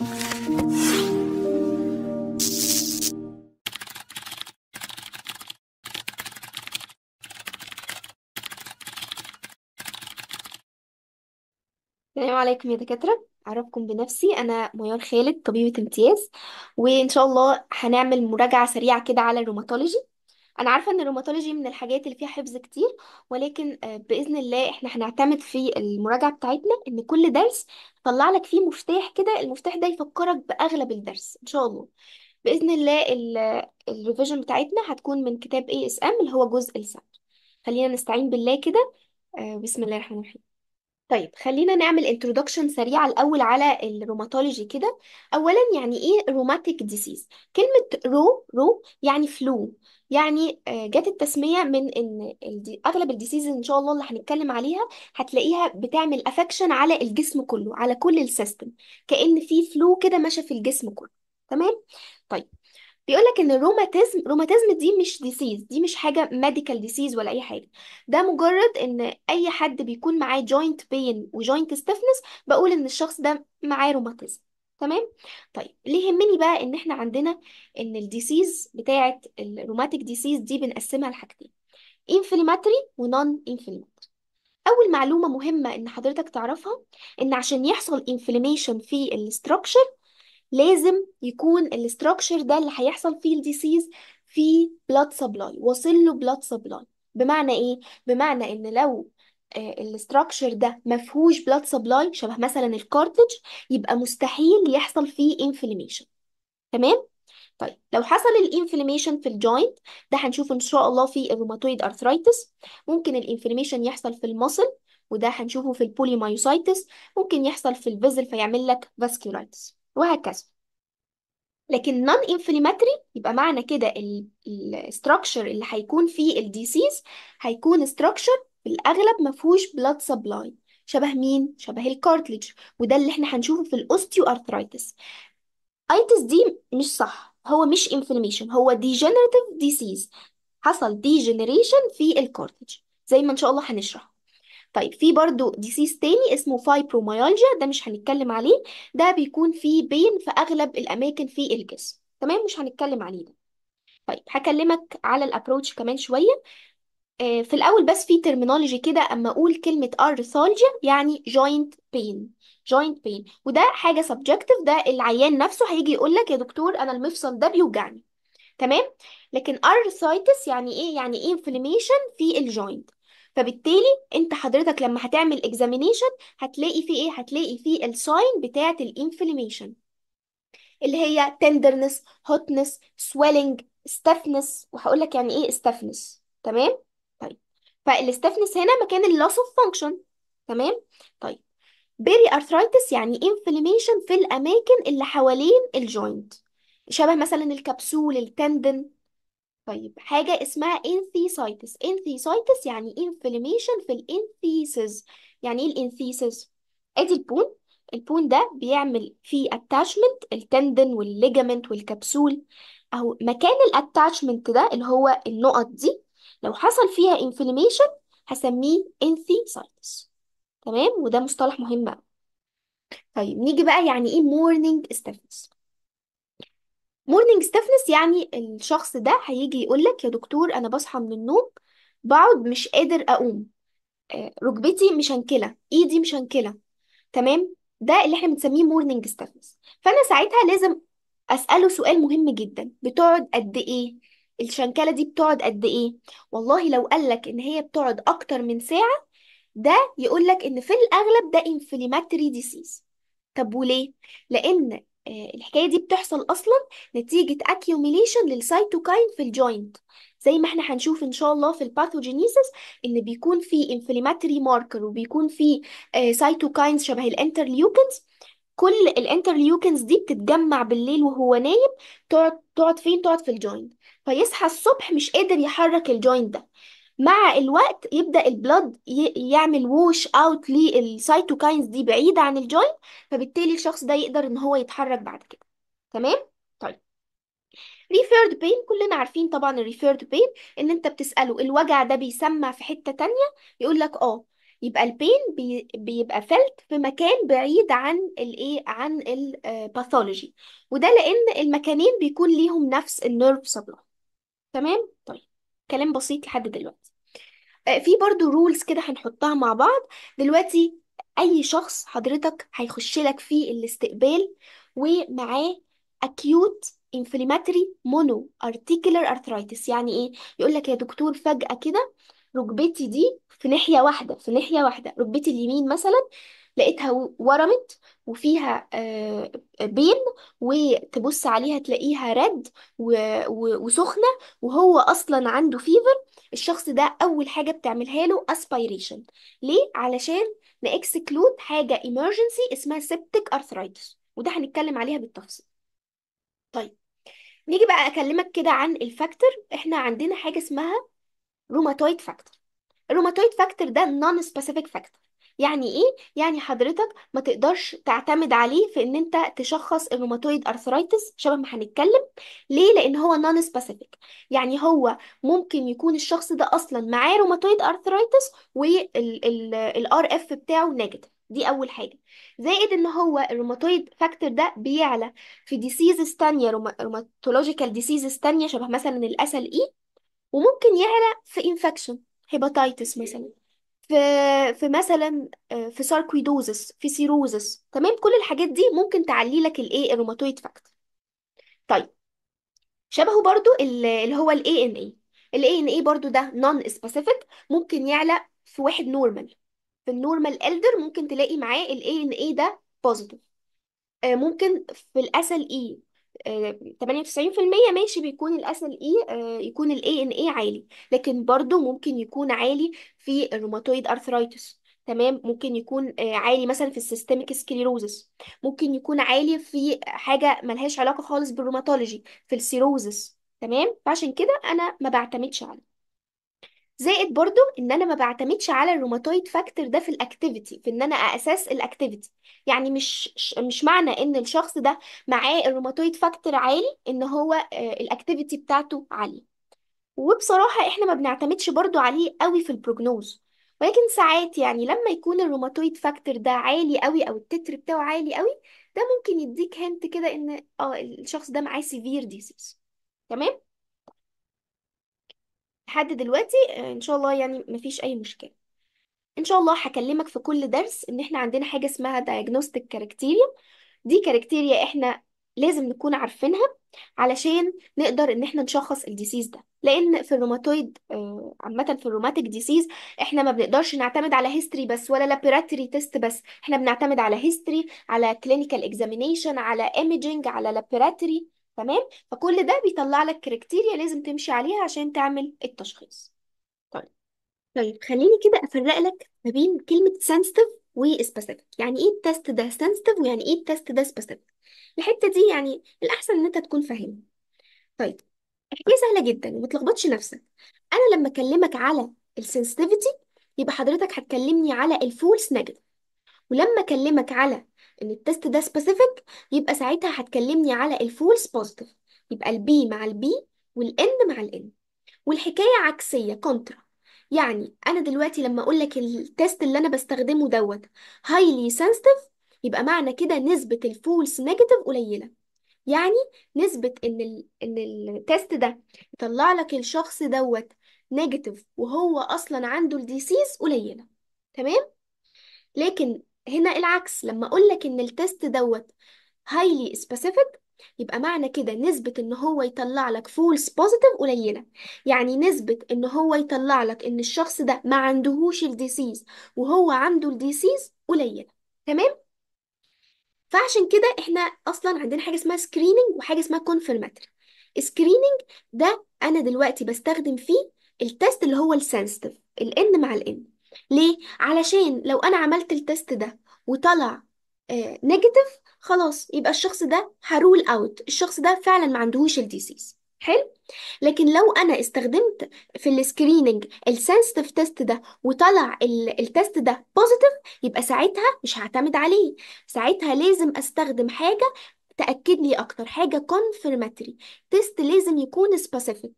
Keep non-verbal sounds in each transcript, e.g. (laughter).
السلام عليكم يا دكاترة أعرفكم بنفسي أنا ميار خالد طبيبة امتياز وإن شاء الله هنعمل مراجعة سريعة كده على الروماتولوجي انا عارفه ان الروماتولوجي من الحاجات اللي فيها حفظ كتير ولكن آه، باذن الله احنا هنعتمد في المراجعه بتاعتنا ان كل درس طلع لك فيه مفتاح كده المفتاح ده يفكرك باغلب الدرس ان شاء الله باذن الله الريفيجن بتاعتنا هتكون من كتاب اي اس ام اللي هو جزء السبت خلينا نستعين بالله كده آه، بسم الله الرحمن الرحيم طيب خلينا نعمل introduction سريعة الأول على الروماتولوجي كده أولا يعني إيه روماتيك ديسيز كلمة رو رو يعني فلو يعني آه، جت التسمية من إن أغلب الديسيز إن شاء الله اللي هنتكلم عليها هتلاقيها بتعمل أفكشن على الجسم كله على كل السيستم كأن في فلو كده ماشي في الجسم كله تمام طيب بيقول لك ان الروماتيزم روماتيزم دي مش ديسيز دي مش حاجه ميديكال ديسيز ولا اي حاجه ده مجرد ان اي حد بيكون معاه جوينت بين وجوينت ستيفنس بقول ان الشخص ده معاه روماتيزم تمام طيب ليه يهمني بقى ان احنا عندنا ان الديسيز بتاعه الروماتيك ديسيز دي بنقسمها لحاجتين انفلاماتوري ونون انفلاماتوري اول معلومه مهمه ان حضرتك تعرفها ان عشان يحصل انفلاميشن في الاستراكشر لازم يكون الاستراكشر ده اللي هيحصل فيه الديسيز فيه بلاد سبلاي واصل له بلاد سبلاي بمعنى ايه بمعنى ان لو آه، الاستراكشر ده ما فيهوش بلاد سبلاي شبه مثلا الكارتج يبقى مستحيل يحصل فيه انفلاميشن تمام طيب لو حصل الانفلاميشن في الجوينت ده هنشوفه ان شاء الله في الروماتويد ارثرايتس ممكن الانفلاميشن يحصل في المصل وده هنشوفه في البوليمايوسايتس ممكن يحصل في الفيزل فيعمل لك فاسكولايتس وهكذا لكن non inflammatory يبقى معنى كده الاستراكشر اللي هيكون فيه الديسيز هيكون استراكشر في الاغلب ما فيهوش بلاد سبلاي شبه مين شبه الكارتليج وده اللي احنا هنشوفه في الاوستيو ارثرايتس ايتس دي مش صح هو مش انفلاميشن هو ديجنراتيف ديسيز حصل ديجنريشن في الكارتليج زي ما ان شاء الله هنشرح طيب في برضو ديسيز تاني اسمه فايبروميالجيا ده مش هنتكلم عليه ده بيكون فيه بين في أغلب الأماكن في الجسم تمام مش هنتكلم عليه ده طيب هكلمك على الابروتش كمان شوية آه، في الأول بس في ترمينولوجي كده أما أقول كلمة أرثالجيا يعني جوينت بين جوينت بين وده حاجة سبجكتيف ده العيان نفسه هيجي يقول لك يا دكتور أنا المفصل ده بيوجعني تمام لكن أرثايتس يعني إيه يعني إيه inflammation في الجوينت فبالتالي انت حضرتك لما هتعمل اكزامينيشن هتلاقي فيه ايه هتلاقي فيه الساين بتاعه الانفلاميشن اللي هي tenderness hotness swelling stiffness وهقول لك يعني ايه stiffness تمام طيب فالستفنس هنا مكان اللوس اوف فانكشن تمام طيب بيري ارثرايتس يعني انفلاميشن في الاماكن اللي حوالين الجوينت شبه مثلا الكبسول التندن طيب حاجة اسمها انثيسايتس انثيسايتس يعني inflammation في الانثيسز يعني ايه الانثيسز؟ ادي البون البون ده بيعمل فيه attachment التندن والليجامنت والكبسول اهو مكان الاتاتشمنت ده اللي هو النقط دي لو حصل فيها انفلاميشن هسميه انثيسايتس تمام وده مصطلح مهم بقى طيب نيجي بقى يعني ايه مورنينج ستيفنس مورنينج ستيفنس يعني الشخص ده هيجي يقول لك يا دكتور انا بصحى من النوم بقعد مش قادر اقوم آه، ركبتي ركبتي مشنكله ايدي مشنكله تمام ده اللي احنا بنسميه مورنينج ستيفنس فانا ساعتها لازم اساله سؤال مهم جدا بتقعد قد ايه الشنكله دي بتقعد قد ايه والله لو قالك ان هي بتقعد اكتر من ساعه ده يقولك ان في الاغلب ده انفليماتري ديسيز طب وليه لان آه، الحكاية دي بتحصل أصلا نتيجة accumulation للسيتوكاين في الجوينت زي ما احنا هنشوف ان شاء الله في الباثوجينيسيس ان بيكون في انفليماتري ماركر وبيكون في سيتوكاينز آه، شبه الانترليوكنز كل الانترليوكنز دي بتتجمع بالليل وهو نايم تقعد تقعد فين تقعد في الجوينت فيصحى الصبح مش قادر يحرك الجوينت ده مع الوقت يبدأ البلد يعمل ووش اوت للسيتوكاينز دي بعيدة عن الجوين فبالتالي الشخص ده يقدر ان هو يتحرك بعد كده تمام طيب ريفيرد بين كلنا عارفين طبعا الريفيرد بين ان انت بتسأله الوجع ده بيسمع في حتة تانية يقول لك اه يبقى البين بي- بيبقى فلت في مكان بعيد عن الايه عن الباثولوجي آه، وده لان المكانين بيكون ليهم نفس النيرف سبلاي تمام طيب كلام بسيط لحد دلوقتي آه، في برضو رولز كده هنحطها مع بعض دلوقتي اي شخص حضرتك هيخش لك في الاستقبال ومعاه اكيوت انفليماتري مونو ارتيكولار ارثرايتس يعني ايه يقول لك يا دكتور فجأة كده ركبتي دي في ناحية واحدة في ناحية واحدة ركبتي اليمين مثلا لقيتها ورمت وفيها آه، بين وتبص عليها تلاقيها رد وسخنة وهو أصلا عنده فيفر الشخص ده أول حاجة بتعملها له اسبيريشن ليه؟ علشان نكسكلود حاجة emergency اسمها سبتك أرثرايتس وده هنتكلم عليها بالتفصيل طيب نيجي بقى أكلمك كده عن الفاكتور احنا عندنا حاجة اسمها روماتويد فاكتور الروماتويد فاكتور ده نون سبيسيفيك فاكتور يعني ايه يعني حضرتك ما تقدرش تعتمد عليه في ان انت تشخص الروماتويد ارثرايتس شبه ما هنتكلم ليه لان هو نون سبيسيفيك يعني هو ممكن يكون الشخص ده اصلا معاه روماتويد ارثرايتس والار اف بتاعه نيجاتيف دي اول حاجه زائد ان هو الروماتويد فاكتور ده بيعلى في ديسيزز تانية روماتولوجيكال ديسيزز تانية شبه مثلا الاسل اي e، وممكن يعلى في انفكشن هيباتايتس مثلا في في مثلا آه، في ساركويدوزس في سيروزس تمام كل الحاجات دي ممكن تعلي لك الايه الروماتويد فاكتور طيب شبهه برضو اللي هو ال ANA ال ANA برضو ده non specific ممكن يعلى في واحد نورمال في النورمال elder ممكن تلاقي معاه ال ANA ده positive آه، ممكن في الاسل اي e 98% ماشي بيكون ال e، اي آه، يكون الاي ان اي عالي لكن برضه ممكن يكون عالي في الروماتويد ارثرايتس تمام ممكن يكون آه، عالي مثلا في السيستميك سكليروزس ممكن يكون عالي في حاجه ملهاش علاقه خالص بالروماتولوجي في السيروزس تمام فعشان كده انا ما بعتمدش عليه زائد برضو ان انا ما بعتمدش على الروماتويد فاكتور ده في الاكتيفيتي في ان انا اساس الاكتيفيتي يعني مش مش معنى ان الشخص ده معاه الروماتويد فاكتور عالي ان هو آه، الاكتيفيتي بتاعته عاليه وبصراحه احنا ما بنعتمدش برضو عليه قوي في البروجنوز ولكن ساعات يعني لما يكون الروماتويد فاكتور ده عالي قوي او التتر بتاعه عالي قوي ده ممكن يديك هنت كده ان اه الشخص ده معاه سيفير ديزيز تمام لحد دلوقتي آه، ان شاء الله يعني مفيش اي مشكله ان شاء الله هكلمك في كل درس ان احنا عندنا حاجه اسمها diagnostic كاركتيريا دي كاركتيريا احنا لازم نكون عارفينها علشان نقدر ان احنا نشخص الديسيز ده لان في الروماتويد آه، عامه في الروماتيك ديسيز احنا ما بنقدرش نعتمد على هيستوري بس ولا لابيراتوري تيست بس احنا بنعتمد على هيستوري على كلينيكال اكزامينيشن على ايميجينج على لابيراتوري تمام فكل ده بيطلع لك كريتيريا لازم تمشي عليها عشان تعمل التشخيص طيب طيب خليني كده افرق لك ما بين كلمه سنسيتيف وسبيسيفيك يعني ايه التست ده سنسيتيف ويعني ايه التست ده سبيسيفيك الحته دي يعني الاحسن ان انت تكون فاهمها طيب حكايه سهله جدا وما تلخبطش نفسك انا لما اكلمك على السنسيتيفيتي يبقى حضرتك هتكلمني على الفولس نيجاتيف ولما اكلمك على ان التست ده سبيسيفيك يبقى ساعتها هتكلمني على الفولس بوزيتيف يبقى البي مع البي والان مع الان والحكايه عكسيه كونترا يعني انا دلوقتي لما اقول لك التست اللي انا بستخدمه دوت هايلي سنسيتيف يبقى معنى كده نسبه الفولس نيجاتيف قليله يعني نسبه ان الـ ان التست ده يطلع لك الشخص دوت نيجاتيف وهو اصلا عنده الديسيز قليله تمام لكن هنا العكس لما اقول لك ان التست دوت highly specific يبقى معنى كده نسبة ان هو يطلع لك فولس بوزيتيف قليلة يعني نسبة ان هو يطلع لك ان الشخص ده ما عندهوش الديسيز وهو عنده الديسيز قليلة تمام فعشان كده احنا اصلا عندنا حاجة اسمها سكريننج وحاجة اسمها كونفرماتري سكريننج ده انا دلوقتي بستخدم فيه التست اللي هو السنسيتيف الان مع الان ليه؟ علشان لو أنا عملت التست ده وطلع نيجاتيف آه، خلاص يبقى الشخص ده هرول اوت الشخص ده فعلا ما عندهوش الديسيز حلو لكن لو انا استخدمت في السكريننج السنسيتيف تيست ده وطلع التيست ده بوزيتيف يبقى ساعتها مش هعتمد عليه ساعتها لازم استخدم حاجه تأكد لي أكتر حاجة confirmatory تيست لازم يكون specific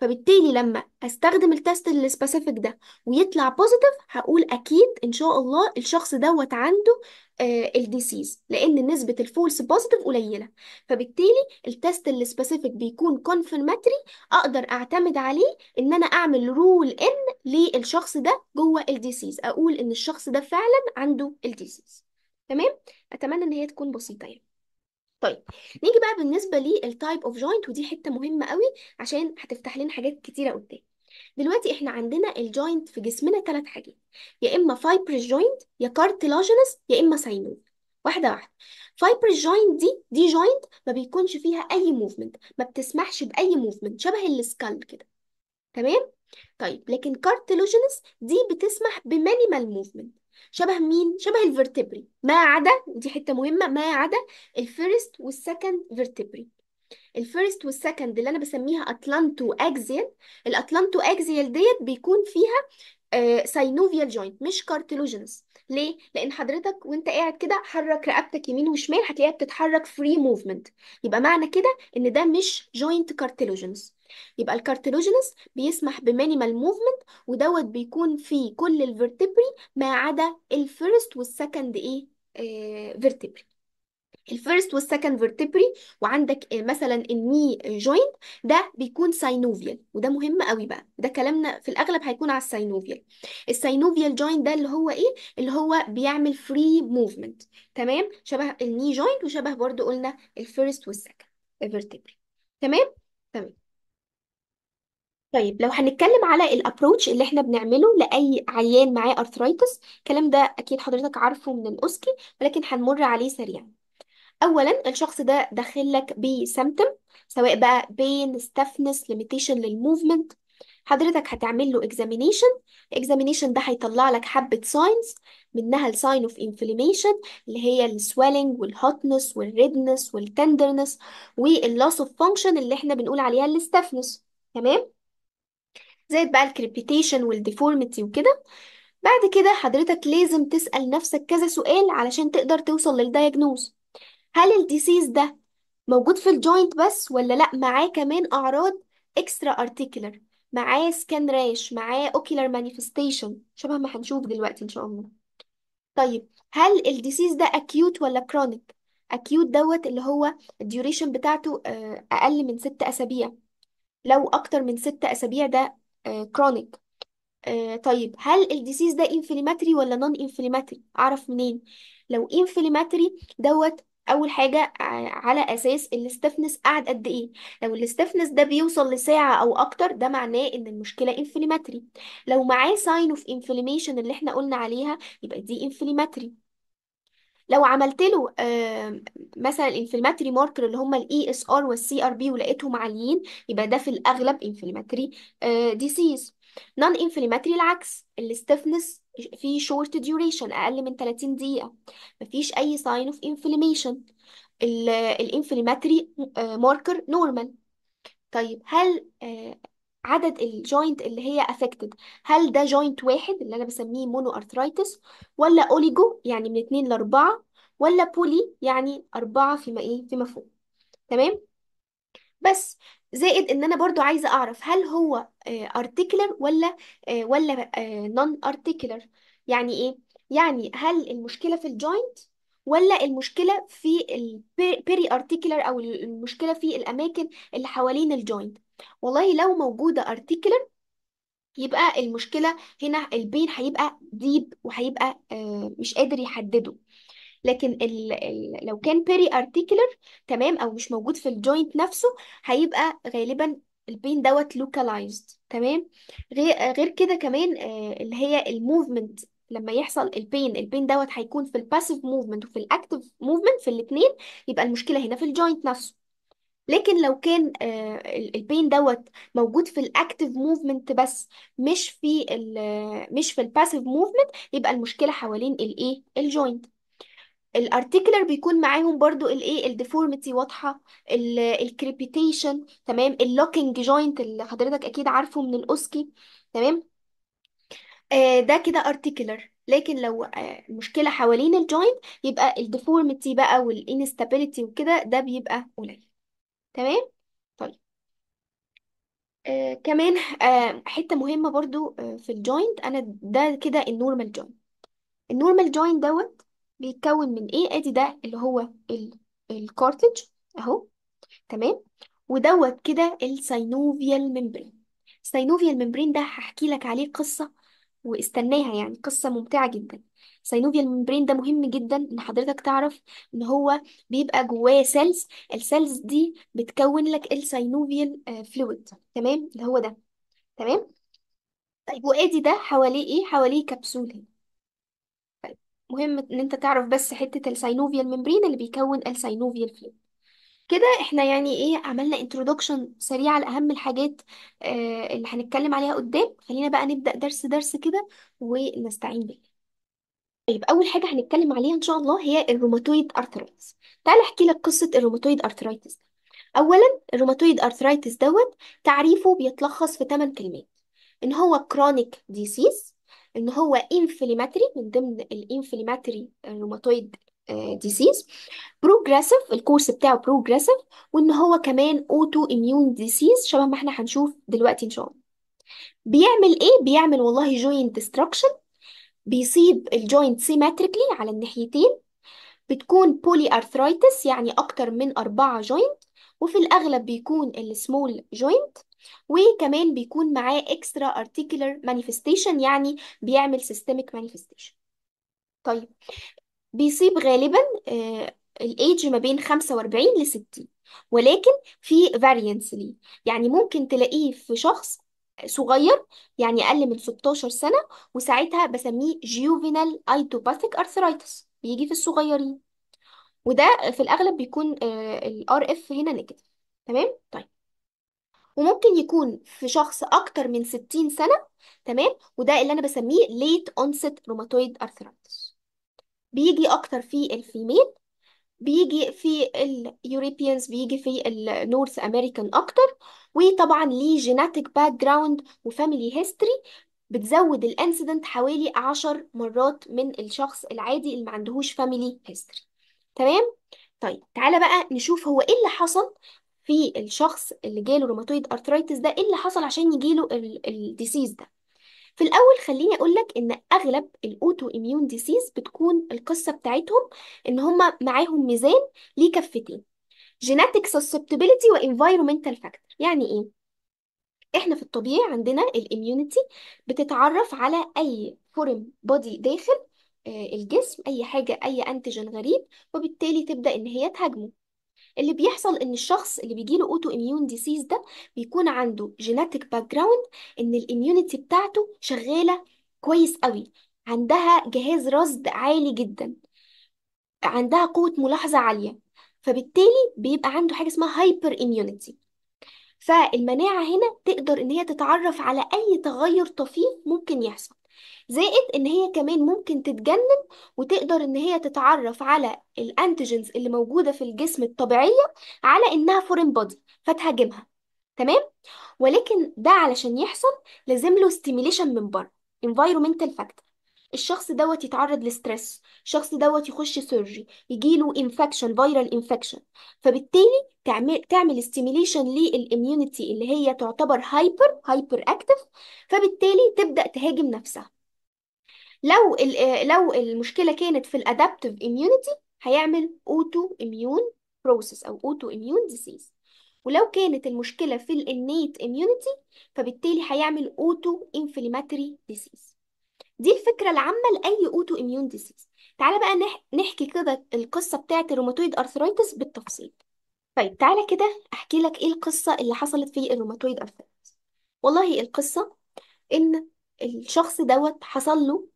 فبالتالي لما أستخدم التيست السبيسيفيك ده ويطلع بوزيتيف هقول أكيد إن شاء الله الشخص دوت عنده آه، الديسيز لأن نسبة الفولس بوزيتيف قليلة فبالتالي التيست السبيسيفيك بيكون confirmatory أقدر أعتمد عليه إن أنا أعمل رول إن للشخص ده جوه الديسيز أقول إن الشخص ده فعلا عنده الديسيز تمام أتمنى إن هي تكون بسيطة يعني طيب نيجي بقى بالنسبه للتايب اوف جوينت ودي حته مهمه قوي عشان هتفتح لنا حاجات كتيره قدام دلوقتي احنا عندنا الجوينت في جسمنا ثلاث حاجات يا اما فايبرس جوينت يا كارتيلاجينس يا اما ساينويد واحده واحده فايبرس جوينت دي دي جوينت ما بيكونش فيها اي موفمنت ما بتسمحش باي موفمنت شبه السكال كده تمام طيب لكن كارتلوجينس دي بتسمح بمينيمال موفمنت شبه مين شبه الفرتبري ما عدا دي حته مهمه ما عدا الفيرست والسكند فيرتبري الفيرست والسكند اللي انا بسميها اتلانتو اكزيال الاتلانتو اكزيال ديت بيكون فيها ساينوفيال آه، جوينت مش كارتلوجينس ليه لان حضرتك وانت قاعد كده حرك رقبتك يمين وشمال هتلاقيها بتتحرك فري موفمنت يبقى معنى كده ان ده مش جوينت كارتلوجينس يبقى الكارتيلوجينس بيسمح بمينيمال موفمنت ودوت بيكون فيه كل الفيرتبري ما عدا الفيرست والسكند ايه فيرتبري الفيرست والسكند فيرتبري وعندك آه، مثلا الني جوينت ده بيكون ساينوفيال وده مهم قوي بقى ده كلامنا في الاغلب هيكون على الساينوفيال الساينوفيال جوينت ده اللي هو ايه اللي هو بيعمل فري موفمنت تمام شبه الني جوينت وشبه برضو قلنا الفيرست والسكند فيرتبري تمام طيب لو هنتكلم على الابروتش اللي احنا بنعمله لاي عيان معاه ارثرايتس الكلام ده اكيد حضرتك عارفه من الاوسكي ولكن هنمر عليه سريعا اولا الشخص ده داخل لك بسمتم سواء بقى بين ستافنس ليميتيشن للموفمنت حضرتك هتعمل له اكزامينيشن الاكزامينيشن ده هيطلع لك حبه ساينز منها الساين اوف انفليميشن اللي هي السويلنج والهوتنس والريدنس والتندرنس واللوس اوف فانكشن اللي احنا بنقول عليها الاستفنس تمام زائد بقى الكريبيتيشن والديفورميتي وكده بعد كده حضرتك لازم تسأل نفسك كذا سؤال علشان تقدر توصل للدياجنوز هل الديسيز ده موجود في الجوينت بس ولا لا معاه كمان أعراض اكسترا ارتيكولر معاه سكان راش معاه اوكيلر مانيفستيشن شبه ما هنشوف دلوقتي ان شاء الله طيب هل الديسيز ده اكيوت ولا كرونيك اكيوت دوت اللي هو الديوريشن بتاعته آه، اقل من ست اسابيع لو اكتر من ست اسابيع ده كرونيك آه، آه، طيب هل الديسيز ده انفليماتري ولا نون انفليماتري اعرف منين لو انفليماتري دوت اول حاجه آه، على اساس الاستفنس قعد قد ايه لو الاستفنس ده بيوصل لساعه او اكتر ده معناه ان المشكله انفليماتري لو معاه ساين اوف انفليميشن اللي احنا قلنا عليها يبقى دي انفليماتري لو عملت له مثلا الانفلاماتري ماركر اللي هم الاي اس e ار والسي ار بي ولقيتهم عاليين يبقى ده في الاغلب انفلاماتري ديزيز نون انفلاماتري العكس الاستفنس في شورت ديوريشن اقل من 30 دقيقه مفيش اي ساين اوف انفلاميشن الانفلاماتري ماركر نورمال طيب هل آه، عدد الجوينت اللي هي affected هل ده جوينت واحد اللي انا بسميه مونو ارثرايتس ولا اوليجو يعني من اتنين لاربعة ولا بولي يعني اربعة فيما ايه فيما فوق تمام بس زائد ان انا برضو عايزة اعرف هل هو ارتكلر آه، ولا آه، ولا نون آه، ارتكلر يعني ايه يعني هل المشكلة في الجوينت ولا المشكلة في البيري articular أو المشكلة في الأماكن اللي حوالين الجوينت والله لو موجودة articular يبقى المشكلة هنا البين هيبقى ديب وهيبقى آه، مش قادر يحدده لكن الـ الـ لو كان بيري ارتيكولر تمام او مش موجود في الجوينت نفسه هيبقى غالبا البين دوت localized تمام غير كده كمان آه، اللي هي الموفمنت لما يحصل البين البين دوت هيكون في الباسيف موفمنت وفي الاكتف موفمنت في الاثنين يبقى المشكله هنا في الجوينت نفسه لكن لو كان آه، البين دوت موجود في الاكتف موفمنت بس مش في آه، مش في الباسيف موفمنت يبقى المشكله حوالين الايه الجوينت الارتيكولر بيكون معاهم برضو الايه الديفورميتي واضحه الكريبيتيشن تمام اللوكينج جوينت اللي حضرتك اكيد عارفه من الاوسكي تمام آه، ده كده articular لكن لو آه، مشكلة المشكلة حوالين الجوينت يبقى الديفورميتي بقى والانستابيليتي وكده ده بيبقى قليل تمام طيب آه كمان آه حتة مهمة برضو آه في الجوينت انا ده كده النورمال جوينت النورمال جوينت دوت بيتكون من ايه ادي ده اللي هو الكارتج اهو تمام ودوت كده السينوفيال ميمبرين السينوفيال ميمبرين ده هحكي لك عليه قصة واستناها يعني قصة ممتعة جدا سينوفيال ممبرين ده مهم جدا ان حضرتك تعرف ان هو بيبقى جواه سيلز السيلز دي بتكون لك السينوفيال فلويد آه، تمام اللي هو ده تمام طيب وادي ده حواليه ايه حواليه كبسولة طيب، مهم ان انت تعرف بس حتة السينوفيال ممبرين اللي بيكون السينوفيال فلويد كده احنا يعني ايه عملنا انترودكشن سريعة لأهم الحاجات آه، اللي هنتكلم عليها قدام خلينا بقى نبدأ درس درس كده ونستعين بالله طيب أول حاجة هنتكلم عليها إن شاء الله هي الروماتويد أرثرايتس تعال أحكي لك قصة الروماتويد أرثرايتس أولا الروماتويد أرثرايتس دوت تعريفه بيتلخص في 8 كلمات إن هو كرونيك ديسيز إن هو انفليماتري من ضمن الانفليماتري الروماتويد ديزيز آه، بروجريسيف الكورس بتاعه بروجريسيف وان هو كمان اوتو اميون ديزيز شبه ما احنا هنشوف دلوقتي ان شاء الله بيعمل ايه بيعمل والله جوينت ديستراكشن بيصيب الجوينت سيمتريكلي على الناحيتين بتكون بولي ارثرايتس يعني اكتر من أربعة جوينت وفي الاغلب بيكون السمول جوينت وكمان بيكون معاه اكسترا ارتيكولار مانيفستيشن يعني بيعمل سيستميك مانيفستيشن طيب بيصيب غالبا آه، الايدج ما بين 45 ل 60 ولكن في فارينس ليه يعني ممكن تلاقيه في شخص صغير يعني اقل من 16 سنه وساعتها بسميه جيوفينال ايتوباثيك ارثرايتس بيجي في الصغيرين وده في الاغلب بيكون آه، الار اف هنا نيجاتيف تمام طيب وممكن يكون في شخص اكتر من 60 سنه تمام وده اللي انا بسميه late onset rheumatoid arthritis بيجي أكتر في الفيميل بيجي في اليوروبيانز بيجي في النورث أمريكان أكتر وطبعا ليه جيناتيك باك جراوند وفاميلي هيستوري بتزود الانسيدنت حوالي عشر مرات من الشخص العادي اللي ما عندهوش فاميلي هيستوري تمام طيب تعالى بقى نشوف هو ايه اللي حصل في الشخص اللي جاله روماتويد ارترايتس ده ايه اللي حصل عشان يجيله الديسيز ده في الأول خليني أقولك إن أغلب الأوتو إيميون ديسيز بتكون القصة بتاعتهم إن هما معاهم ميزان ليه كفتين genetic susceptibility و environmental factor يعني إيه؟ إحنا في الطبيعي عندنا الإميونيتي بتتعرف على أي فورم بودي داخل آه، الجسم أي حاجة أي أنتيجين غريب وبالتالي تبدأ إن هي تهاجمه اللي بيحصل ان الشخص اللي بيجيله اوتو اميون ديسيز ده بيكون عنده جيناتيك باك جراوند ان الاميونيتي بتاعته شغاله كويس قوي عندها جهاز رصد عالي جدا عندها قوه ملاحظه عاليه فبالتالي بيبقى عنده حاجه اسمها هايبر اميونيتي فالمناعه هنا تقدر ان هي تتعرف على اي تغير طفيف ممكن يحصل زائد ان هي كمان ممكن تتجنن وتقدر ان هي تتعرف على الانتيجنز اللي موجوده في الجسم الطبيعيه على انها فورين بودي فتهاجمها تمام ولكن ده علشان يحصل لازم له ستيميليشن من بره environmental factor الشخص دوت يتعرض لستريس الشخص دوت يخش سيرجي يجيله انفكشن فيرال انفكشن فبالتالي تعمل تعمل ستيميليشن للاميونيتي اللي هي تعتبر هايبر هايبر اكتف فبالتالي تبدا تهاجم نفسها لو لو المشكله كانت في الادابتيف اميونيتي هيعمل اوتو اميون بروسيس او اوتو اميون ديزيز ولو كانت المشكله في الانيت اميونيتي فبالتالي هيعمل اوتو انفلاماتوري ديزيز دي الفكرة العامة لأي أوتو إميون ديزيز تعالى بقى نح- نحكي كده القصة بتاعة الروماتويد أرثرايتس بالتفصيل طيب تعالى كده أحكي لك إيه القصة اللي حصلت في الروماتويد أرثرايتس والله القصة إن الشخص دوت حصل له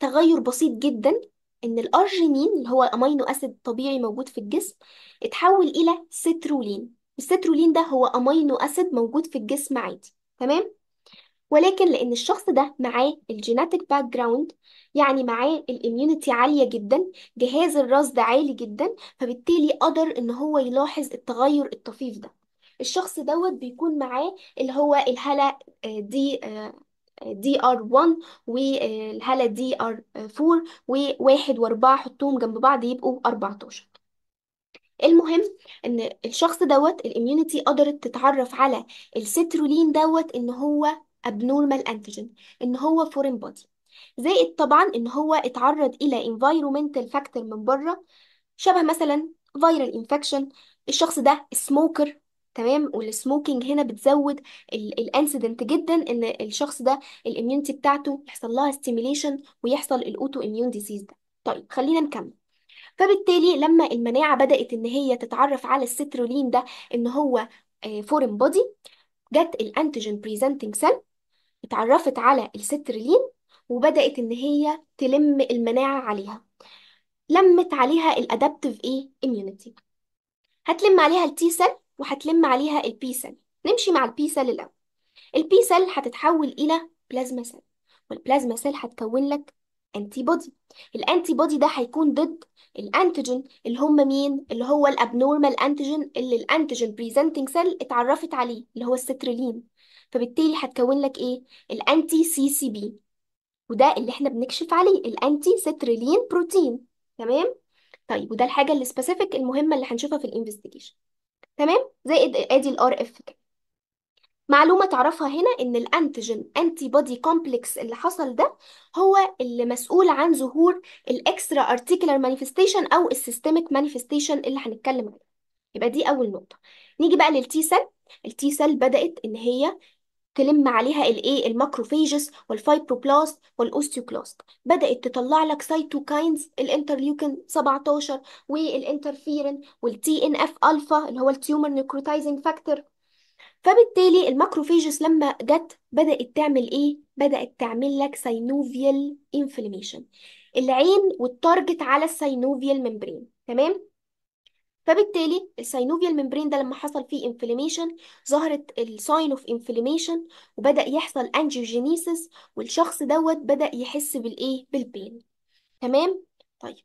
تغير بسيط جدا إن الأرجينين اللي هو أمينو أسيد طبيعي موجود في الجسم اتحول إلى سترولين السترولين ده هو أمينو أسيد موجود في الجسم عادي تمام ولكن لأن الشخص ده معاه الجيناتيك باك جراوند يعني معاه الاميونيتي عالية جدا جهاز الرصد عالي جدا فبالتالي قدر إن هو يلاحظ التغير الطفيف ده الشخص دوت بيكون معاه اللي هو الهلا دي دي ار 1 والهلا دي ار 4 وواحد واربعة حطهم جنب بعض يبقوا 14 المهم ان الشخص دوت الاميونيتي قدرت تتعرف على السترولين دوت ان هو abnormal antigen ان هو foreign body زائد طبعا ان هو اتعرض الى environmental factor من بره شبه مثلا viral infection الشخص ده سموكر تمام والسموكينج هنا بتزود الانسيدنت جدا ان الشخص ده الاميونتي بتاعته يحصل لها ستيميليشن ويحصل الاوتو اميون ديزيز ده طيب خلينا نكمل فبالتالي لما المناعه بدات ان هي تتعرف على السترولين ده ان هو فورين آه، بودي جت الانتيجين بريزنتنج سيل اتعرفت على السترلين وبدأت إن هي تلم المناعة عليها لمت عليها الادابتيف ايه اميونيتي هتلم عليها التي سيل وهتلم عليها البي سيل نمشي مع البي سيل الاول البي سيل هتتحول الى بلازما سيل والبلازما سيل هتكون لك انتي بودي الانتي بودي ده هيكون ضد الانتيجين اللي هم مين اللي هو الابنورمال انتيجين اللي الانتيجين بريزنتنج سيل اتعرفت عليه اللي هو الستريلين فبالتالي هتكون لك ايه الانتي سي سي بي وده اللي احنا بنكشف عليه الانتي ستريلين بروتين تمام طيب وده الحاجه السبيسيفيك المهمه اللي هنشوفها في الانفستيجيشن تمام زائد ادي الار اف كده معلومة تعرفها هنا إن الأنتيجين أنتي بودي كومبلكس اللي حصل ده هو اللي مسؤول عن ظهور الإكسترا أرتيكولار مانيفستيشن أو السيستميك مانيفستيشن اللي هنتكلم عليه يبقى دي أول نقطة نيجي بقى للتي سيل التي سيل بدأت إن هي تلم عليها الايه الماكروفاجس والفايبروبلاست والاوستيوكلاست بدات تطلع لك سايتوكاينز الانترليوكين 17 والانترفيرين والتي ان اف الفا اللي هو التيومر نيكروتايزنج فاكتور فبالتالي الماكروفاجس لما جت بدات تعمل ايه بدات تعمل لك سينوفيال انفلاميشن العين والتارجت على السينوفيال ممبرين تمام فبالتالي السينوفيال ممبرين ده لما حصل فيه انفلاميشن ظهرت الساين اوف انفلاميشن وبدأ يحصل انجيوجينيسيس والشخص دوت بدأ يحس بالايه بالبين تمام طيب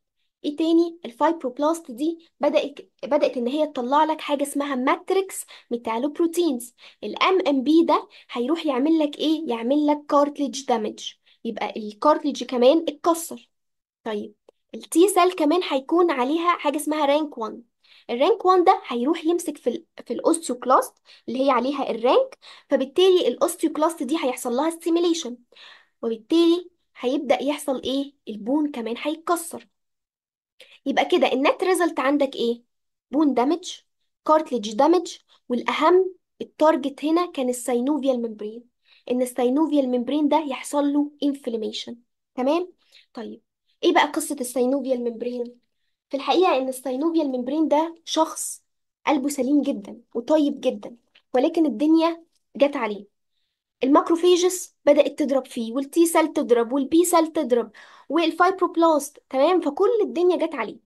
ايه تاني الفايبروبلاست دي بدات بدات ان هي تطلع لك حاجه اسمها ماتريكس ميتالوبروتينز الام ام بي ده هيروح يعمل لك ايه يعمل لك كارتليج دامج يبقى الكارتليج كمان اتكسر طيب التي سيل كمان هيكون عليها حاجه اسمها رانك 1 الرانك 1 ده هيروح يمسك في ال في الاوستيوكلاست اللي هي عليها الرانك فبالتالي الاوستيوكلاست دي هيحصل لها ستيميليشن وبالتالي هيبدأ يحصل ايه البون كمان هيتكسر يبقى كده النت ريزلت عندك ايه بون دامج كارتليج دامج والاهم التارجت هنا كان السينوفيال ميمبرين ان السينوفيال ميمبرين ده يحصل له انفلاميشن تمام طيب ايه بقى قصة السينوفيال ميمبرين في الحقيقة إن الصينوبيا الممبرين ده شخص قلبه سليم جدا وطيب جدا ولكن الدنيا جت عليه الماكروفيجس بدأت تضرب فيه والتي سيل تضرب والبي سيل تضرب والفايبروبلاست تمام فكل الدنيا جت عليه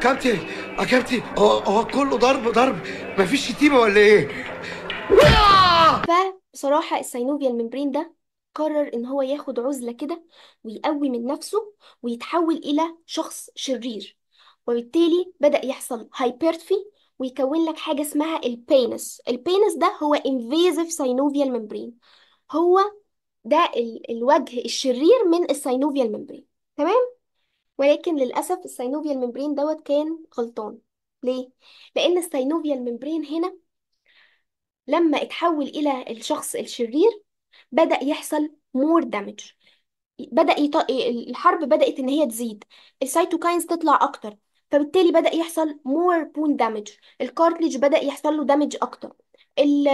كابتن يا آه، كابتن هو كله ضرب ضرب مفيش شتيمة ولا ايه؟ فبصراحة الساينوفيا الممبرين ده قرر ان هو ياخد عزلة كده ويقوي من نفسه ويتحول الى شخص شرير وبالتالي بدأ يحصل هايبرتفي ويكون لك حاجة اسمها البينس البينس ده هو invasive synovial membrane هو ده الوجه الشرير من الساينوفيال ميمبرين تمام ولكن للأسف الساينوفيال ميمبرين دوت كان غلطان ليه؟ لأن الساينوفيال ميمبرين هنا لما اتحول إلى الشخص الشرير بدأ يحصل مور دامج بدأ يط... الحرب بدأت إن هي تزيد السيتوكاينز تطلع أكتر فبالتالي بدأ يحصل مور بون دامج الكارتليج بدأ يحصل له دامج أكتر ال...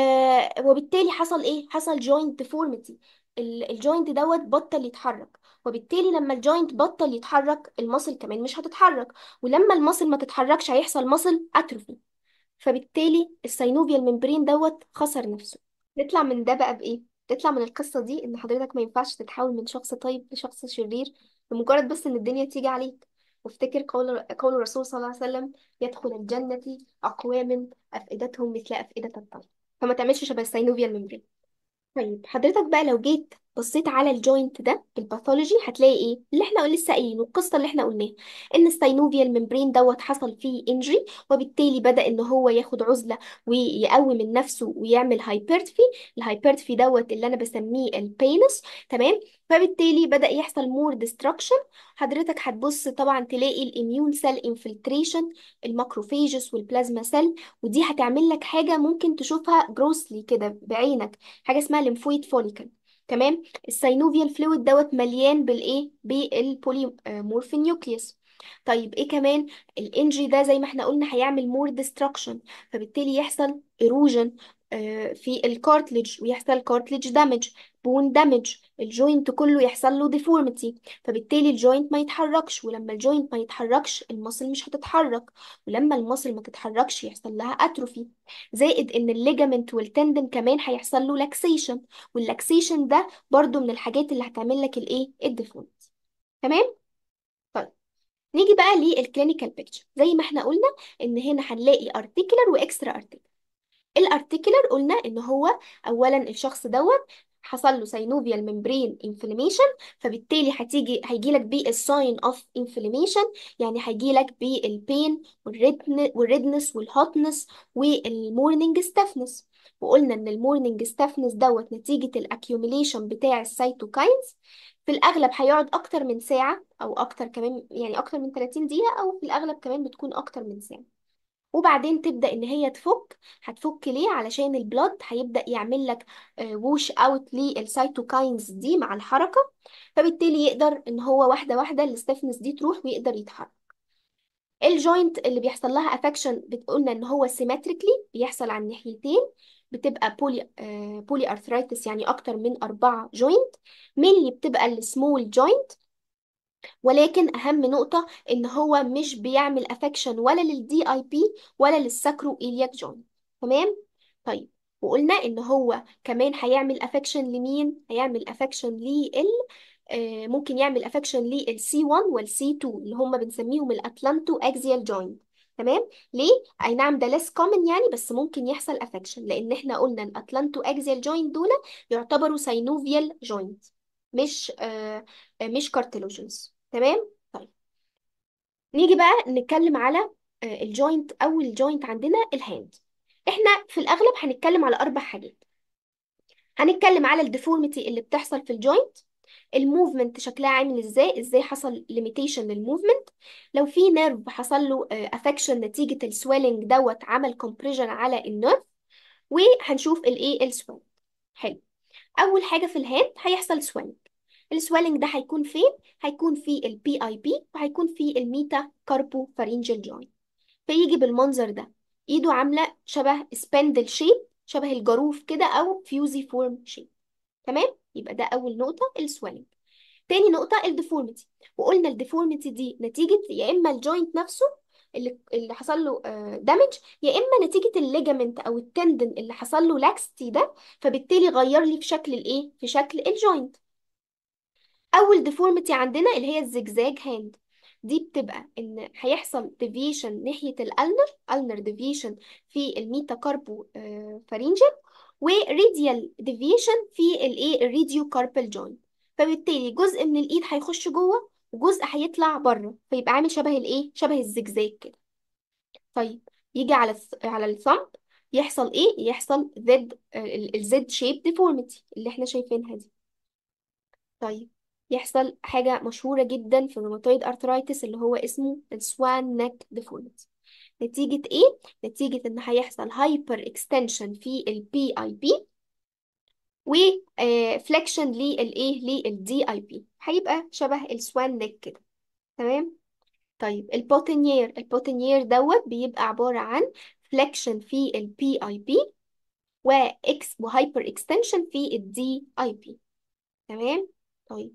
وبالتالي حصل إيه؟ حصل جوينت ديفورميتي الجوينت دوت بطل يتحرك وبالتالي لما الجوينت بطل يتحرك المصل كمان مش هتتحرك ولما المصل ما تتحركش هيحصل مصل اتروفي فبالتالي السينوفيال ممبرين دوت خسر نفسه نطلع من ده بقى بإيه؟ تطلع من القصة دي إن حضرتك ما ينفعش تتحول من شخص طيب لشخص شرير لمجرد بس إن الدنيا تيجي عليك وافتكر قول قول الرسول صلى الله عليه وسلم يدخل الجنة أقوام أفئدتهم مثل أفئدة الطير فما تعملش شبه السينوفيا الممبرين طيب حضرتك بقى لو جيت بصيت على الجوينت ده في الباثولوجي هتلاقي ايه اللي احنا لسه قايلينه القصه اللي احنا قلناها ان السينوفيال ممبرين دوت حصل فيه انجري وبالتالي بدا ان هو ياخد عزله ويقوي من نفسه ويعمل هايبرتفي الهايبرتفي دوت اللي انا بسميه البينس تمام فبالتالي بدا يحصل مور ديستراكشن حضرتك هتبص طبعا تلاقي الاميون سيل انفلتريشن الماكروفاجس والبلازما سيل ودي هتعمل لك حاجه ممكن تشوفها جروسلي كده بعينك حاجه اسمها ليمفويد فوليكل تمام السينوفيال فلويد دوت مليان بالايه بالبوليمورفين نيوكليس طيب ايه كمان الانجري ده زي ما احنا قلنا هيعمل مور ديستراكشن فبالتالي يحصل ايروجن آه، في الكارتليج ويحصل كارتليج دامج بون دامج الجوينت كله يحصل له ديفورميتي فبالتالي الجوينت ما يتحركش ولما الجوينت ما يتحركش المصل مش هتتحرك ولما المصل ما تتحركش يحصل لها اتروفي زائد ان الليجامنت والتندن كمان هيحصل له لاكسيشن واللاكسيشن ده برضو من الحاجات اللي هتعمل لك الايه الديفورميتي تمام طيب، نيجي بقى للكلينيكال بيكتشر زي ما احنا قلنا ان هنا هنلاقي ارتيكولار واكسترا ارتيكولار الارتيكولر قلنا ان هو اولا الشخص دوت حصل له سينوفيال ممبرين انفلاميشن فبالتالي هتيجي هيجي لك بالساين اوف انفلاميشن يعني هيجي لك بالبين والريدنس والهوتنس والمورنينج ستافنس وقلنا ان المورنينج ستافنس دوت نتيجه الاكيوميليشن بتاع السيتوكاينز في الاغلب هيقعد اكتر من ساعه او اكتر كمان يعني اكتر من 30 دقيقه او في الاغلب كمان بتكون اكتر من ساعه وبعدين تبدأ ان هي تفك هتفك ليه علشان البلد هيبدأ يعمل لك ووش اوت للسيتوكاينز دي مع الحركة فبالتالي يقدر ان هو واحدة واحدة الاستفنس دي تروح ويقدر يتحرك الجوينت اللي بيحصل لها افكشن بتقولنا ان هو سيمتريكلي بيحصل على الناحيتين بتبقى بولي بولي ارثرايتس يعني اكتر من اربعه جوينت مين بتبقى السمول جوينت ولكن اهم نقطه ان هو مش بيعمل افكشن ولا للدي اي بي ولا للساكرو ايلياك جوينت تمام طيب وقلنا ان هو كمان هيعمل افكشن لمين هيعمل افكشن لل آه، ممكن يعمل افكشن للسي 1 والسي 2 اللي هم بنسميهم الاتلانتو اكزيال جوينت تمام ليه اي نعم ده ليس كومن يعني بس ممكن يحصل افكشن لان احنا قلنا الاتلانتو اكزيال جوينت دول يعتبروا ساينوفيال جوينت مش آه مش كارتيلوجنز تمام طيب نيجي بقى نتكلم على آه، الجوينت اول جوينت عندنا الهاند احنا في الاغلب هنتكلم على اربع حاجات هنتكلم على الديفورميتي اللي بتحصل في الجوينت الموفمنت شكلها عامل ازاي ازاي حصل ليميتيشن للموفمنت لو في نيرف حصل له افكشن آه، نتيجه السويلنج دوت عمل كومبريجن على النيرف وهنشوف الايه السويلنج حلو اول حاجه في الهاند هيحصل سويلنج السويلنج ده هيكون فين هيكون في البي اي بي وهيكون في الميتا كاربو فارينجل جوينت فيجي بالمنظر ده ايده عامله شبه سبندل شيب شبه الجروف كده او فيوزي فورم شيب تمام يبقى ده اول نقطه السويلنج تاني نقطه الديفورميتي وقلنا الديفورميتي دي نتيجه يا اما الجوينت نفسه اللي اللي حصل له دامج آه، يا اما نتيجه الليجامنت او التندن اللي حصل له لاكستي ده فبالتالي غير لي في شكل الايه في شكل الجوينت اول ديفورميتي عندنا اللي هي الزجزاج هاند دي بتبقى ان هيحصل ديفيشن ناحيه الالنر الالنر ديفيشن في الميتا كاربو فارينجل وريديال ديفيشن في الايه الريديو كاربل جوينت فبالتالي جزء من الايد هيخش جوه وجزء هيطلع بره فيبقى عامل شبه الايه شبه الزجزاج كده طيب يجي على على الثمب يحصل ايه يحصل زد الزد شيب ديفورميتي اللي احنا شايفينها دي طيب يحصل حاجة مشهورة جدا في الروماتويد أرترايتس اللي هو اسمه السوان نك ديفورميتي نتيجة ايه؟ نتيجة ان هيحصل هايبر اكستنشن في البي اي آه، بي وفليكشن للايه للدي اي بي هيبقى شبه السوان نك كده تمام؟ طيب البوتينير البوتينير دوت بيبقى عبارة عن فليكشن في البي اي بي واكس وهايبر اكستنشن في الدي اي بي تمام؟ طيب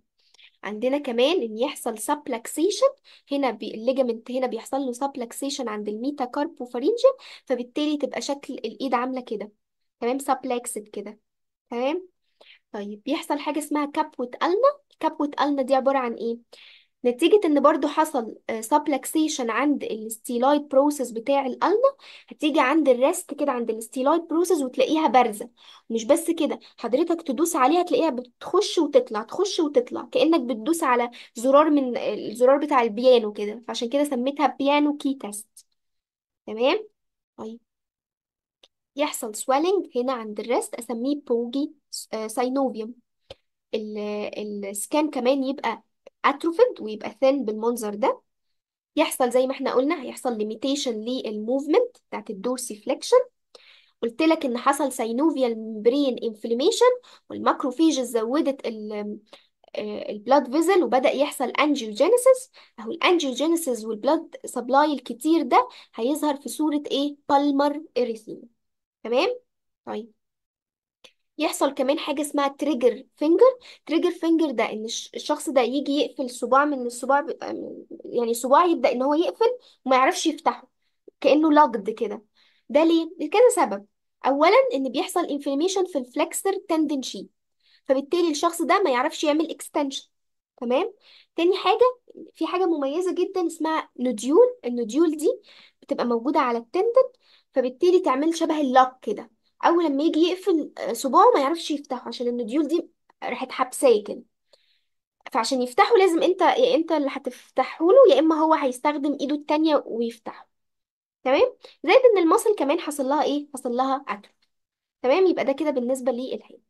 عندنا كمان ان يحصل سبلاكسيشن هنا بي الليجمنت هنا بيحصل له سبلاكسيشن عند الميتا كاربوفارينجل فبالتالي تبقى شكل الايد عامله كده تمام سبلاكسد كده تمام طيب بيحصل حاجه اسمها كابوت النا كابوت النا دي عباره عن ايه نتيجة ان برضو حصل سبلكسيشن آه، عند الستيلايت بروسيس بتاع القلنا هتيجي عند الريست كده عند الستيلايت بروسيس وتلاقيها بارزة مش بس كده حضرتك تدوس عليها تلاقيها بتخش وتطلع تخش وتطلع كأنك بتدوس على زرار من الزرار بتاع البيانو كده فعشان كده سميتها بيانو كي تيست تمام طيب يحصل سويلنج هنا عند الريست اسميه بوجي ساينوفيوم السكان كمان يبقى اتروفيد ويبقى ثين بالمنظر ده يحصل زي ما احنا قلنا هيحصل ليميتيشن للموفمنت بتاعت فليكشن قلت لك ان حصل سينوفيال برين انفلاميشن والماكروفيج زودت البلاد آه، فيزل وبدأ يحصل انجيوجينيسيس اهو الانجيوجينيسيس والبلاد سبلاي الكتير ده هيظهر في صورة ايه بالمر اريثيم تمام طيب يحصل كمان حاجة اسمها تريجر فينجر تريجر فينجر ده ان الشخص ده يجي يقفل صباع من الصباع ب- يعني صباع يبدأ ان هو يقفل وما يعرفش يفتحه كأنه لجد كده ده ليه؟ لكذا سبب اولا ان بيحصل انفلاميشن في الفلكسر تندن شي فبالتالي الشخص ده ما يعرفش يعمل اكستنشن تمام تاني حاجة في حاجة مميزة جدا اسمها نوديول النوديول دي بتبقى موجودة على التندن فبالتالي تعمل شبه اللوك كده اول لما يجي يقفل آه، صباعه ما يعرفش يفتحه عشان النديول دي راحت حبسيه كده فعشان يفتحه لازم انت يا انت اللي هتفتحه له يا اما هو هيستخدم ايده التانية ويفتحه تمام زائد ان المصل كمان حصل لها ايه حصل لها اكل تمام يبقى ده كده بالنسبة للحين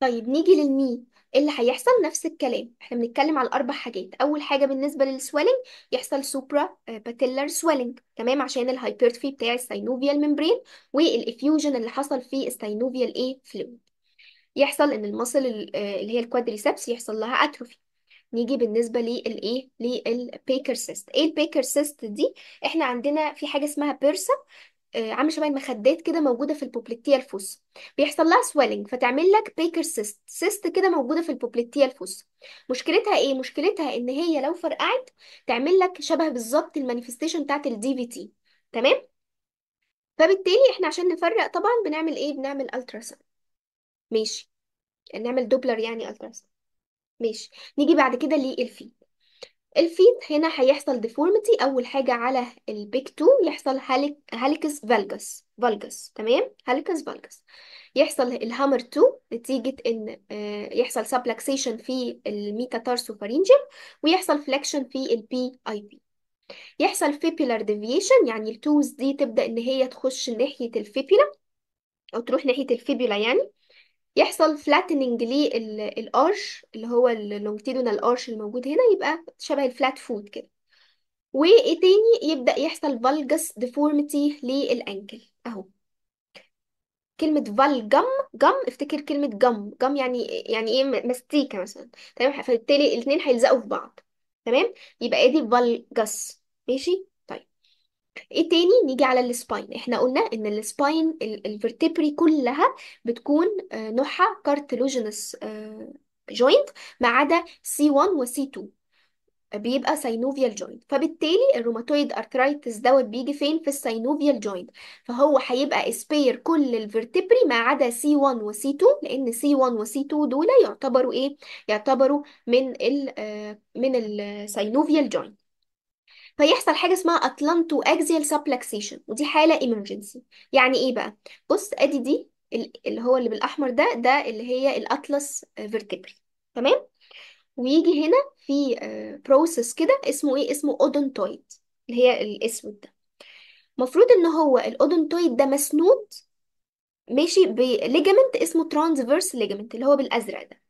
طيب نيجي للمي ايه اللي هيحصل نفس الكلام احنا بنتكلم على اربع حاجات اول حاجه بالنسبه للسويلنج يحصل سوبرا باتيلر سويلنج تمام عشان الهايبرتروفي بتاع السينوفيال ميمبرين والافيوجن اللي حصل في السينوفيال ايه فلويد يحصل ان المصل آه، اللي هي الكوادريسبس يحصل لها اتروفي نيجي بالنسبه للايه للبيكر سيست ايه البيكر سيست دي احنا عندنا في حاجه اسمها بيرسا عامل آه، عامله شبه المخدات كده موجوده في البوبليتيا الفوس بيحصل لها سويلنج فتعمل لك بيكر سيست سيست كده موجوده في البوبليتيا الفوس مشكلتها ايه مشكلتها ان هي لو فرقعت تعمل لك شبه بالظبط المانيفستيشن بتاعت الدي في تي تمام فبالتالي احنا عشان نفرق طبعا بنعمل ايه بنعمل الترا ماشي نعمل دوبلر يعني الترا ماشي نيجي بعد كده للفي الفيت هنا هيحصل ديفورميتي اول حاجه على البيك 2 يحصل هاليكس فالجس فالجس تمام هاليكس فالجس يحصل الهامر 2 نتيجه ان آه، يحصل سبلكسيشن في تارسو فارينجيم ويحصل فليكشن في البي اي بي يحصل فيبيلر ديفيشن يعني التوز دي تبدا ان هي تخش ناحيه الفيبيلا او تروح ناحيه الفيبيلا يعني يحصل فلاتنينج للارش اللي هو اللونجتيدونال ارش الموجود هنا يبقى شبه الفلات فود كده وايه تاني يبدأ يحصل فالجس ديفورميتي للانكل اهو كلمة فالجم جم افتكر كلمة جم جم يعني يعني ايه مستيكة مثلا تمام فبالتالي الاتنين هيلزقوا في بعض تمام يبقى ادي إيه فالجس ماشي ايه تاني نيجي على السباين احنا قلنا ان السباين الفرتبري كلها بتكون آه، نوعها كارتلوجينس آه، جوينت ما عدا سي 1 وسي 2 بيبقى سينوفيال جوينت فبالتالي الروماتويد ارترايتس دوت بيجي فين في السينوفيال جوينت فهو هيبقى اسبير كل الفرتبري ما عدا سي 1 وسي 2 لان سي 1 وسي 2 دول يعتبروا ايه يعتبروا من الـ آه، من السينوفيال جوينت فيحصل حاجه اسمها اتلانتو اكزيال سبلكسيشن ودي حاله ايمرجنسي يعني ايه بقى بص ادي دي اللي هو اللي بالاحمر ده ده اللي هي الاطلس فيرتبري تمام ويجي هنا في بروسيس آه، كده اسمه ايه اسمه اودونتويد اللي هي الاسود ده المفروض ان هو الاودونتويد ده مسنود ماشي بليجامنت اسمه ترانسفيرس ليجامنت اللي هو بالازرق ده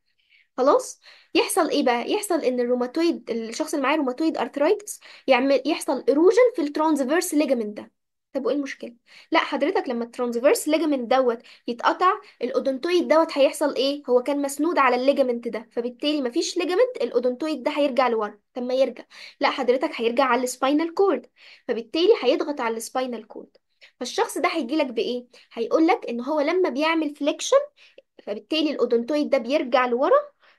خلاص يحصل ايه بقى يحصل ان الروماتويد الشخص اللي معاه روماتويد ارثرايتس يعمل يحصل اروجن في الترانزفيرس ليجامنت ده طب وايه المشكله لا حضرتك لما الترانزفيرس ليجامنت دوت يتقطع الاودونتويد دوت هيحصل ايه هو كان مسنود على الليجامنت ده فبالتالي مفيش ليجامنت الاودونتويد ده هيرجع لورا طب ما يرجع لا حضرتك هيرجع على السباينال كورد فبالتالي هيضغط على السباينال كورد فالشخص ده هيجي لك بايه هيقول لك ان هو لما بيعمل فليكشن فبالتالي الاودونتويد ده بيرجع لورا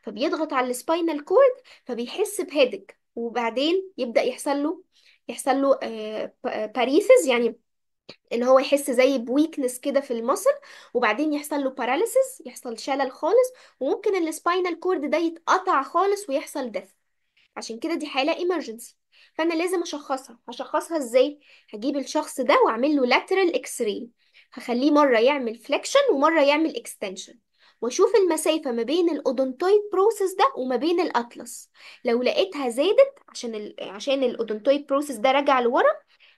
فبيضغط على السباينال كورد فبيحس بهيدك وبعدين يبدأ يحصل له يحصل له آه، باريسز آه، يعني ان هو يحس زي بويكنس كده في المصل وبعدين يحصل له باراليسيس يحصل شلل خالص وممكن السباينال كورد ده يتقطع خالص ويحصل ديث عشان كده دي حالة ايمرجنسي فانا لازم اشخصها هشخصها ازاي هجيب الشخص ده واعمل له لاترال اكس راي هخليه مرة يعمل فليكشن ومرة يعمل اكستنشن واشوف المسافة ما بين الاودونتويد بروسيس ده وما بين الاطلس لو لقيتها زادت عشان ال... عشان الاودونتويد بروسيس ده راجع لورا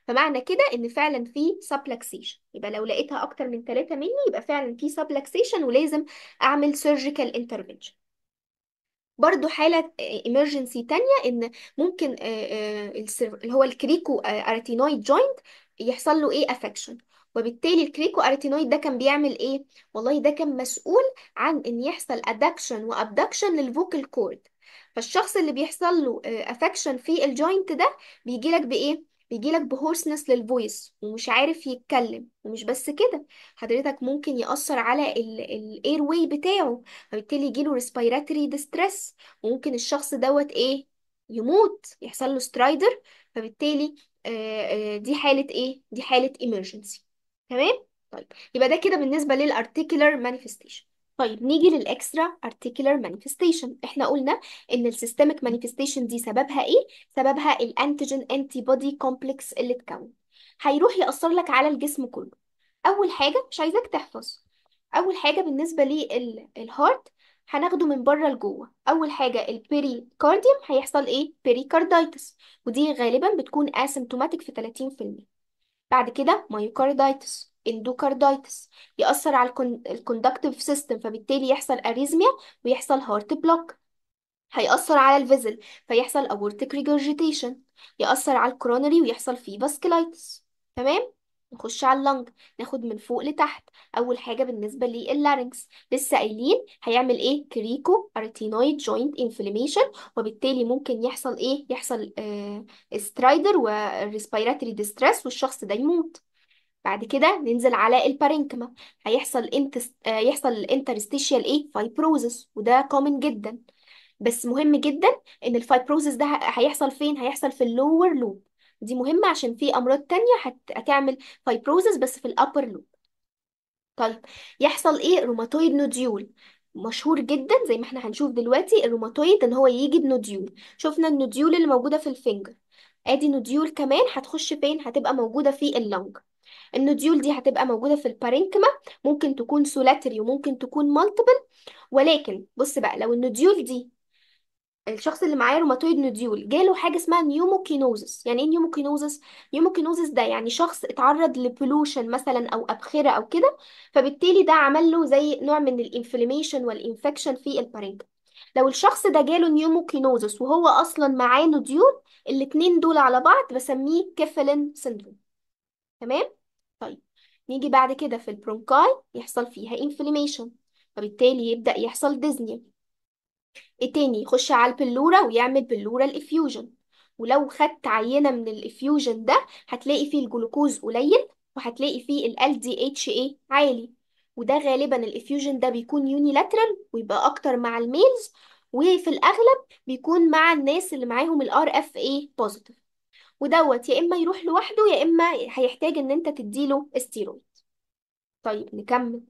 فمعنى كده ان فعلا في سبلكسيشن يبقى لو لقيتها اكتر من 3 مللي يبقى فعلا في سبلكسيشن ولازم اعمل سيرجيكال انترفنشن برضه حالة emergency تانية ان ممكن آه، آه، اللي هو الكريكو اراتينويد آه، جوينت يحصل له ايه افكشن وبالتالي الكريكو اريتينويد ده كان بيعمل ايه والله ده كان مسؤول عن ان يحصل ادكشن وابدكشن للفوكال كورد فالشخص اللي بيحصل له افكشن آه، في الجوينت ده بيجي لك بايه بيجي لك بهورسنس للفويس ومش عارف يتكلم ومش بس كده حضرتك ممكن يأثر على الاير واي بتاعه فبالتالي يجي له ريسبيراتوري ديستريس وممكن الشخص دوت ايه يموت يحصل له سترايدر فبالتالي آه، آه، دي حالة ايه دي حالة ايمرجنسي تمام طيب يبقى ده كده بالنسبة للارتيكولار مانيفستيشن طيب نيجي للاكسترا ارتيكولار مانيفستيشن احنا قلنا ان السيستميك مانيفستيشن دي سببها ايه سببها الانتيجين انتي بودي كومبلكس اللي اتكون هيروح يأثر لك على الجسم كله اول حاجة مش عايزاك تحفظ اول حاجة بالنسبة للهارت هناخده من بره لجوه اول حاجه البيريكارديوم هيحصل ايه بيريكاردايتس ودي غالبا بتكون اسيمتوماتيك في 30% بعد كده مايوكاردايتس اندوكاردايتس يأثر على الكوندكتيف سيستم فبالتالي يحصل اريزميا ويحصل هارت بلوك هيأثر على الفيزل فيحصل aortic ريجورجيتيشن يأثر على الكورونري ويحصل فيه فاسكولايتس تمام نخش على اللنج ناخد من فوق لتحت اول حاجه بالنسبه لللارنكس لسه قايلين هيعمل ايه كريكو ارتينويد جوينت انفلاميشن وبالتالي ممكن يحصل ايه يحصل آه سترايدر وريسبيراتوري ديستريس والشخص ده يموت بعد كده ننزل على البارينكما هيحصل انت آه يحصل انترستيشيال ايه فايبروزس وده كومن جدا بس مهم جدا ان الفايبروزس ده هيحصل فين هيحصل في اللور لوب دي مهمة عشان في أمراض تانية هتعمل فايبروزس بس في الأبر لوب طيب يحصل إيه روماتويد نوديول مشهور جدا زي ما احنا هنشوف دلوقتي الروماتويد ان هو يجي بنوديول شفنا النوديول اللي موجودة في الفينجر ادي نوديول كمان هتخش فين هتبقى موجودة في اللنج النوديول دي هتبقى موجودة في البارينكما ممكن تكون سولاتري وممكن تكون مالتيبل ولكن بص بقى لو النوديول دي الشخص اللي معاه روماتويد نوديول جاله حاجه اسمها نيوموكينوزس يعني ايه نيوموكينوزس نيوموكينوزس ده يعني شخص اتعرض لبولوشن مثلا او ابخره او كده فبالتالي ده عمل له زي نوع من الانفلاميشن والانفكشن في البارينكا لو الشخص ده جاله نيوموكينوزس وهو اصلا معاه نوديول الاتنين دول على بعض بسميه كيفلن سيندروم تمام طيب نيجي بعد كده في البرونكاي يحصل فيها انفلاميشن فبالتالي يبدأ يحصل ديزنيا التاني ايه يخش على البلورة ويعمل بلورة الإفيوجن ولو خدت عينة من الإفيوجن ده هتلاقي فيه الجلوكوز قليل وهتلاقي فيه ال LDHA عالي وده غالبا الإفيوجن ده بيكون يونيلاترال ويبقى أكتر مع الميلز وفي الأغلب بيكون مع الناس اللي معاهم ال RFA بوزيتيف ودوت يا إما يروح لوحده يا إما هيحتاج إن أنت تديله استيرويد طيب نكمل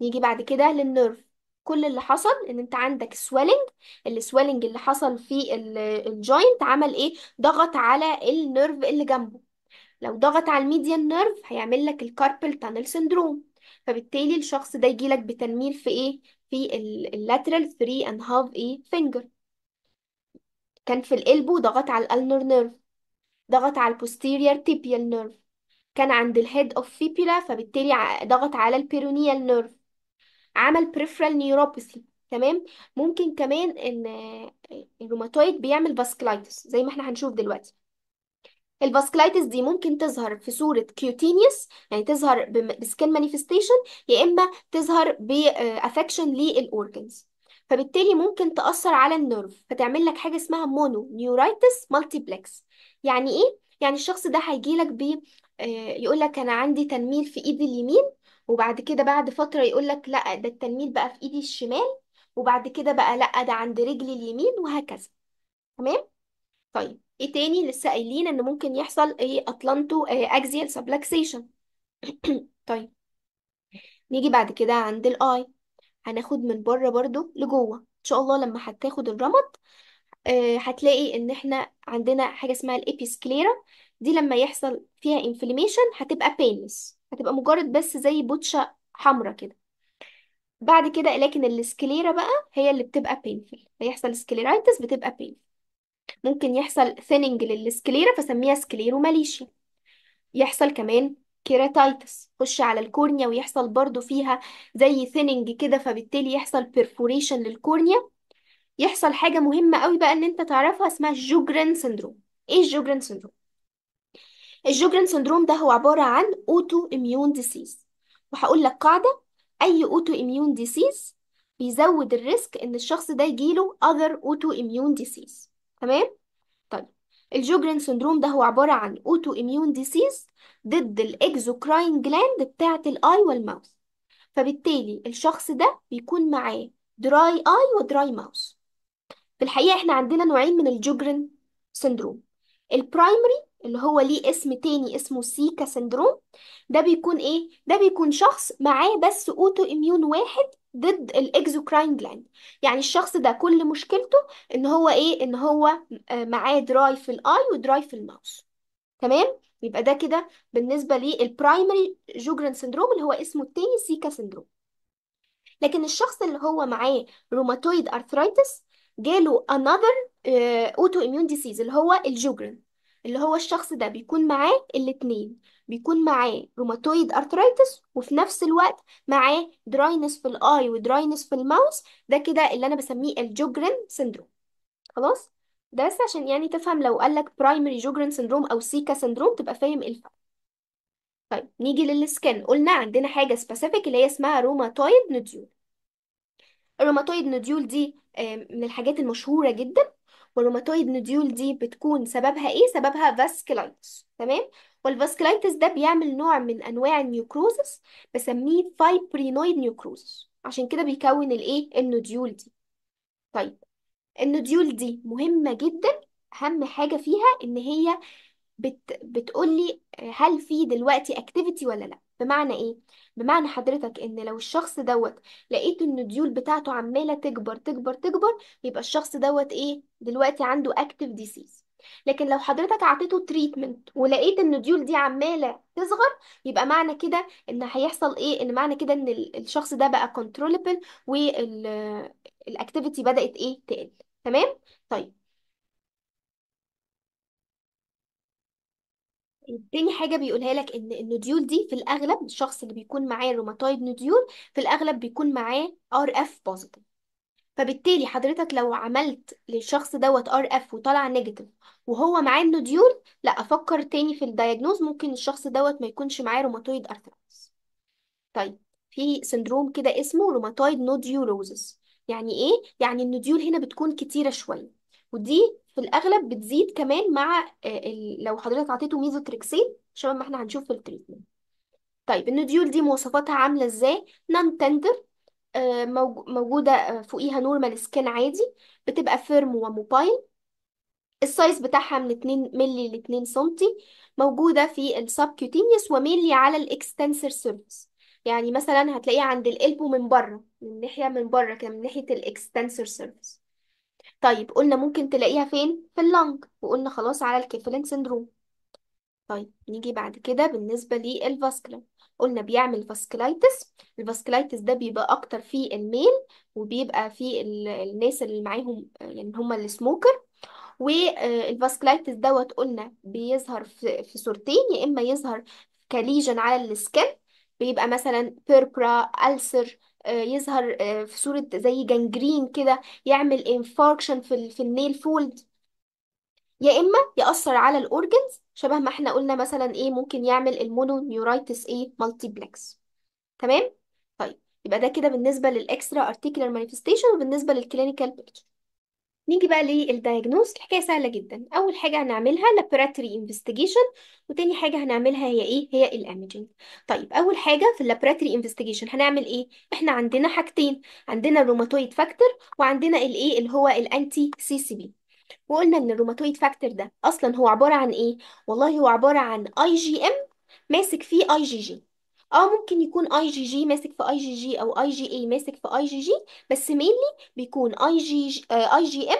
نيجي بعد كده للنيرف كل اللي حصل ان انت عندك سويلنج السويلنج اللي حصل في الجوينت عمل ايه ضغط على النيرف اللي جنبه لو ضغط على الميديان نيرف هيعمل لك الكاربل تانل سندروم فبالتالي الشخص ده يجي لك بتنميل في ايه في اللاترال 3 and half ايه finger كان في القلبو ضغط على الالنر نيرف ضغط على البوستيريور تيبيال نيرف كان عند الهيد اوف فيبيلا فبالتالي ضغط على البيرونيال نيرف عمل بريفرال نيوروباثي تمام ممكن كمان ان الروماتويد بيعمل فاسكلايتس زي ما احنا هنشوف دلوقتي الفاسكلايتس دي ممكن تظهر في صورة كيوتينيوس يعني تظهر بسكين مانيفستيشن يا اما تظهر بافكشن للاورجنز فبالتالي ممكن تأثر على النيرف فتعمل لك حاجة اسمها مونو نيورايتس مالتيبلكس يعني ايه يعني الشخص ده هيجي لك ب آه، يقول لك انا عندي تنميل في ايدي اليمين وبعد كده بعد فترة يقول لك لا ده التنميل بقى في ايدي الشمال وبعد كده بقى لا ده عند رجلي اليمين وهكذا تمام طيب ايه تاني لسه قايلين ان ممكن يحصل ايه اطلانتو ايه اكزيال سبلكسيشن طيب نيجي بعد كده عند الاي هناخد من بره برضو لجوه ان شاء الله لما هتاخد الرمد آه هتلاقي ان احنا عندنا حاجه اسمها الابيسكليرا دي لما يحصل فيها انفليميشن هتبقى بينلس هتبقى مجرد بس زي بوتشة حمرة كده بعد كده لكن السكليرا بقى هي اللي بتبقى painful فيحصل سكليرايتس بتبقى painful ممكن يحصل ثيننج للسكليرا فسميها سكليروماليشيا يحصل كمان كيراتايتس خش على الكورنيا ويحصل برضو فيها زي ثيننج كده فبالتالي يحصل perforation للكورنيا يحصل حاجة مهمة قوي بقى ان انت تعرفها اسمها جوجرين سندروم ايه جوجرين سندروم الجوجرن سندروم ده هو عبارة عن اوتو اميون ديسيز وهقول لك قاعدة اي اوتو اميون ديسيز بيزود الريسك ان الشخص ده يجيله other اوتو اميون ديسيز تمام طيب الجوجرن سندروم ده هو عبارة عن اوتو اميون ديسيز ضد الاكزوكراين جلاند بتاعة الاي والماوس فبالتالي الشخص ده بيكون معاه دراي اي ودراي ماوس في الحقيقة احنا عندنا نوعين من الجوجرن سندروم البرايمري اللي هو ليه اسم تاني اسمه سيكا سندروم ده بيكون ايه ده بيكون شخص معاه بس اوتو اميون واحد ضد الاكزوكراين جلاند يعني الشخص ده كل مشكلته ان هو ايه ان هو آه، معاه دراي في الاي ودراي في الماوس تمام يبقى ده كده بالنسبه للبرايمري جوجرن سندروم اللي هو اسمه التاني سيكا سندروم لكن الشخص اللي هو معاه روماتويد ارثرايتس جاله another آه، اوتو اميون ديسيز اللي هو الجوجرن اللي هو الشخص ده بيكون معاه الاتنين بيكون معاه روماتويد ارترايتس وفي نفس الوقت معاه دراينس في الاي ودراينس في الماوس ده كده اللي انا بسميه الجوجرن سيندروم خلاص ده بس عشان يعني تفهم لو قال لك برايمري جوجرن سيندروم او سيكا سيندروم تبقى فاهم إيه الفرق طيب نيجي للسكن قلنا عندنا حاجة سبيسيفيك اللي هي اسمها روماتويد نوديول الروماتويد نوديول دي آه، من الحاجات المشهورة جدا والروماتويد نوديول دي بتكون سببها ايه سببها فاسكولايتس تمام والفاسكولايتس ده بيعمل نوع من انواع النيوكروزس بسميه فايبرينويد نيوكروزس عشان كده بيكون الايه النوديول دي طيب النوديول دي مهمة جدا اهم حاجة فيها ان هي بت... بتقولي هل في دلوقتي اكتيفيتي ولا لا بمعنى ايه بمعنى حضرتك ان لو الشخص دوت لقيت ان الديول بتاعته عماله تكبر تكبر تكبر يبقى الشخص دوت ايه دلوقتي عنده اكتف ديسيز لكن لو حضرتك اعطيته تريتمنت ولقيت ان الديول دي عماله تصغر يبقى معنى كده ان هيحصل ايه ان معنى كده ان الشخص ده بقى كنترولبل والاكتيفيتي بدات ايه تقل تمام طيب تاني حاجة بيقولها لك إن النوديول دي في الأغلب الشخص اللي بيكون معاه الروماتويد نوديول في الأغلب بيكون معاه ار اف بوزيتيف فبالتالي حضرتك لو عملت للشخص دوت ار اف وطلع نيجاتيف وهو معاه النوديول لا أفكر تاني في الدايجنوز ممكن الشخص دوت ما يكونش معاه روماتويد أرثرايتس طيب في سندروم كده اسمه روماتويد نوديولوزس يعني إيه؟ يعني النوديول هنا بتكون كتيرة شوية ودي في الأغلب بتزيد كمان مع آه، لو حضرتك عطيته ميزوتريكسين شبه ما احنا هنشوف في التريتمنت طيب النوديول دي مواصفاتها عاملة ازاي؟ نون آه، تندر موجودة آه، فوقيها نورمال سكين عادي بتبقى فيرم وموبايل السايز بتاعها من 2 مللي ل 2 سنتي موجودة في السبكيوتينيوس وميلي على الاكستنسر سيرفيس يعني مثلا هتلاقيها عند القلب ومن بره من ناحية من بره كده من ناحية الاكستنسر سيرفيس طيب قلنا ممكن تلاقيها فين في اللنج وقلنا خلاص على الكيفلين سندروم طيب نيجي بعد كده بالنسبة للفاسكولار قلنا بيعمل فاسكولايتس الفاسكولايتس ده بيبقى أكتر في الميل وبيبقى في الناس اللي معاهم يعني هم السموكر والفاسكولايتس دوت قلنا بيظهر في, في صورتين يا إما يظهر كليجن على السكن بيبقى مثلا بيربرا ألسر آه، يظهر آه، في صورة زي جنجرين كده يعمل انفاركشن في ال- في النيل فولد يا اما يأثر على الاورجنز شبه ما احنا قلنا مثلا ايه ممكن يعمل المونو نيورايتس ايه مالتيبلكس تمام طيب يبقى ده كده بالنسبة للاكسترا ارتيكولار مانيفستيشن وبالنسبة للكلينيكال بيكتشر نيجي بقى للدايجنوز الحكايه سهله جدا اول حاجه هنعملها لابراتوري انفستيجيشن وتاني حاجه هنعملها هي ايه هي الايمجنج طيب اول حاجه في اللابراتوري انفستيجيشن هنعمل ايه احنا عندنا حاجتين عندنا الروماتويد فاكتور وعندنا الايه اللي هو الانتي سي سي بي وقلنا ان الروماتويد فاكتور ده اصلا هو عباره عن ايه والله هو عباره عن اي جي ام ماسك فيه اي جي جي اه ممكن يكون اي جي جي ماسك في اي جي جي او اي جي اي ماسك في اي جي جي بس مينلي بيكون اي جي اي جي ام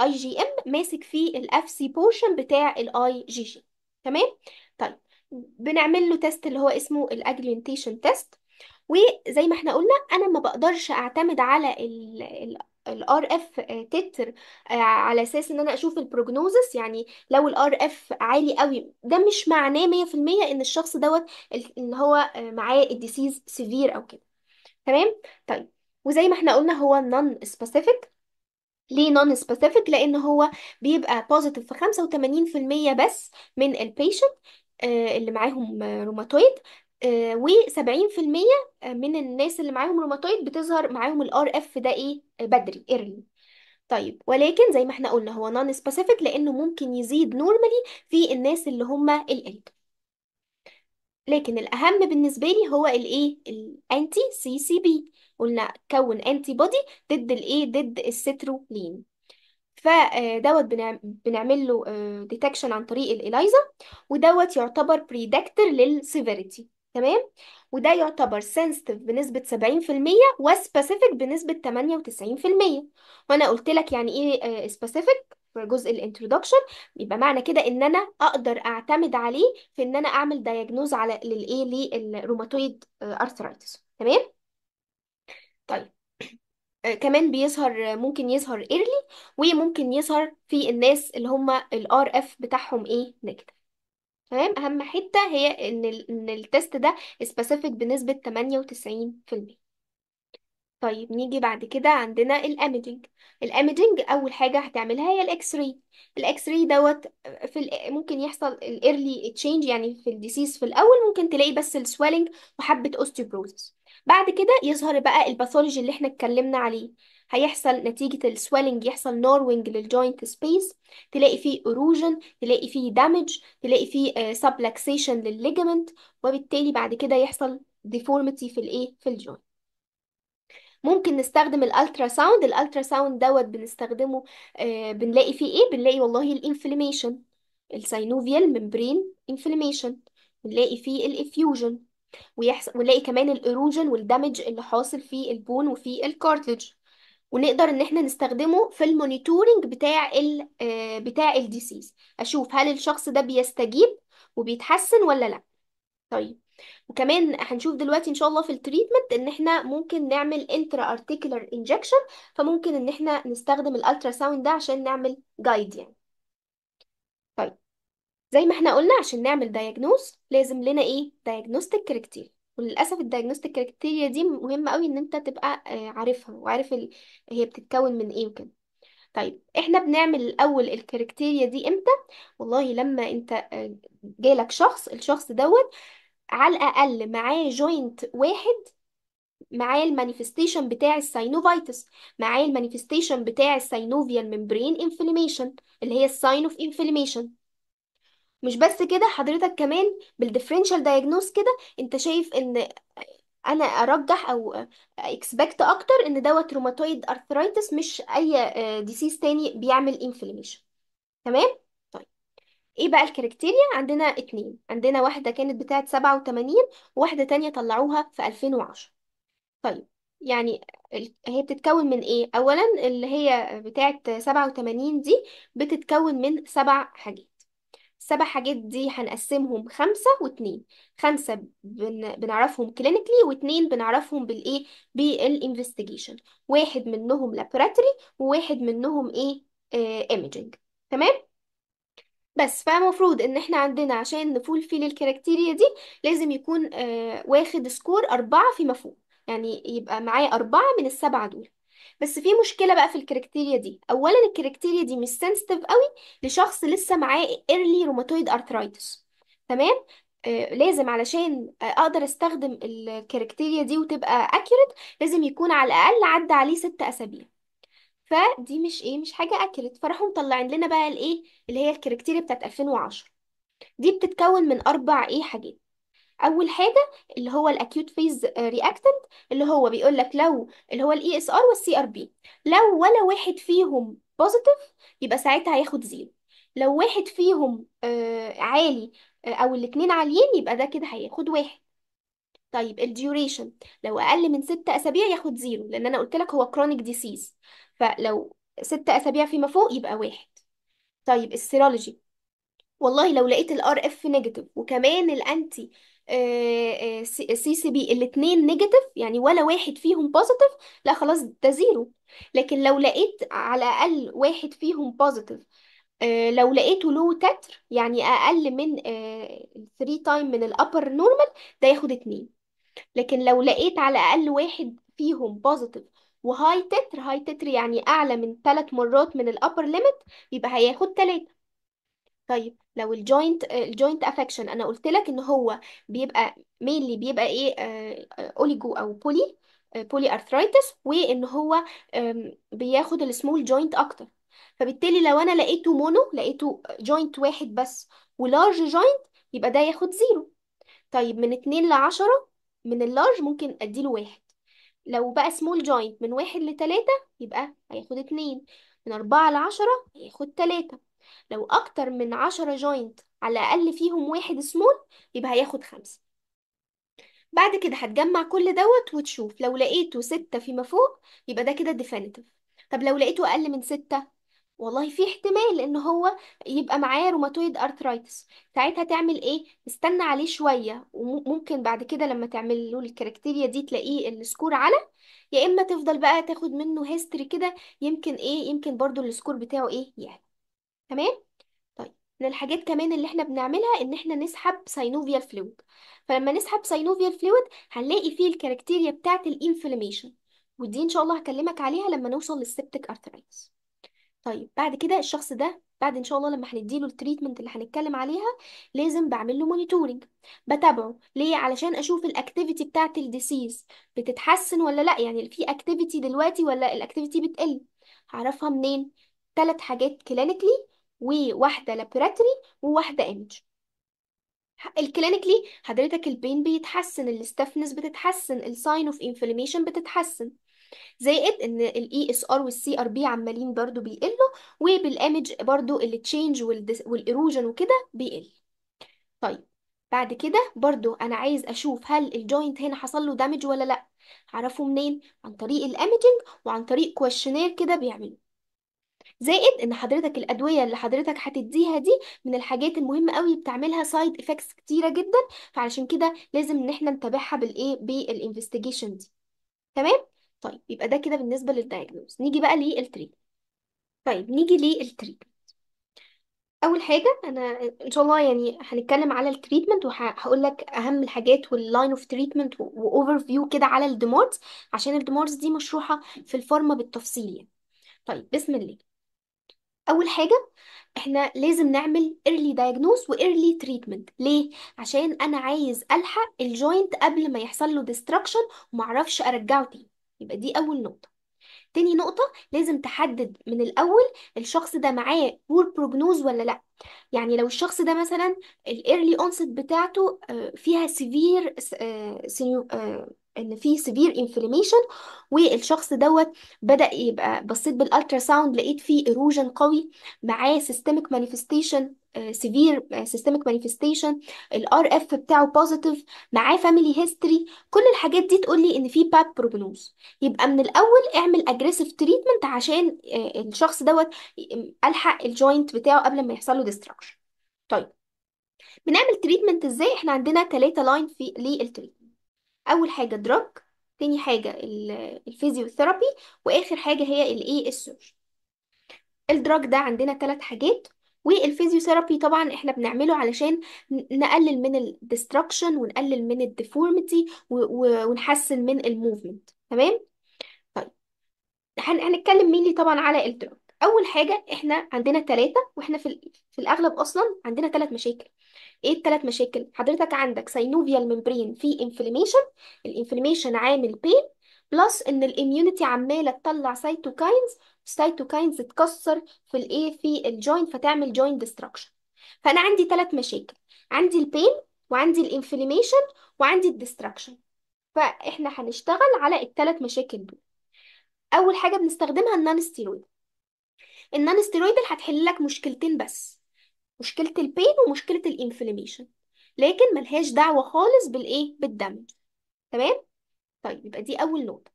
اي جي ام ماسك في الاف سي بورشن بتاع الاي جي جي تمام طيب بنعمل له تيست اللي هو اسمه الاجلينتيشن تيست وزي ما احنا قلنا انا ما بقدرش اعتمد على ال الار اف تتر آه، على اساس ان انا اشوف البروجنوزس يعني لو الار اف عالي قوي ده مش معناه 100% ان الشخص دوت ان هو آه، معاه الديسيز سيفير او كده تمام طيب وزي ما احنا قلنا هو نون سبيسيفيك ليه نون سبيسيفيك لان هو بيبقى بوزيتيف في 85% بس من البيشنت آه، اللي معاهم روماتويد آه، و70% آه، من الناس اللي معاهم روماتويد بتظهر معاهم الار اف ده ايه آه، بدري ايرلي طيب ولكن زي ما احنا قلنا هو نون سبيسيفيك لانه ممكن يزيد نورمالي في الناس اللي هم الالد لكن الاهم بالنسبه لي هو الايه الانتي سي سي بي قلنا كون انتي بودي ضد الايه ضد السترولين فدوت بنعمل له ديتكشن عن طريق الإليزا ودوت يعتبر بريدكتر للسيفيريتي تمام وده يعتبر sensitive بنسبة 70% وسبيسيفيك بنسبة 98% وانا قلت لك يعني ايه سبيسيفيك آه، في جزء الانترودكشن يبقى معنى كده ان انا اقدر اعتمد عليه في ان انا اعمل دايجنوز على للايه للروماتويد ارثرايتس تمام طيب آه، كمان بيظهر آه، ممكن يظهر ايرلي وممكن يظهر في الناس اللي هم الار اف بتاعهم ايه نيجاتيف تمام اهم حته هي ان ان التيست ده سبيسيفيك بنسبه 98% طيب نيجي بعد كده عندنا الاميدنج الاميدنج اول حاجه هتعملها هي الاكس راي الاكس راي دوت في ممكن يحصل الايرلي تشينج يعني في الديسيز في الاول ممكن تلاقي بس السويلنج وحبه اوستيوبروزس بعد كده يظهر بقى الباثولوجي اللي احنا اتكلمنا عليه هيحصل نتيجة السويلنج يحصل نوروينج للجوينت سبيس تلاقي فيه اروجن تلاقي فيه دامج تلاقي فيه سبلكسيشن آه، للليجمنت وبالتالي بعد كده يحصل ديفورميتي في الايه في الجوينت ممكن نستخدم الالترا ساوند الالترا ساوند دوت بنستخدمه آه، بنلاقي فيه ايه بنلاقي والله الانفلاميشن السينوفيال ممبرين انفلاميشن بنلاقي فيه الافيوجن ويحصل ونلاقي كمان الايروجن والدمج اللي حاصل في البون وفي الكارتلج ونقدر ان احنا نستخدمه في المونيتورنج بتاع ال آه، بتاع الديسيز اشوف هل الشخص ده بيستجيب وبيتحسن ولا لا طيب وكمان هنشوف دلوقتي ان شاء الله في التريتمنت ان احنا ممكن نعمل انترا ارتيكولار انجكشن فممكن ان احنا نستخدم الالترا ساوند ده عشان نعمل جايد يعني طيب زي ما احنا قلنا عشان نعمل دايجنوز لازم لنا ايه دايجنوستيك كريتيريا وللاسف الدايجنوستيك كريتيريا دي مهمه قوي ان انت تبقى آه، عارفها وعارف هي بتتكون من ايه وكده طيب احنا بنعمل الاول الكريتيريا دي امتى والله لما انت آه، جالك شخص الشخص دوت على الاقل معاه جوينت واحد معاه المانيفستيشن بتاع الساينوفايتس معاه المانيفستيشن بتاع الساينوفيال ميمبرين انفلاميشن اللي هي الساين اوف انفلاميشن مش بس كده حضرتك كمان بالديفرنشال دايجنوز كده انت شايف ان انا ارجح او اكسبكت اكتر ان دوت روماتويد ارثرايتس مش اي ديسيز آه، تاني بيعمل انفلاميشن تمام طيب ايه بقى الكريتيريا عندنا اتنين عندنا واحده كانت بتاعه 87 وواحده تانية طلعوها في 2010 طيب يعني هي بتتكون من ايه اولا اللي هي بتاعه 87 دي بتتكون من سبع حاجات السبع حاجات دي هنقسمهم خمسة واتنين خمسة بن... بنعرفهم كلينيكلي واتنين بنعرفهم بالايه بالانفستيجيشن واحد منهم لابراتري وواحد منهم ايه ايمجنج آه، تمام بس فالمفروض ان احنا عندنا عشان نفول فيل الكاركتيريا دي لازم يكون آه واخد سكور أربعة فيما فوق يعني يبقى معايا أربعة من السبعة دول بس في مشكله بقى في الكريكتيريا دي اولا الكريكتيريا دي مش سنسيتيف قوي لشخص لسه معاه ايرلي روماتويد arthritis تمام آه، لازم علشان آه، اقدر استخدم الكريكتيريا دي وتبقى اكيوريت لازم يكون على الاقل عدى عليه ست اسابيع فدي مش ايه مش حاجه اكيوريت فراحوا مطلعين لنا بقى الايه اللي هي الكريكتيريا بتاعت 2010 دي بتتكون من اربع ايه حاجات اول حاجه اللي هو الاكيوت فيز رياكتنت اللي هو بيقول لك لو اللي هو الاي اس e ار والسي ار بي لو ولا واحد فيهم بوزيتيف يبقى ساعتها هياخد زيرو لو واحد فيهم آه، عالي آه، او الاثنين عاليين يبقى ده كده هياخد واحد طيب الديوريشن لو اقل من ستة اسابيع ياخد زيرو لان انا قلت لك هو كرونيك ديسيز فلو ستة اسابيع فيما فوق يبقى واحد طيب السيرولوجي والله لو لقيت الار اف نيجاتيف وكمان الانتي آه، آه، سي سي بي الاثنين نيجاتيف يعني ولا واحد فيهم بوزيتيف لا خلاص ده زيرو لكن لو لقيت على الاقل واحد فيهم بوزيتيف آه، لو لقيته لو تتر يعني اقل من 3 تايم من الابر نورمال ده ياخد اتنين لكن لو لقيت على الاقل واحد فيهم بوزيتيف وهاي تتر هاي تتر يعني اعلى من ثلاث مرات من الابر ليميت يبقى هياخد ثلاثة طيب لو الجوينت الجوينت افكشن انا قلت لك ان هو بيبقى مينلي بيبقى ايه اوليجو آه، او بولي بولي ارثرايتس وان هو بياخد السمول جوينت اكتر فبالتالي لو انا لقيته مونو لقيته جوينت واحد بس ولارج جوينت يبقى ده ياخد زيرو طيب من اتنين لعشرة من اللارج ممكن اديله واحد لو بقى سمول جوينت من واحد لتلاتة يبقى هياخد اتنين من أربعة لعشرة هياخد تلاتة لو أكتر من عشرة جوينت على الأقل فيهم واحد سمول يبقى هياخد خمسة بعد كده هتجمع كل دوت وتشوف لو لقيته ستة فيما فوق يبقى ده كده ديفينيتيف طب لو لقيته أقل من ستة والله في احتمال ان هو يبقى معاه روماتويد ارثرايتس ساعتها تعمل ايه استنى عليه شويه وممكن بعد كده لما تعمل له الكراكتيريا دي تلاقيه السكور على يا اما تفضل بقى تاخد منه هيستوري كده يمكن ايه يمكن برضو السكور بتاعه ايه يعني. تمام طيب من الحاجات كمان اللي احنا بنعملها ان احنا نسحب ساينوفيال فلويد فلما نسحب ساينوفيال فلويد هنلاقي فيه الكاركتيريا بتاعه الانفلاميشن ودي ان شاء الله هكلمك عليها لما نوصل للسيبتك ارثرايتس طيب بعد كده الشخص ده بعد ان شاء الله لما هنديله التريتمنت اللي هنتكلم عليها لازم بعمل له مونيتورنج بتابعه ليه علشان اشوف الاكتيفيتي بتاعه الديسيز بتتحسن ولا لا يعني في اكتيفيتي دلوقتي ولا الاكتيفيتي بتقل هعرفها منين ثلاث حاجات كلينيكلي وواحده لابيراتري وواحده ايمج الكلينيكلي حضرتك البين بيتحسن الاستفنس بتتحسن الساين اوف انفلاميشن بتتحسن زائد ان الاي اس e ار والسي ار بي عمالين برضو بيقلوا وبالامج برضو التشينج والايروجن وكده بيقل طيب بعد كده برضو انا عايز اشوف هل الجوينت هنا حصل له دامج ولا لا هعرفه منين عن طريق الامجنج وعن طريق كويشنير كده بيعملوا زائد ان حضرتك الادويه اللي حضرتك هتديها دي من الحاجات المهمه قوي بتعملها سايد افكتس كتيره جدا فعلشان كده لازم ان احنا نتابعها بالايه بالانفستيجيشن دي تمام طيب يبقى ده كده بالنسبه للدايجنوز نيجي بقى للتريتمنت طيب نيجي للتريتمنت اول حاجه انا ان شاء الله يعني هنتكلم على التريتمنت وهقول لك اهم الحاجات واللاين اوف تريتمنت واوفر فيو كده على الديمارز عشان الديمارز دي مشروحه في الفارما بالتفصيل يعني طيب بسم الله اول حاجه احنا لازم نعمل early diagnose و early treatment ليه عشان انا عايز الحق الجوينت قبل ما يحصل له destruction ومعرفش ارجعه تاني يبقى دي اول نقطه تاني نقطة لازم تحدد من الأول الشخص ده معاه poor prognosis ولا لأ يعني لو الشخص ده مثلا الايرلي early onset بتاعته آه، فيها severe آه، ان في سيفير انفلاميشن والشخص دوت بدا يبقى بصيت بالالترا ساوند لقيت فيه ايروجن قوي معاه سيستميك مانيفستيشن سيفير سيستميك مانيفستيشن الار اف بتاعه بوزيتيف معاه فاميلي هيستوري كل الحاجات دي تقول لي ان في باد بروجنوز يبقى من الاول اعمل اجريسيف تريتمنت عشان آه، الشخص دوت الحق الجوينت بتاعه قبل ما يحصل له ديستراكشن طيب بنعمل تريتمنت ازاي احنا عندنا ثلاثه لاين في للتريتمنت اول حاجه دراج تاني حاجه الفيزيوثيرابي واخر حاجه هي الاي اس الدراج ده عندنا ثلاث حاجات والفيزيوثيرابي طبعا احنا بنعمله علشان نقلل من الديستراكشن ونقلل من الديفورميتي ونحسن من الموفمنت تمام طيب هنتكلم هنتكلم مينلي طبعا على الدراج اول حاجه احنا عندنا ثلاثه واحنا في في الاغلب اصلا عندنا ثلاث مشاكل ايه التلات مشاكل حضرتك عندك سينوفيال ممبرين في انفلاميشن الانفلاميشن عامل بين بلس ان الاميونتي عماله تطلع سيتوكاينز السيتوكاينز تكسر في الايه في الجوينت فتعمل جوينت ديستراكشن فانا عندي تلات مشاكل عندي البين وعندي الانفلاميشن وعندي الديستراكشن فاحنا هنشتغل على التلات مشاكل دول اول حاجه بنستخدمها النان ستيرويد النان هتحل لك مشكلتين بس مشكلة البين ومشكلة الانفلاميشن لكن ملهاش دعوة خالص بالإيه بالدمج تمام طيب يبقى دي أول نقطة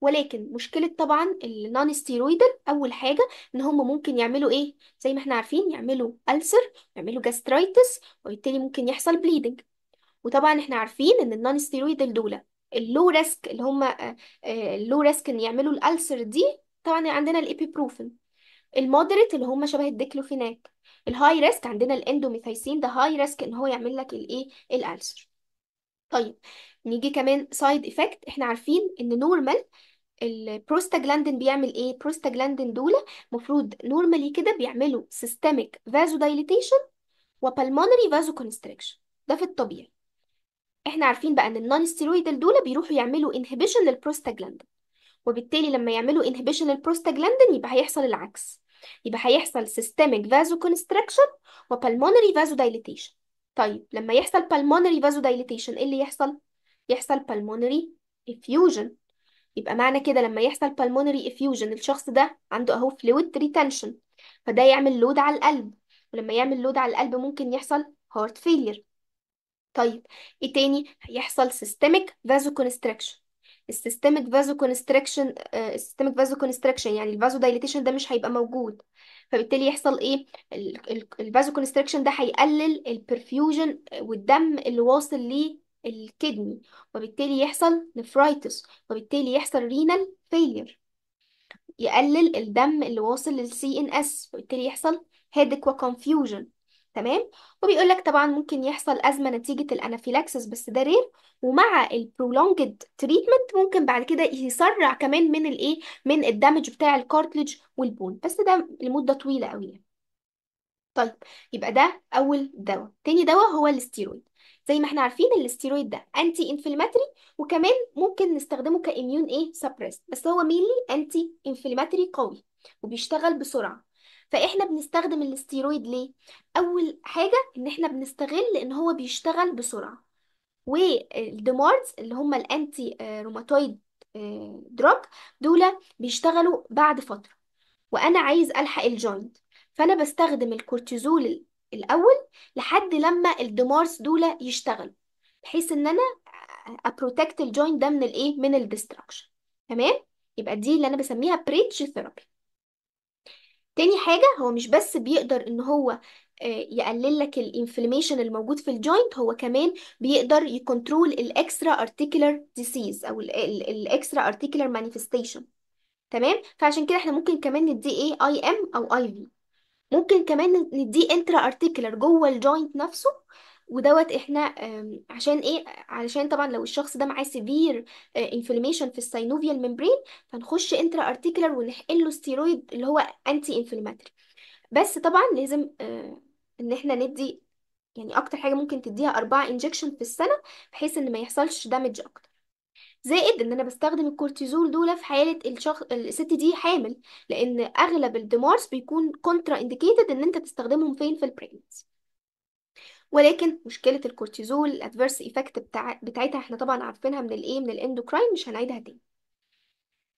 ولكن مشكلة طبعا النون ستيرويدال أول حاجة إن هم ممكن يعملوا إيه زي ما إحنا عارفين يعملوا ألسر يعملوا جاسترايتس وبالتالي ممكن يحصل بليدنج وطبعا إحنا عارفين إن النون ستيرويدال دول اللو ريسك اللي هم آه، آه، اللو ريسك إن يعملوا الألسر دي طبعا عندنا الإيبيبروفين المودريت اللي هم شبه الديكلوفيناك الهاي ريسك عندنا الاندوميثايسين ده هاي ريسك ان هو يعمل لك الايه الالسر طيب نيجي كمان سايد افكت احنا عارفين ان نورمال البروستاجلاندين بيعمل ايه بروستاجلاندين دول مفروض نورمالي كده بيعملوا سيستميك فازو دايليتيشن وبالمونري فازو كونستريكشن ده في الطبيعي احنا عارفين بقى ان النون ستيرويدال دول بيروحوا يعملوا انهبيشن للبروستاجلاندين وبالتالي لما يعملوا انهبيشن للبروستاجلاندين يبقى هيحصل العكس يبقى هيحصل سيستميك فازو كونستراكشن وبالمونري فازو دايليتيشن طيب لما يحصل بالمونري فازو دايليتيشن ايه اللي يحصل يحصل بالمونري افيوجن يبقى معنى كده لما يحصل بالمونري افيوجن الشخص ده عنده اهو فلويد ريتنشن فده يعمل لود على القلب ولما يعمل لود على القلب ممكن يحصل هارت فيلير طيب ايه تاني هيحصل سيستميك فازو كونستراكشن السيستميك فازو كونستريكشن السيستميك فازو كونستريكشن يعني الفازو دايليتيشن ده مش هيبقى موجود فبالتالي يحصل ايه الفازو كونستريكشن ده هيقلل البرفيوجن والدم اللي واصل للكدني وبالتالي يحصل نفرايتس وبالتالي يحصل رينال فيلير يقلل الدم اللي واصل للسي ان اس وبالتالي يحصل هيدك وكونفيوجن تمام وبيقول لك طبعا ممكن يحصل ازمه نتيجه الانافيلاكسس بس ده رير ومع البرولونجد تريتمنت ممكن بعد كده يسرع كمان من الايه من الدمج بتاع الكارتليج والبون بس ده لمده طويله قوي يعني. طيب يبقى ده اول دواء تاني دواء هو الاستيرويد زي ما احنا عارفين الاستيرويد ده انتي انفلاماتري وكمان ممكن نستخدمه كاميون ايه سبريس بس هو مينلي انتي انفلاماتري قوي وبيشتغل بسرعه فاحنا بنستخدم الاستيرويد ليه اول حاجه ان احنا بنستغل ان هو بيشتغل بسرعه والدماردز اللي هم الانتي روماتويد دروج آه، دول بيشتغلوا بعد فترة وأنا عايز ألحق الجوينت فأنا بستخدم الكورتيزول الأول لحد لما الدمارس دول يشتغلوا بحيث إن أنا أبروتكت الجوينت ده من الإيه؟ من الدستراكشن تمام؟ يبقى دي اللي أنا بسميها بريتش ثيرابي تاني حاجة هو مش بس بيقدر إن هو يقلل لك الانفلاميشن الموجود في الجوينت هو كمان بيقدر يكنترول الاكسترا ارتكيولار ديسيز او الاكسترا ارتكيولار مانيفستيشن تمام فعشان كده احنا ممكن كمان نديه ايه اي ام او اي في ممكن كمان نديه انترا ارتكيولار جوه الجوينت نفسه ودوت احنا عشان ايه علشان طبعا لو الشخص ده معاه سيفير انفلاميشن آه، في السينوفيال ممبرين فنخش انترا ارتكيولار ونحقن له ستيرويد اللي هو انتي انفلاماتوري بس طبعا لازم آه، ان احنا ندي يعني اكتر حاجه ممكن تديها اربعة انجكشن في السنه بحيث ان ما يحصلش دامج اكتر زائد ان انا بستخدم الكورتيزول دول في حاله الشخص الست دي حامل لان اغلب الدمارس بيكون كونترا انديكيتد ان انت تستخدمهم فين في البريجنس ولكن مشكله الكورتيزول الادفيرس ايفكت بتاع... بتاعتها احنا طبعا عارفينها من الايه من الاندوكراين مش هنعيدها تاني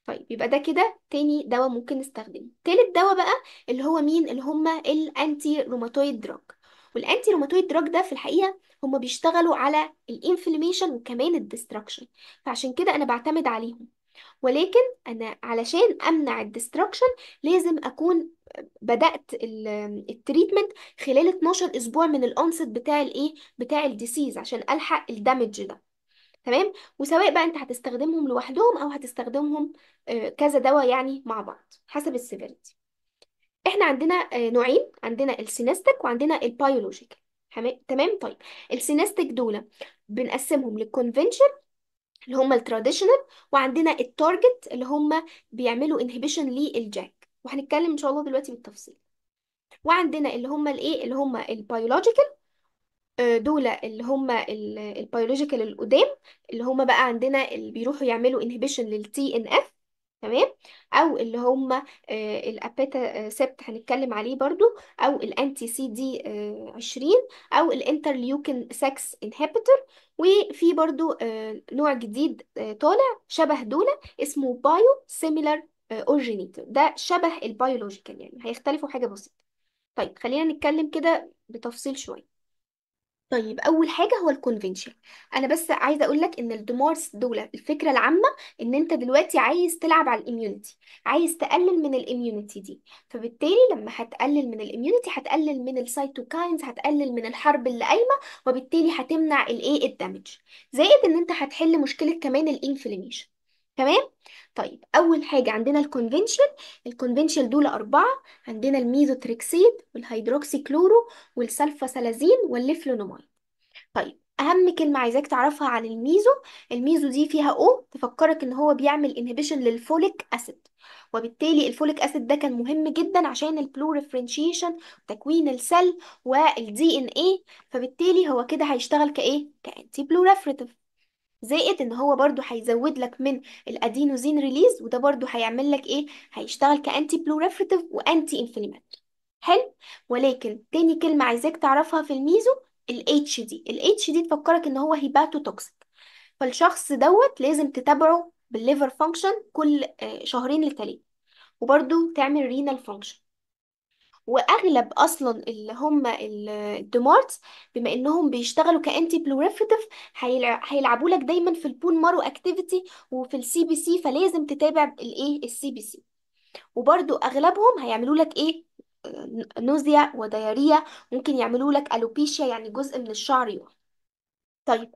طيب يبقى ده كده تاني دواء ممكن نستخدمه تالت دواء بقى اللي هو مين اللي هما الانتي روماتويد دراج والانتي روماتويد دراج ده في الحقيقه هما بيشتغلوا على الانفلاميشن وكمان الدستراكشن فعشان كده انا بعتمد عليهم ولكن انا علشان امنع الدستراكشن لازم اكون بدات التريتمنت خلال 12 اسبوع من الانست بتاع الايه بتاع الديسيز عشان الحق الدمج ده تمام وسواء بقى انت هتستخدمهم لوحدهم او هتستخدمهم آه، كذا دواء يعني مع بعض حسب السيفيريتي احنا عندنا آه، نوعين عندنا السينستيك وعندنا البايولوجيك تمام طيب السينستيك دول بنقسمهم للكونفنشن اللي هم التراديشنال وعندنا التارجت اللي هم بيعملوا انهبيشن للجاك وهنتكلم ان شاء الله دلوقتي بالتفصيل وعندنا اللي هم الايه اللي هم البايولوجيكال آه، دول اللي هم البيولوجيكال القدام اللي هم بقى عندنا اللي بيروحوا يعملوا انهبيشن للتي ان اف تمام او اللي هم آه، الابيتا سبت هنتكلم عليه برضو او الانتي سي دي 20 او الانترليوكين 6 انهبيتور وفي برضو آه، نوع جديد طالع شبه دول اسمه بايو سيميلار اورجينيتور ده شبه البيولوجيكال يعني هيختلفوا حاجه بسيطه طيب خلينا نتكلم كده بتفصيل شويه طيب اول حاجه هو الكونفنشن انا بس عايزه اقول لك ان الدمارس دول الفكره العامه ان انت دلوقتي عايز تلعب على الاميونتي عايز تقلل من الاميونتي دي فبالتالي لما هتقلل من الاميونتي هتقلل من السيتوكاينز هتقلل من الحرب اللي قايمه وبالتالي هتمنع الايه الدمج زائد ان انت هتحل مشكله كمان الانفلاميشن تمام طيب اول حاجه عندنا الكونفنشن الكونفنشن دول اربعه عندنا الميزوتريكسيد والهيدروكسي كلورو والسلفاسلازين والليفلونومايد طيب اهم كلمه عايزاك تعرفها عن الميزو الميزو دي فيها او تفكرك ان هو بيعمل انهبيشن للفوليك اسيد وبالتالي الفوليك اسيد ده كان مهم جدا عشان البلوريفرنشيشن تكوين السل والدي ان ايه فبالتالي هو كده هيشتغل كايه كانتي بلوريفريتيف زائد ان هو برضو هيزود لك من الادينوزين ريليز وده برضو هيعمل لك ايه هيشتغل كانتي بلوريفرتيف وانتي انفلاماتوري حلو ولكن تاني كلمه عايزاك تعرفها في الميزو الاتش دي الاتش دي تفكرك ان هو هيباتو توكسيك فالشخص دوت لازم تتابعه بالليفر فانكشن كل آه، شهرين لتلاتة وبرضو تعمل رينال فانكشن واغلب اصلا اللي هم الدومارتس الدمارتس بما انهم بيشتغلوا كانتي بلوريفيتيف هيلعبوا لك دايما في البون مارو اكتيفيتي وفي السي بي سي فلازم تتابع الايه السي بي سي وبرضو اغلبهم هيعملوا لك ايه نوزيا وديارية ممكن يعملوا لك الوبيشيا يعني جزء من الشعر يقع طيب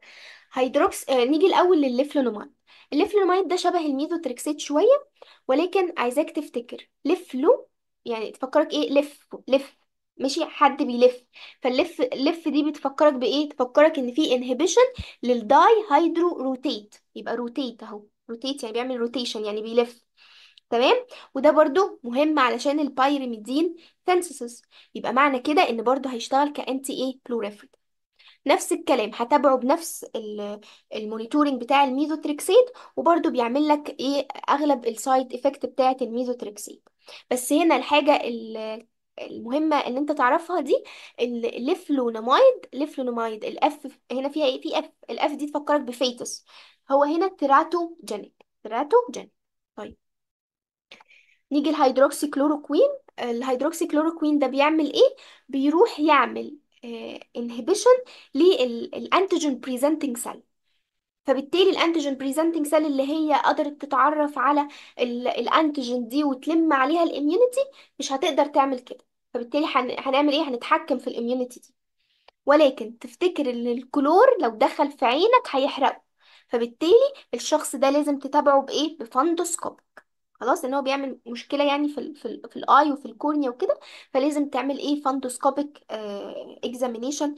هيدروكس آه نيجي الاول للليفلونومايد الليفلونومايد ده شبه الميزوتريكسيت شويه ولكن عايزاك تفتكر لفلو يعني تفكرك ايه لف لف ماشي حد بيلف فاللف اللف دي بتفكرك بايه تفكرك ان في انهبيشن للداي هيدرو روتيت يبقى روتيت اهو روتيت يعني بيعمل روتيشن يعني بيلف تمام وده برضو مهم علشان البايرميدين سينثيسيس يبقى معنى كده ان برضو هيشتغل كانتي ايه بلوريفريد نفس الكلام هتابعه بنفس المونيتورنج بتاع الميزوتريكسيت وبرضو بيعمل لك ايه اغلب السايد افكت بتاعه الميزوتريكسيت بس هنا الحاجة المهمة ان انت تعرفها دي الليفلونامايد الليفلونامايد الاف هنا فيها ايه في اف الاف دي تفكرك بفيتوس هو هنا تراتوجينيك تراتوجينيك طيب نيجي الهيدروكسي كلوروكوين الهيدروكسي كلوروكوين ده بيعمل ايه بيروح يعمل انهبيشن للانتيجين بريزنتنج سيل فبالتالي الانتيجين بريزنتنج سيل اللي هي قدرت تتعرف على الانتيجين دي وتلم عليها الاميونيتي مش هتقدر تعمل كده فبالتالي هن- هنعمل ايه هنتحكم في الاميونيتي دي ولكن تفتكر ان الكلور لو دخل في عينك هيحرقه فبالتالي الشخص ده لازم تتابعه بايه بفندوسكوب خلاص ان هو بيعمل مشكله يعني في الـ في الـ في الاي وفي الكورنيا وكده فلازم تعمل ايه فندوسكوبيك اكزامينيشن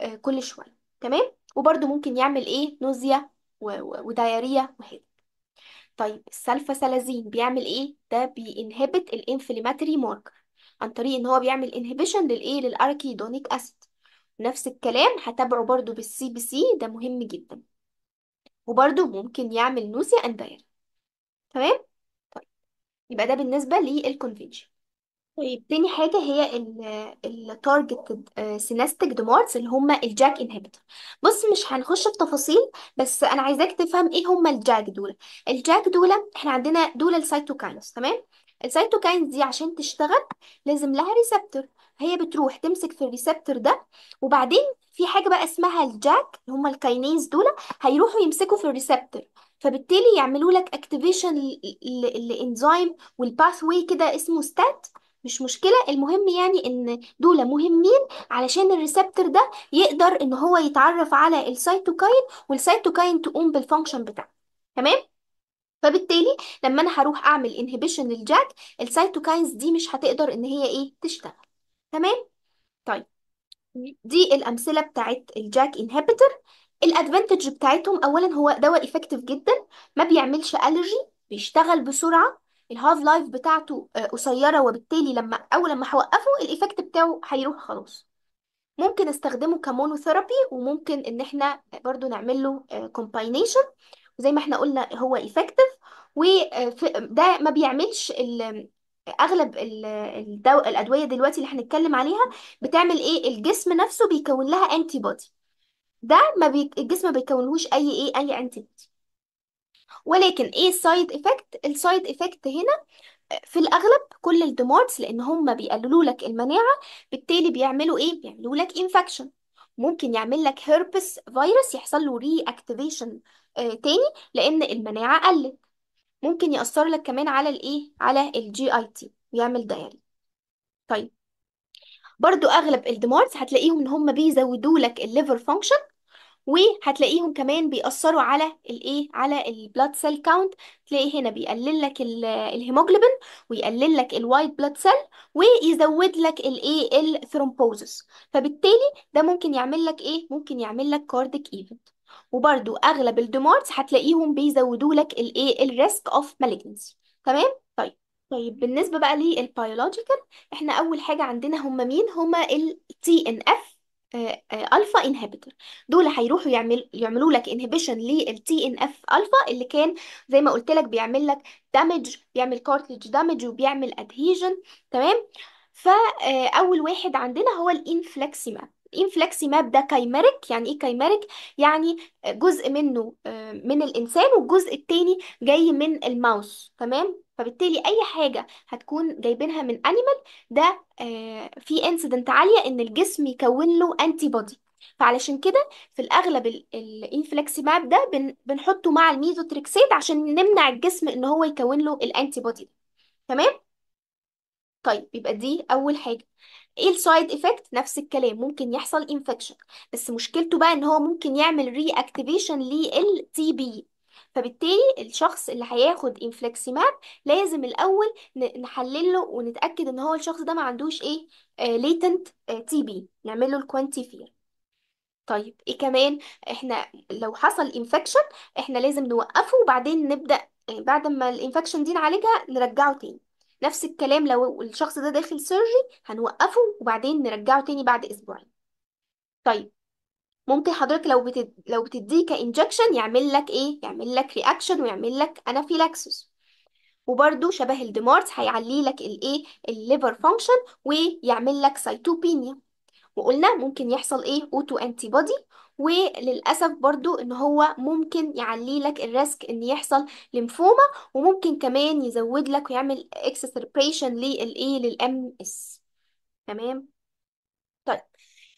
آه، آه، كل شويه تمام وبرده ممكن يعمل ايه نوزيا و- و- ودايريا وهيد طيب السلفاسلازين بيعمل ايه ده بينهبت الانفلاماتوري ماركر عن طريق ان هو بيعمل انهبيشن للايه للاركيدونيك اسيد نفس الكلام هتابعه برضو بالسي بي سي ده مهم جدا وبرده ممكن يعمل نوزيا اند دايريا تمام طيب يبقى ده بالنسبه للكونفنشن طيب تاني حاجة هي التارجت سيناستيك دومارتس اللي هم الجاك انهبيتور بص مش هنخش في تفاصيل بس أنا عايزاك تفهم ايه هم الجاك دول الجاك دول احنا عندنا دول السيتوكاينز تمام السيتوكاينز دي عشان تشتغل لازم لها ريسبتور هي بتروح تمسك في الريسبتور ده وبعدين في حاجة بقى اسمها الجاك اللي هم الكاينيز دول هيروحوا يمسكوا في الريسبتور فبالتالي يعملوا لك اكتيفيشن للانزيم والباث واي كده اسمه ستات مش مشكلة المهم يعني ان دول مهمين علشان الريسبتور ده يقدر ان هو يتعرف على السيتوكاين والسيتوكاين تقوم بالفانكشن بتاعه تمام فبالتالي لما انا هروح اعمل انهبيشن للجاك السيتوكاينز دي مش هتقدر ان هي ايه تشتغل تمام طيب دي الامثله بتاعت الجاك انهبيتر الادفانتج بتاعتهم اولا هو دواء افكتيف جدا ما بيعملش الرجي بيشتغل بسرعه الهاف لايف بتاعته آه، قصيرة وبالتالي لما أول لما هوقفه الإيفكت بتاعه هيروح خلاص ممكن استخدمه كمونوثيرابي وممكن ان احنا برضو نعمل له كومباينيشن آه، وزي ما احنا قلنا هو ايفكتيف آه، وده ما بيعملش ال اغلب الدو... الادويه دلوقتي اللي هنتكلم عليها بتعمل ايه الجسم نفسه بيكون لها انتي بودي ده ما بي... الجسم ما بيكونهوش اي ايه اي انتي بودي ولكن ايه السايد افكت السايد افكت هنا في الاغلب كل الديمارتس لان هم بيقللوا لك المناعه بالتالي بيعملوا ايه بيعملوا لك انفكشن ممكن يعمل لك هيربس فيروس يحصل له ري اكتيفيشن آه، تاني لان المناعه قلت ممكن ياثر لك كمان على الايه على الجي اي تي ويعمل دايري طيب برضو اغلب الديمارتس هتلاقيهم ان هم بيزودوا لك الليفر فانكشن وهتلاقيهم كمان بيأثروا على الايه على البلاد سيل كاونت تلاقي هنا بيقلل لك الهيموجلوبين ويقلل لك الوايت بلاد سيل ويزود لك الايه الثرومبوزس فبالتالي ده ممكن يعمل لك ايه ممكن يعمل لك كارديك ايفنت وبرده اغلب الدمارتس هتلاقيهم بيزودوا لك الايه الريسك اوف مالجنسي تمام طيب طيب بالنسبه بقى للبيولوجيكال احنا اول حاجه عندنا هم مين هم التي ان اف الفا آه، انهبيتور دول هيروحوا يعمل يعملوا لك انهبيشن للتي ان اف الفا اللي كان زي ما قلت لك بيعمل لك دامج بيعمل كارتليج دامج وبيعمل ادهيجن تمام فاول آه، واحد عندنا هو الانفلكسيماب الانفلكسيماب ده كايميريك يعني ايه كايميريك يعني جزء منه آه، من الانسان والجزء التاني جاي من الماوس تمام فبالتالي اي حاجه هتكون جايبينها من انيمال ده آه، في انسيدنت عاليه ان الجسم يكون له انتي بودي فعلشان كده في الاغلب الانفلكس ماب ده بن بنحطه مع الميزوتريكسيد عشان نمنع الجسم ان هو يكون له الانتي بودي تمام طيب يبقى دي اول حاجه ايه السايد افكت نفس الكلام ممكن يحصل انفكشن بس مشكلته بقى ان هو ممكن يعمل ري اكتيفيشن للتي بي فبالتالي الشخص اللي هياخد انفليكسيماب لازم الاول نحلله ونتاكد ان هو الشخص ده ما عندوش ايه ليتنت تي بي نعمل له الكوانتيفير طيب ايه كمان احنا لو حصل انفكشن احنا لازم نوقفه وبعدين نبدا آه، بعد ما الانفكشن دي نعالجها نرجعه تاني نفس الكلام لو الشخص ده داخل سيرجي هنوقفه وبعدين نرجعه تاني بعد اسبوعين طيب ممكن حضرتك لو بتد... لو بتديه كانجكشن يعمل لك ايه يعمل لك رياكشن ويعمل لك انافيلاكسس وبرده شبه الديمارت هيعلي لك الايه الليفر فانكشن ويعمل لك سيتوبينيا وقلنا ممكن يحصل ايه اوتو انتي بودي وللاسف برضو ان هو ممكن يعلي لك الريسك ان يحصل ليمفوما وممكن كمان يزود لك ويعمل اكسسربريشن للايه للام اس تمام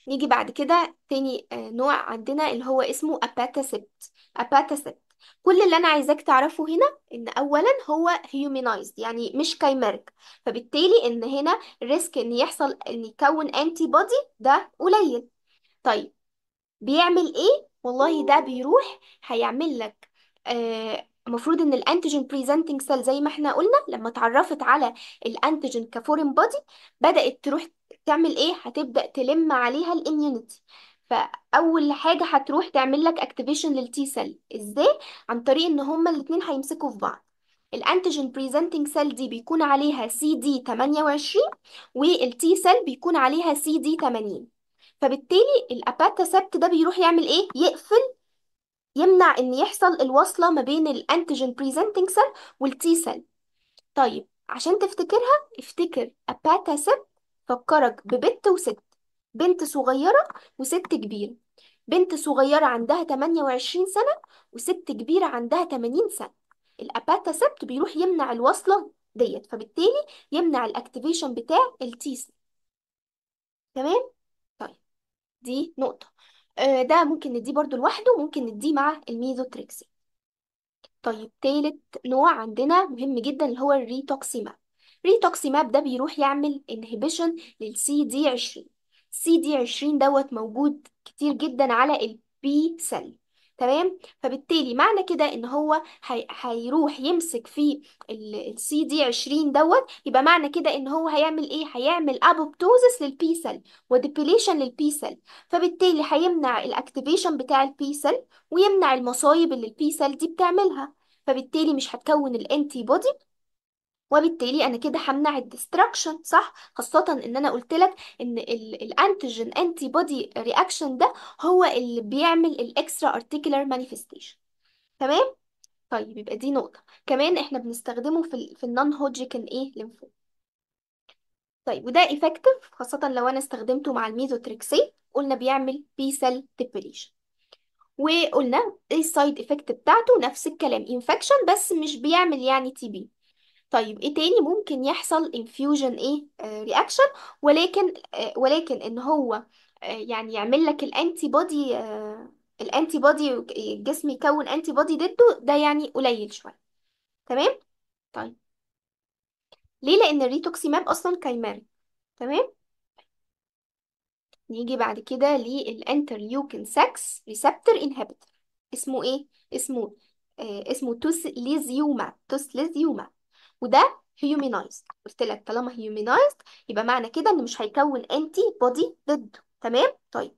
نيجي بعد كده تاني آه، نوع عندنا اللي هو اسمه اباتاسبت اباتاسبت كل اللي انا عايزاك تعرفه هنا ان اولا هو humanized يعني مش كايميرك فبالتالي ان هنا ريسك ان يحصل ان يكون انتي بودي ده قليل طيب بيعمل ايه والله ده بيروح هيعمل لك آه، المفروض ان الانتيجين بريزنتنج سيل زي ما احنا قلنا لما اتعرفت على الانتيجين كفورين بودي بدات تروح تعمل ايه هتبدأ تلم عليها الاميونيتي فاول حاجه هتروح تعمل لك اكتيفيشن للتي سيل ازاي عن طريق ان هما الاثنين هيمسكوا في بعض الانتيجين بريزنتنج سيل دي بيكون عليها سي دي 28 والتي سيل بيكون عليها سي دي 80 فبالتالي الاباتاسبت ده بيروح يعمل ايه يقفل يمنع ان يحصل الوصله ما بين الانتيجين بريزنتنج سيل والتي سيل طيب عشان تفتكرها افتكر اباتاسبت فكرك ببت وست بنت صغيرة وست كبيرة بنت صغيرة عندها 28 سنة وست كبيرة عندها 80 سنة الأباتا سبت بيروح يمنع الوصلة ديت فبالتالي يمنع الاكتيفيشن بتاع التي تمام طيب دي نقطة آه، ده ممكن نديه برضو لوحده ممكن نديه مع الميزوتريكسي طيب تالت نوع عندنا مهم جدا اللي هو الريتوكسيماب ريتوكسيماب ده بيروح يعمل انهبيشن للسي دي 20 سي دي 20 دوت موجود كتير جدا على البي سيل تمام فبالتالي معنى كده ان هو هيروح يمسك في السي دي 20 دوت يبقى معنى كده ان هو هيعمل ايه هيعمل ابوبتوزس للبي سيل وديبليشن للبي سيل فبالتالي هيمنع الاكتيفيشن بتاع البي سيل ويمنع المصايب اللي البي سيل دي بتعملها فبالتالي مش هتكون الانتي بودي وبالتالي انا كده همنع الدستراكشن صح خاصه ان انا قلت لك ان الانتيجين انتي بودي رياكشن ده هو اللي بيعمل الاكسترا ارتكولار مانيفستيشن تمام طيب يبقى دي نقطه كمان احنا بنستخدمه في الـ في النون هودجكن ايه ليمفوما طيب وده effective خاصة لو أنا استخدمته مع الميزوتريكسي قلنا بيعمل بي سيل ديبليشن وقلنا ايه السايد افكت بتاعته نفس الكلام انفكشن بس مش بيعمل يعني تي بي طيب ايه تاني ممكن يحصل infusion ايه رياكشن آه، ولكن آه، ولكن ان هو آه، يعني يعمل لك الانتي بودي الانتي بودي الجسم يكون انتي بودي ضده ده يعني قليل شويه تمام طيب ليه لان الريتوكسيماب اصلا كيماري تمام نيجي بعد كده للانترليوكين 6 ريسبتور انهبيتور اسمه ايه اسمه آه اسمه توسليزيوماب توسليزيوماب وده humanized قلت لك طالما humanized يبقى معنى كده ان مش هيكون انتي بودي ضده تمام طيب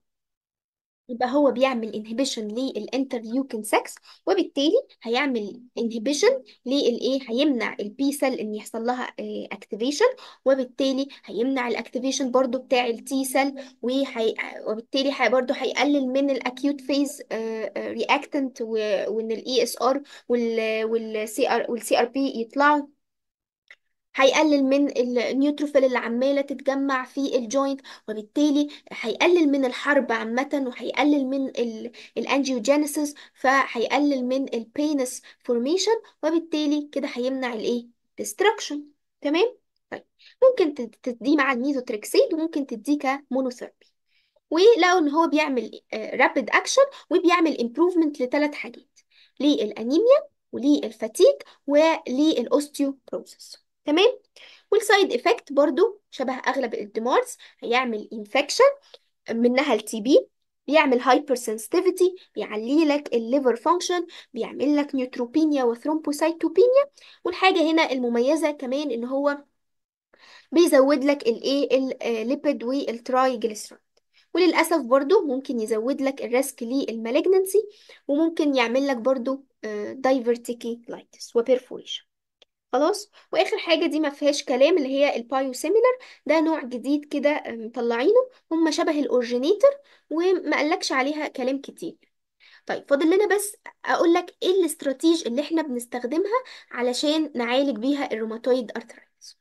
يبقى هو بيعمل انهبيشن للانترليوكين 6 وبالتالي هيعمل انهبيشن للايه هيمنع البي سيل ان يحصل لها اكتيفيشن آه، وبالتالي هيمنع الاكتيفيشن برضو بتاع التي سيل وبالتالي برضو هيقلل من الاكيوت فيز رياكتنت وان الاي اس e ار والسي ار والسي ار بي يطلعوا هيقلل من النيوتروفيل اللي عماله تتجمع في الجوينت وبالتالي هيقلل من الحرب عامه وهيقلل من الانجيوجينيسيس فهيقلل من البينس فورميشن وبالتالي كده هيمنع الايه ديستركشن تمام طيب ممكن تديه مع الميزوتريكسيد وممكن تديه كمونوثيرابي ولقوا ان هو بيعمل رابيد آه، اكشن وبيعمل امبروفمنت لثلاث حاجات للانيميا وللفاتيك وللاوستيوبروسس تمام والسايد افكت برضو شبه اغلب الدمارس هيعمل انفكشن منها التي بي بيعمل هايبر سنسيتيفيتي بيعلي لك الليفر فانكشن بيعمل لك نيوتروبينيا وثرومبوسايتوبينيا والحاجه هنا المميزه كمان ان هو بيزود لك الايه الليبيد والترايجليسيرايد وللاسف برضو ممكن يزود لك الريسك للمالجنسي وممكن يعمل لك برضو دايفرتيكي آه، لايتس خلاص واخر حاجه دي ما فيهاش كلام اللي هي البايو سيميلر ده نوع جديد كده آه، مطلعينه هم شبه الاورجينيتور وما قالكش عليها كلام كتير طيب فاضل لنا بس اقول لك ايه الاستراتيج اللي احنا بنستخدمها علشان نعالج بيها الروماتويد ارترايتس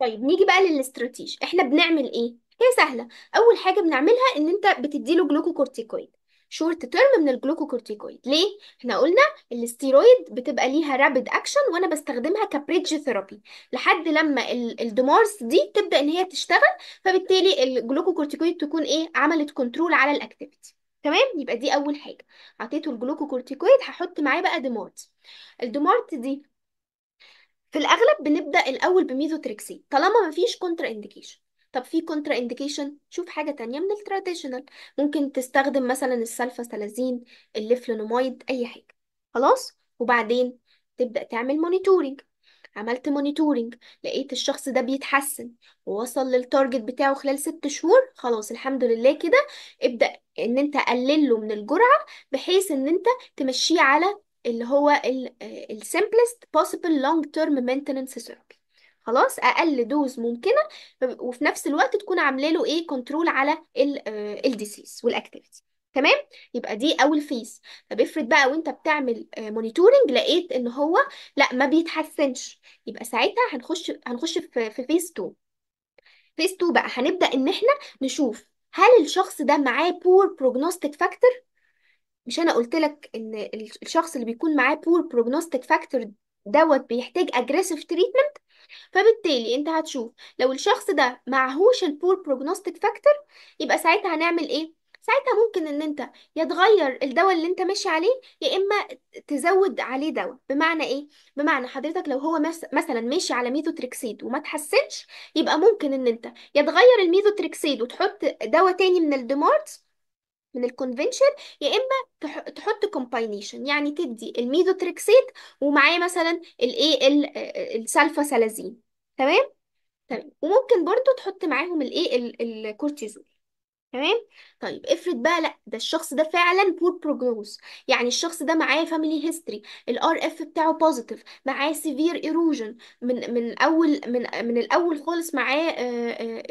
طيب نيجي بقى للاستراتيج احنا بنعمل ايه هي سهله اول حاجه بنعملها ان انت بتديله جلوكوكورتيكويد شورت تيرم من الجلوكوكورتيكويد ليه احنا قلنا الاستيرويد بتبقى ليها رابيد اكشن وانا بستخدمها كبريدج ثيرابي لحد لما الدمارس دي تبدا ان هي تشتغل فبالتالي الجلوكوكورتيكويد تكون ايه عملت كنترول على الاكتيفيتي تمام يبقى دي اول حاجه اعطيته الجلوكوكورتيكويد هحط معاه بقى ديمارت الديمارت دي في الاغلب بنبدا الاول بميزوتريكسين طالما مفيش كونترا انديكيشن طب في كونترا انديكيشن شوف حاجة تانية من التراديشنال ممكن تستخدم مثلا السلفاسلازين الليفلونومايد أي حاجة خلاص وبعدين تبدأ تعمل مونيتورنج عملت مونيتورنج لقيت الشخص ده بيتحسن ووصل للتارجت بتاعه خلال ست شهور خلاص الحمد لله كده ابدأ ان انت قلله من الجرعة بحيث ان انت تمشيه على اللي هو السمبلست آه، possible long term maintenance therapy خلاص اقل دوز ممكنه وفي نفس الوقت تكون عامله له ايه كنترول على الديسيز آه، والاكتيفيتي تمام يبقى دي اول فيس طب افرض بقى وانت بتعمل مونيتورنج آه، لقيت ان هو لا ما بيتحسنش يبقى ساعتها هنخش هنخش في فيس 2 فيس 2 بقى هنبدا ان احنا نشوف هل الشخص ده معاه بور بروجنوستيك فاكتور مش انا قلت لك ان الشخص اللي بيكون معاه بور بروجنوستيك فاكتور دوت بيحتاج اجريسيف تريتمنت فبالتالي انت هتشوف لو الشخص ده معهوش البور بروجنوستيك فاكتور يبقى ساعتها هنعمل ايه ساعتها ممكن ان انت يا تغير الدواء اللي انت ماشي عليه يا اما تزود عليه دواء بمعنى ايه بمعنى حضرتك لو هو مس... مثلا ماشي على ميثوتريكسيد وما تحسنش يبقى ممكن ان انت يا تغير الميثوتريكسيد وتحط دواء تاني من الديمارتس من الكونفنشن يا اما تحط كومباينيشن يعني تدي الميزوتريكسيت ومعاه مثلا الايه ال- آه، السلفا سلازين تمام تمام وممكن برضو تحط معاهم الايه الكورتيزول تمام طيب افرض بقى لا ده الشخص ده فعلا بور بروجنوز يعني الشخص ده معاه فاميلي هيستوري الار اف بتاعه بوزيتيف معاه سيفير ايروجن من من اول من من الاول خالص معاه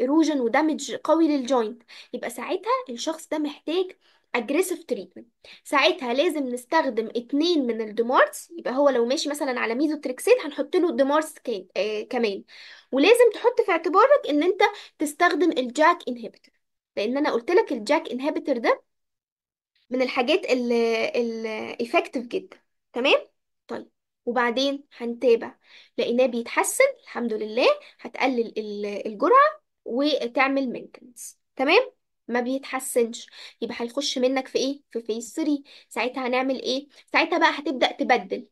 ايروجن آه، آه، ودامج قوي للجوينت يبقى ساعتها الشخص ده محتاج اجريسيف تريتمنت ساعتها لازم نستخدم اتنين من الدمارتس يبقى هو لو ماشي مثلا على ميزوتريكسيت هنحط له الدمارتس آه، كمان ولازم تحط في اعتبارك ان انت تستخدم الجاك انهبيتور لان انا قلت لك الجاك انهبيتر ده من الحاجات الافكتيف جدا تمام طيب وبعدين هنتابع لقيناه بيتحسن الحمد لله هتقلل الجرعه وتعمل مينتنس تمام ما بيتحسنش يبقى هيخش منك في ايه في فيس 3 ساعتها هنعمل ايه ساعتها بقى هتبدا تبدل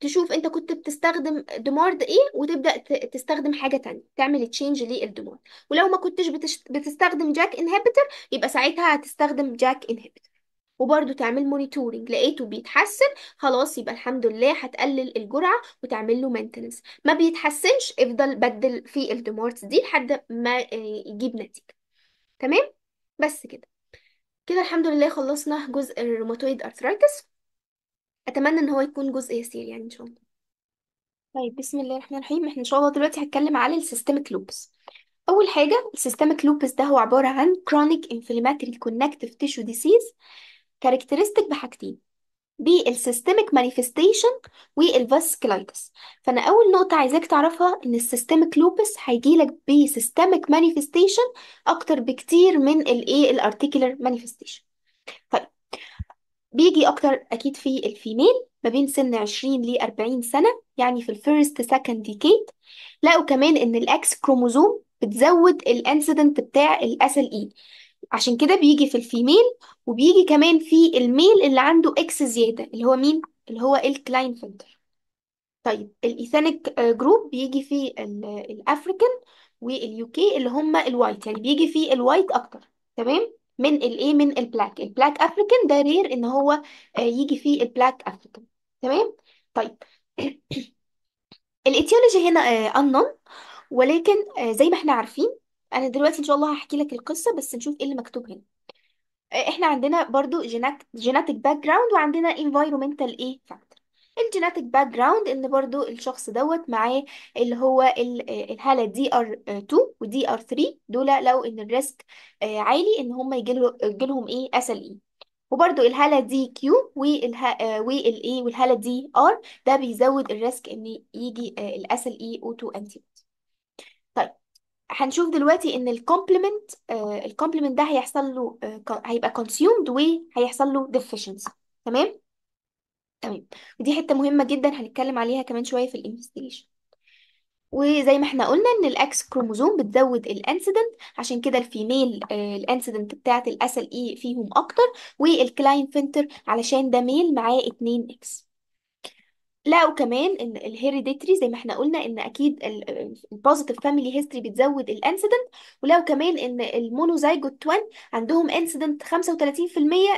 تشوف انت كنت بتستخدم دمارد ايه وتبدأ تستخدم حاجة تانية تعمل تشينج للدمارد ولو ما كنتش بتستخدم جاك انهبيتر يبقى ساعتها هتستخدم جاك انهبيتر وبرضه تعمل مونيتورنج لقيته بيتحسن خلاص يبقى الحمد لله هتقلل الجرعة وتعمل له مينتنس ما بيتحسنش افضل بدل في الدمارتس دي لحد ما آه، يجيب نتيجة تمام بس كده كده الحمد لله خلصنا جزء الروماتويد ارثرايتس اتمنى ان هو يكون جزء يسير يعني ان شاء الله طيب بسم الله الرحمن الرحيم احنا ان شاء الله دلوقتي هتكلم على السيستميك لوبس اول حاجه السيستميك لوبس ده هو عباره عن chronic inflammatory connective tissue disease characteristic بحاجتين بالسيستميك مانيفيستيشن والفاسكلايتس فانا اول نقطه عايزاك تعرفها ان السيستميك لوبس هيجيلك بسيستميك مانيفيستيشن اكتر بكتير من الايه الارتيكولار مانيفيستيشن طيب بيجي أكتر أكيد في الفيميل ما بين سن 20 ل 40 سنة يعني في الفيرست سكند ديكيد لقوا كمان إن الأكس كروموزوم بتزود الانسيدنت بتاع الأسل إي e. عشان كده بيجي في الفيميل وبيجي كمان في الميل اللي عنده اكس زيادة اللي هو مين؟ اللي هو الكلاين فلتر طيب الايثانيك جروب بيجي في الافريكان واليوكي اللي هم الوايت يعني بيجي في الوايت اكتر تمام من الايه من البلاك البلاك افريكان ده رير ان هو آه، يجي فيه البلاك افريكان تمام طيب (clears throat) الاتيولوجي هنا انون آه، ولكن آه، زي ما احنا عارفين انا دلوقتي ان شاء الله هحكي لك القصه بس نشوف ايه اللي مكتوب هنا احنا عندنا برضو جينات جيناتيك باك جراوند وعندنا انفايرومنتال ايه فاكتور الجيناتيك باك جراوند ان برضو الشخص دوت معاه اللي هو الهاله دي ار 2 ودي ار 3 دول لو ان الريسك آه، عالي ان هم يجي يجيلهم ايه e. آه، ال اي e وبرضو الهاله دي كيو والاي والهاله دي ار ده بيزود الريسك ان يجي الاس آه، ال اي اوتو انتي طيب هنشوف دلوقتي ان الكومبلمنت الكومبلمنت ده هيحصل له هيبقى consumed وهيحصل له deficiency تمام تمام ودي حتة مهمة جدا هنتكلم عليها كمان شوية في الانفستيجيشن وزي ما احنا قلنا ان الاكس كروموزوم بتزود الانسيدنت عشان كده الفيميل الانسيدنت بتاعت الاسل اي فيهم اكتر والكلاين فينتر علشان ده ميل معاه 2 اكس لا وكمان ان الهيريديتري زي ما احنا قلنا ان اكيد البوزيتيف فاميلي هيستوري بتزود الانسيدنت ولو كمان ان المونوزايجوت 1 عندهم انسيدنت 35%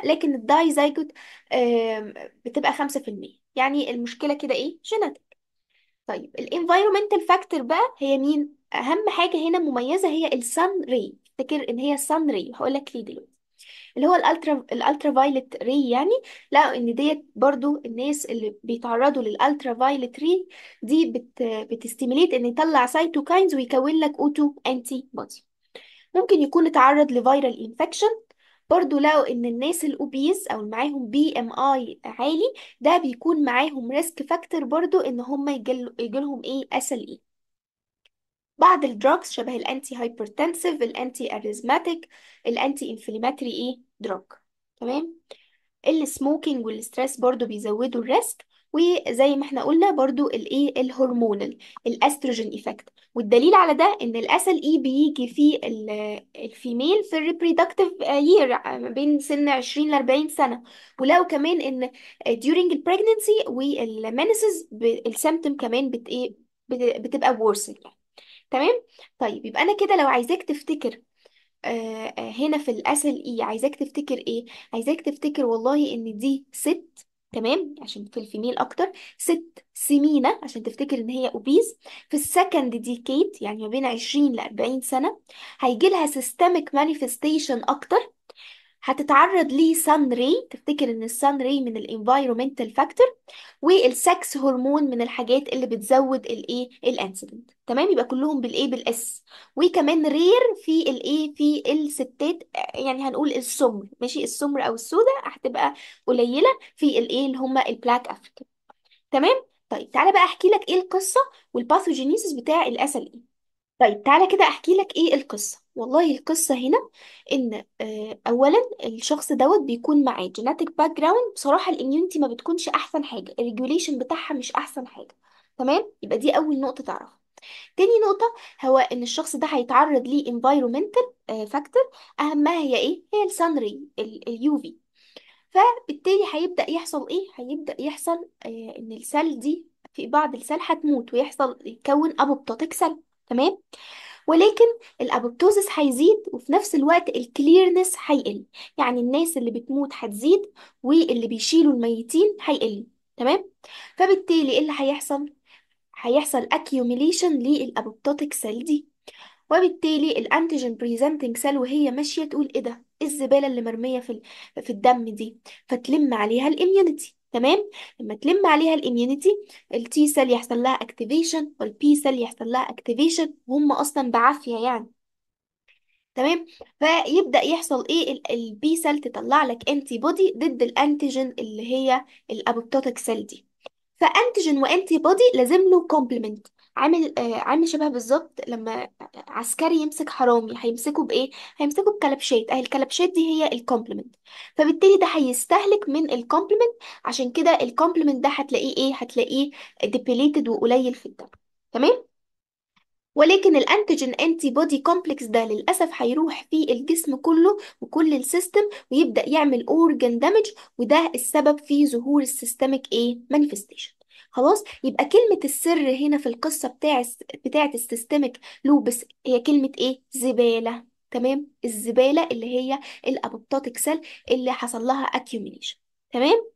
لكن الدايزايجوت بتبقى 5% يعني المشكله كده ايه جينيتك طيب الانفايرومنتال فاكتور بقى هي مين اهم حاجه هنا مميزه هي السن ري افتكر ان هي السن ري هقول لك ليه دلوقتي اللي هو الالترا الالترا فايلت ري يعني لقوا ان ديت برضو الناس اللي بيتعرضوا للالترا فايلت ري دي بت بتستيميليت ان يطلع سايتوكاينز ويكون لك اوتو انتي بودي ممكن يكون اتعرض لفيرال انفكشن برضو لقوا ان الناس الاوبيز او اللي معاهم بي ام اي عالي ده بيكون معاهم ريسك فاكتور برضو ان هم يجيلهم ايه اسل ايه e. بعض الدراكس شبه الانتي هايبرتنسيف الانتي اريزماتيك الانتي انفليماتري ايه دراج تمام السموكينج والستريس برضو بيزودوا الريسك وزي ما احنا قلنا برضو الايه الهرمونال الاستروجين ايفكت والدليل على ده ان الاسل اي e بيجي في الفيميل في الريبرودكتيف يير ما بين سن 20 ل 40 سنه ولو كمان ان during البريجننسي والمنسز السيمتوم كمان بت ايه بتبقى worsen يعني تمام طيب يبقى انا كده لو عايزاك تفتكر آه، آه، هنا في الأسهل إيه عايزاك تفتكر إيه عايزاك تفتكر والله إن دي ست تمام عشان في الفيميل أكتر ست سمينة عشان تفتكر إن هي أوبيز في السكند ديكيد يعني ما بين 20 ل 40 سنة هيجي لها سيستميك مانيفستيشن أكتر هتتعرض لسان ري تفتكر ان السان ري من الانفايرومنتال فاكتور والسكس هرمون من الحاجات اللي بتزود الايه الانسيدنت تمام يبقى كلهم بالايه بالاس وكمان رير في الايه في الستات يعني هنقول السمر ماشي السمر او السوداء هتبقى قليله في الايه اللي هم البلاك افريكان تمام طيب تعالى بقى احكي لك ايه القصه والباثوجينيسيس بتاع الاسل ايه طيب تعالى كده احكي لك ايه القصه والله القصه هنا ان آه، اولا الشخص دوت بيكون معاه جيناتيك باك جراوند بصراحه الاميونتي ما بتكونش احسن حاجه الريجوليشن بتاعها مش احسن حاجه تمام يبقى دي اول نقطه تعرفها تاني نقطة هو إن الشخص ده هيتعرض ل environmental فاكتور آه، أهمها هي إيه؟ هي السان ري اليو في فبالتالي هيبدأ يحصل إيه؟ هيبدأ يحصل آه، إن السل دي في بعض السل هتموت ويحصل يتكون أبوبتوتيك سل تمام ولكن الابوبتوزس هيزيد وفي نفس الوقت الكليرنس هيقل يعني الناس اللي بتموت هتزيد واللي بيشيلوا الميتين هيقل تمام فبالتالي ايه اللي هيحصل هيحصل اكيوميليشن للابوبتوتيك سيل دي وبالتالي الانتيجين بريزنتنج سيل وهي ماشيه تقول ايه ده إيه الزباله اللي مرميه في في الدم دي فتلم عليها الاميونيتي تمام لما تلم عليها الاميونيتي التي سيل يحصل لها اكتيفيشن والبي سيل يحصل لها اكتيفيشن وهم اصلا بعافيه يعني تمام فيبدا يحصل ايه البي سيل تطلع لك انتي بودي ضد الانتيجين اللي هي الابوبتوتيك سيل دي فانتيجين وانتي بودي لازم له كومبلمنت عامل آه، عامل شبه بالظبط لما عسكري يمسك حرامي هيمسكه بايه هيمسكه بكلبشات اهي الكلبشات دي هي الكومبلمنت فبالتالي ده هيستهلك من الكومبلمنت عشان كده الكومبلمنت ده هتلاقيه ايه هتلاقيه ديبليتد وقليل في الدم تمام ولكن الانتيجين انتي بودي كومبلكس ده للاسف هيروح في الجسم كله وكل السيستم ويبدا يعمل اورجان دامج وده السبب في ظهور السيستميك ايه مانيفستيشن خلاص يبقى كلمة السر هنا في القصة بتاع بتاعة السيستمك لوبس هي كلمة ايه زبالة تمام الزبالة اللي هي الابوبتوتيك سيل اللي حصل لها اكيوميليشن تمام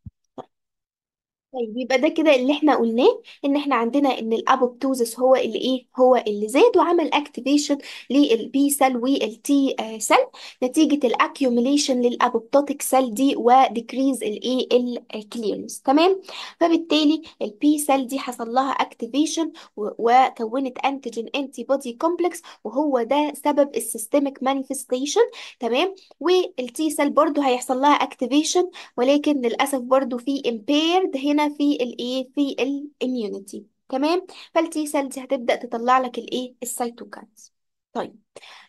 طيب يبقى ده كده اللي احنا قلناه ان احنا عندنا ان الابوبتوزس هو اللي ايه هو اللي زاد وعمل اكتيفيشن للبي سيل والتي سيل نتيجة الاكيوميليشن للابوبتوتيك سيل دي وديكريز الايه الكليرنس تمام فبالتالي البي سيل دي حصل لها اكتيفيشن وكونت انتيجين انتي بودي كومبلكس وهو ده سبب السيستميك مانيفستيشن تمام والتي سيل برده هيحصل لها اكتيفيشن ولكن للاسف برده في امبيرد هنا في الايه في الاميونيتي تمام فالتي سيلز هتبدا تطلع لك الايه السيتوكاينز طيب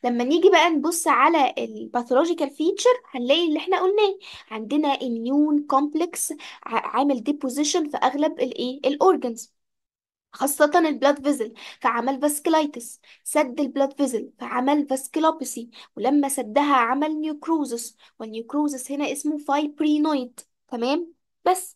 لما نيجي بقى نبص على الباثولوجيكال فيتشر هنلاقي اللي احنا قلناه عندنا اميون كومبلكس عامل ديبوزيشن في اغلب الايه الاورجنز خاصة البلاد فيزل فعمل فاسكلايتس سد البلاد فيزل فعمل فاسكولوبسي ولما سدها عمل نيوكروزس والنيوكروزس هنا اسمه فايبرينويد تمام بس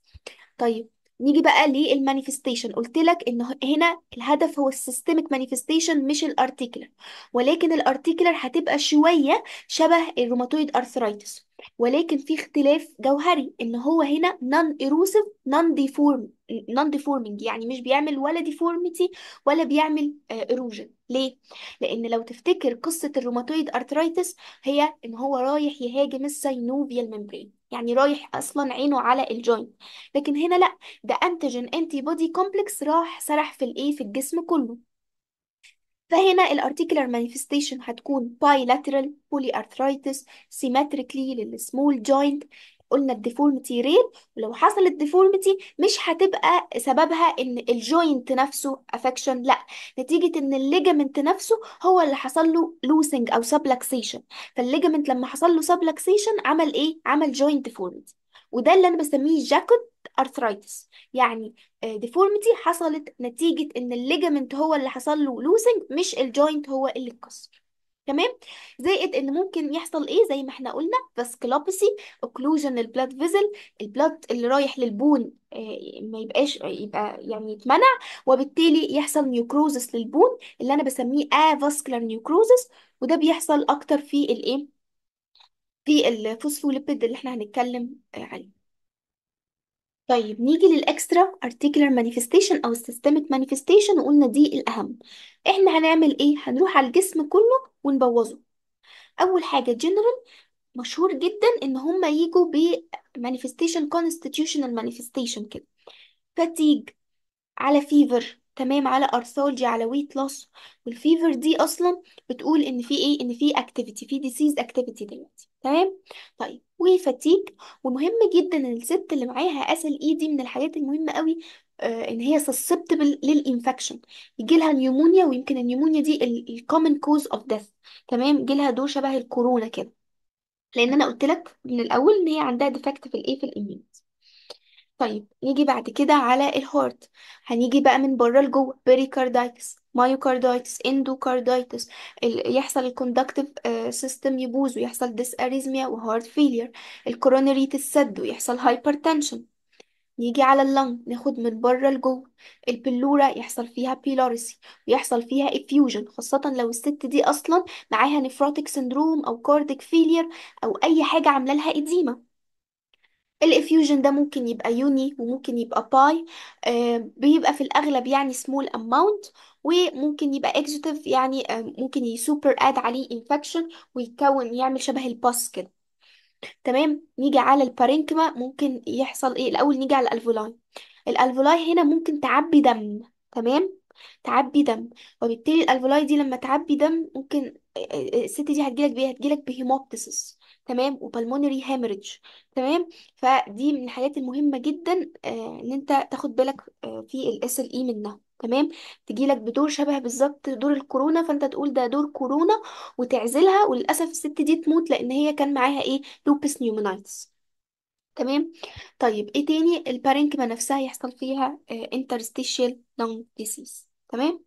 طيب نيجي بقى للمانيفستيشن قلت لك ان هنا الهدف هو السيستمك مانيفستيشن مش الارتيكولر ولكن الارتيكولر هتبقى شويه شبه الروماتويد ارثرايتس ولكن في اختلاف جوهري ان هو هنا نون ايروسيف نون ديفورم نون ديفورمنج يعني مش بيعمل ولا ديفورميتي ولا بيعمل ايروجن آه، ليه لان لو تفتكر قصه الروماتويد ارثرايتس هي ان هو رايح يهاجم السينوفيال ميمبرين يعني رايح اصلا عينه على الجوينت لكن هنا لا ده انتيجين انتي بودي كومبلكس راح سرح في الايه في الجسم كله فهنا الارتيكولار مانيفستيشن هتكون بايلاترال بولي ارثرايتس سيمتريكلي للسمول جوينت قلنا الديفورمتي رير ولو حصلت ديفورمتي مش هتبقى سببها ان الجوينت نفسه افكشن لا نتيجه ان الليجامنت نفسه هو اللي حصل له لوسنج او سبلكسيشن فالليجامنت لما حصل له سبلكسيشن عمل ايه عمل جوينت ديفورمتي وده اللي انا بسميه جاكوت ارثرايتس يعني ديفورمتي آه، حصلت نتيجه ان الليجامنت هو اللي حصل له لوسنج مش الجوينت هو اللي اتكسر تمام زائد ان ممكن يحصل ايه زي ما احنا قلنا فاسكلوبسي اوكلوجن البلاد فيزل البلاد اللي رايح للبون آه، ما يبقاش يبقى يعني يتمنع وبالتالي يحصل نيوكروزس للبون اللي انا بسميه افاسكولار نيوكروزس وده بيحصل اكتر في الايه في الفوسفوليبيد اللي احنا هنتكلم آه، عليه طيب نيجي للاكسترا ارتكيولار مانيفستيشن او السيستميك مانيفستيشن وقلنا دي الاهم احنا هنعمل ايه هنروح على الجسم كله ونبوظه اول حاجه جنرال مشهور جدا ان هم يجوا ب مانيفستيشن كونستيتيوشنال مانيفستيشن كده فاتيج على فيفر تمام على ارثولجي على ويت لوس والفيفر دي اصلا بتقول ان في ايه ان في اكتيفيتي في ديزيز اكتيفيتي دلوقتي تمام طيب ويفتيك ومهم جدا ان الست اللي معاها اسل اي e دي من الحاجات المهمه قوي آه، ان هي سسبتبل للانفكشن يجي لها نيومونيا ويمكن النيومونيا دي الكومن كوز اوف ديث تمام يجي لها دور شبه الكورونا كده لان انا قلت لك من الاول ان هي عندها ديفكت في الايه في الاميونيتي طيب نيجي بعد كده على الهارت هنيجي بقى من بره لجوه بيريكاردايتس مايوكاردايتس اندوكاردايتس يحصل الكوندكتيف سيستم آه، يبوظ ويحصل ديس اريزميا وهارت فيلير الكورونري تتسد ويحصل هايبرتنشن نيجي على اللنج ناخد من بره لجوه البلورة يحصل فيها بيلارسي ويحصل فيها افيوجن خاصة لو الست دي أصلا معاها نفروتك سندروم أو كارديك فيلير أو أي حاجة عاملة لها إديمة الافيوجن ده ممكن يبقى يوني وممكن يبقى باي آه، بيبقى في الاغلب يعني سمول اماونت وممكن يبقى اكزيتيف يعني آه، ممكن يسوبر اد عليه انفكشن ويكون يعمل شبه الباس كده تمام نيجي على البارينكما ممكن يحصل ايه الاول نيجي على الالفولاي الالفولاي هنا ممكن تعبي دم تمام تعبي دم وبالتالي الالفولاي دي لما تعبي دم ممكن آه، الست دي هتجيلك بايه هتجيلك بهيموبتسس تمام وبالمونري هامرج تمام فدي من الحاجات المهمة جدا آه، ان انت تاخد بالك آه، في الاس ال اي e منها تمام تجي لك بدور شبه بالظبط دور الكورونا فانت تقول ده دور كورونا وتعزلها وللاسف الست دي تموت لان هي كان معاها ايه لوبس نيومونايتس تمام طيب ايه تاني البارينكما نفسها يحصل فيها انترستيشيال لونج ديسيز تمام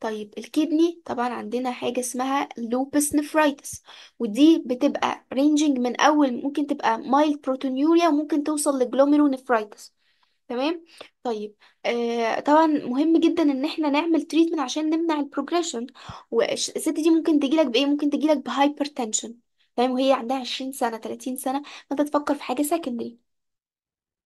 طيب الكدني طبعا عندنا حاجة اسمها لوبس نفرايتس ودي بتبقى رينجنج من أول ممكن تبقى مايلد بروتونيوريا وممكن توصل لجلوميرو نفرايتس تمام طيب آه طبعا مهم جدا ان احنا نعمل تريتمنت عشان نمنع البروجريشن والست دي ممكن تجيلك بايه ممكن تجيلك بهايبرتنشن تمام وهي عندها 20 سنة 30 سنة فانت تفكر في حاجة سكندري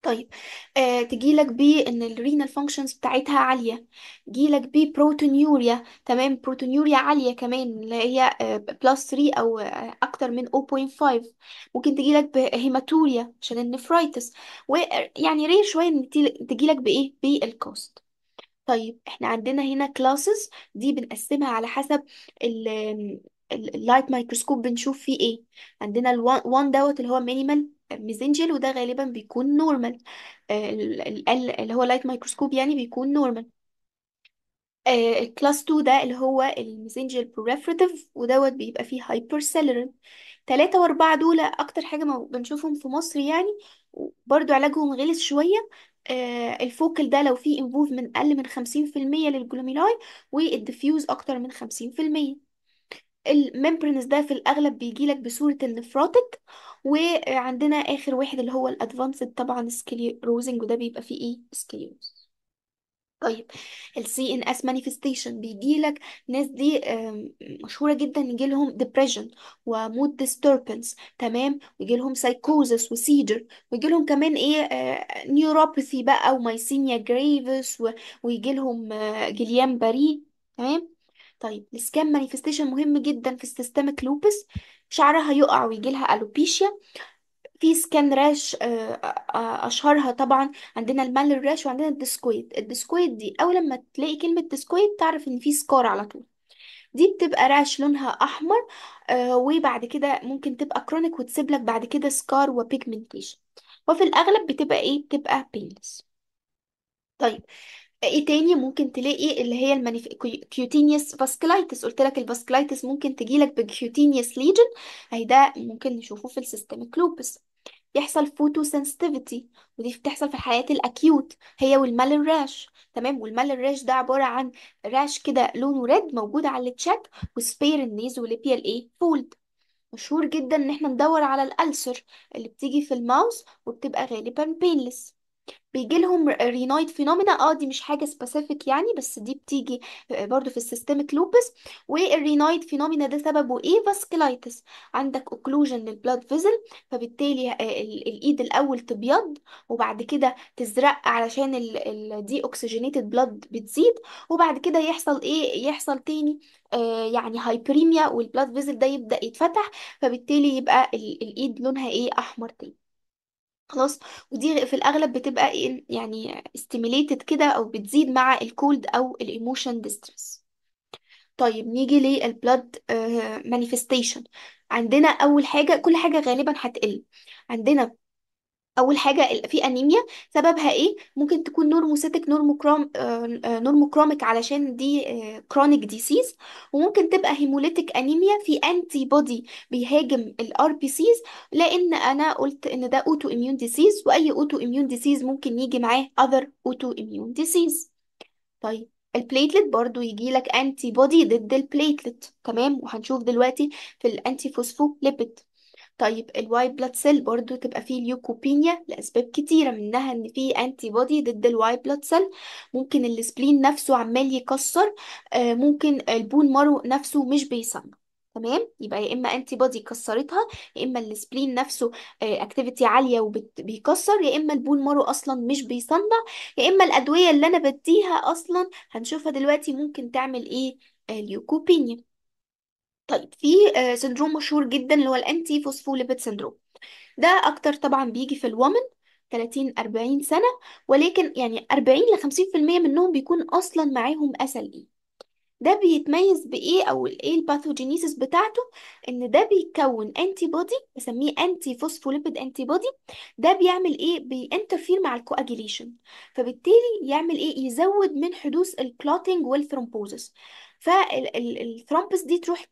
طيب آه لك بي ان الرينال فانكشنز بتاعتها عاليه لك بي بروتينوريا تمام بروتينوريا عاليه كمان اللي هي بلس آه، 3 او آه، اكتر من 0.5 ممكن تجي لك بهيماتوريا عشان النفرايتس ويعني رير شويه ان تجي لك بايه بالكوست طيب احنا عندنا هنا كلاسز دي بنقسمها على حسب ال اللايت مايكروسكوب بنشوف فيه ايه عندنا الوان وان دوت اللي هو مينيمال ميزنجل وده غالبا بيكون نورمال آه، اللي هو لايت مايكروسكوب يعني بيكون نورمال الكلاس آه، 2 ده اللي هو الميزنجل بروفريتيف ودوت بيبقى فيه هايبر سيلرين تلاتة وأربعة دول أكتر حاجة ما بنشوفهم في مصر يعني برضو علاجهم غلس شوية آه، الفوكل ده لو فيه انفوف من أقل من خمسين في المية للجلوميلاي والديفيوز أكتر من خمسين في المية الممبرنس ده في الأغلب بيجيلك بصورة النفراتك وعندنا اخر واحد اللي هو الادفانسد طبعا سكليروزنج وده بيبقى فيه ايه سكليروز طيب السي ان اس مانيفستيشن بيجي لك ناس دي مشهوره جدا يجي لهم ديبريشن ومود ديستربنس تمام ويجي لهم سايكوزس وسيجر ويجي لهم كمان ايه نيوروباثي آه، بقى ومايسينيا جريفس ويجي لهم آه، جليان باري تمام طيب السكان مانيفستيشن مهم جدا في السيستمك لوبس شعرها يقع ويجيلها ألوبيشيا في سكان آه، راش آه، اشهرها طبعا عندنا المال الراش وعندنا الديسكويد الديسكويد دي اول لما تلاقي كلمه ديسكويد تعرف ان في سكار على طول دي بتبقى راش لونها احمر آه، وبعد كده ممكن تبقى كرونيك وتسيب لك بعد كده سكار وبيجمنتيشن وفي الاغلب بتبقى ايه بتبقى بينس طيب ايه تاني ممكن تلاقي اللي هي المانيف... كيوتينيوس فاسكولايتس قلت لك الفاسكلايتس ممكن تجيلك بكيوتينيوس ليجن اي ده ممكن نشوفه في السيستميك لوبس يحصل سنسيتيفيتي ودي بتحصل في الحالات الاكيوت هي والمالين راش تمام والمالين راش ده عباره عن راش كده لونه ريد موجود على التشيك وسبير النيز والليبيال ايه فولد مشهور جدا ان احنا ندور على الالسر اللي بتيجي في الماوس وبتبقى غالبا بينلس بيجي لهم رينايت فينومينا اه دي مش حاجه سبيسيفيك يعني بس دي بتيجي آه، برضو في السيستميك لوبس والرينايت فينومينا ده سببه ايه فاسكولايتس عندك اوكلوجن للبلاد فيزل فبالتالي آه، الايد الاول تبيض وبعد كده تزرق علشان الدي اوكسجينيتد بلاد بتزيد وبعد كده يحصل ايه يحصل تاني آه، يعني هايبريميا والبلاد فيزل ده يبدا يتفتح فبالتالي يبقى الايد لونها ايه احمر تاني خلاص ودي في الأغلب بتبقى إيه يعني stimulated كده أو بتزيد مع الكولد أو الإيموشن ديستريس طيب نيجي للبلاد آه، مانيفستيشن عندنا أول حاجة كل حاجة غالبا هتقل عندنا اول حاجه في انيميا سببها ايه ممكن تكون نورموسيتك نورموكروم آه، علشان دي كرونيك آه، ديسيز وممكن تبقى هيموليتك انيميا في انتي بودي بيهاجم الار بي سيز لان انا قلت ان ده اوتو اميون ديسيز واي اوتو اميون ديسيز ممكن يجي معاه اذر اوتو اميون ديسيز طيب البليتلت برضو يجي لك انتي بودي ضد البليتلت تمام وهنشوف دلوقتي في الانتي ليبيد طيب الوايت بلاد سيل برضو تبقى فيه ليوكوبينيا لأسباب كتيرة منها إن فيه أنتي بودي ضد الوايت بلاد سيل ممكن السبلين نفسه عمال يكسر آه، ممكن البون مارو نفسه مش بيصنع تمام يبقى يا اما انتي بودي كسرتها يا اما السبلين نفسه اكتيفيتي آه، عاليه وبيكسر يا اما البون مارو اصلا مش بيصنع يا اما الادويه اللي انا بديها اصلا هنشوفها دلوقتي ممكن تعمل ايه آه، ليوكوبينيا طيب في آه، سندروم مشهور جدا اللي هو الانتي فوسفوليبيد سندروم ده اكتر طبعا بيجي في الومن 30 40 سنة ولكن يعني 40 ل 50% منهم بيكون اصلا معاهم اس ال اي ده بيتميز بايه او ايه الباثوجينيسيس بتاعته ان ده بيكون انتي بودي بسميه انتي فوسفوليبيد انتي بودي ده بيعمل ايه بينترفير مع الكواجيليشن فبالتالي يعمل ايه يزود من حدوث الكلوتينج والثرومبوزس فالثرامبس دي تروح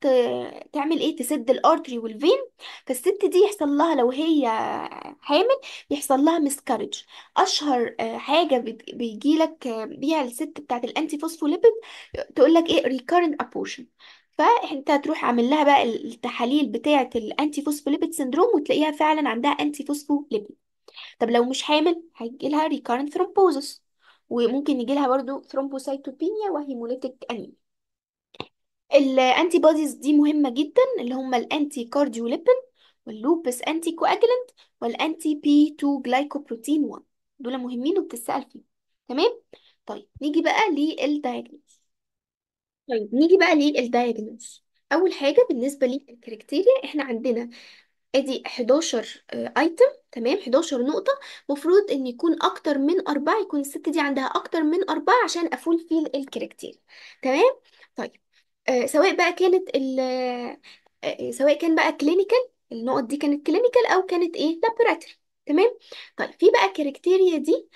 تعمل ايه تسد الارتري والفين فالست دي يحصل لها لو هي حامل يحصل لها مسكارج اشهر آه، حاجه بيجي بيجيلك بيها الست بتاعت الانتي فوسفوليبيد تقول لك ايه ريكارنت ابورشن فانت هتروح عامل لها بقى التحاليل بتاعه الانتي فوسفوليبيد سندروم وتلاقيها فعلا عندها انتي فوسفوليبيد طب لو مش حامل هيجي لها ريكارنت ثرومبوزس وممكن يجي لها برضو ثرومبوسايتوبينيا وهيموليتيك انيميا الانتي بوديز دي مهمة جدا اللي هم الانتي كارديو ليبين واللوبس انتي كواجلنت والانتي بي 2 جلايكوبروتين 1 دول مهمين وبتسأل فيهم تمام طيب نيجي بقى للدايجنوز طيب نيجي بقى للدايجنوز اول حاجة بالنسبة للكريتيريا احنا عندنا ادي 11 ايتم آه، تمام 11 نقطة مفروض ان يكون اكتر من أربعة يكون الست دي عندها اكتر من أربعة عشان افول في الكريتيريا تمام طيب آه، سواء بقى كانت ال آه، آه، سواء كان بقى كلينيكال النقط دي كانت كلينيكال او كانت ايه لابوراتوري تمام طيب في بقى الكاركتيريا دي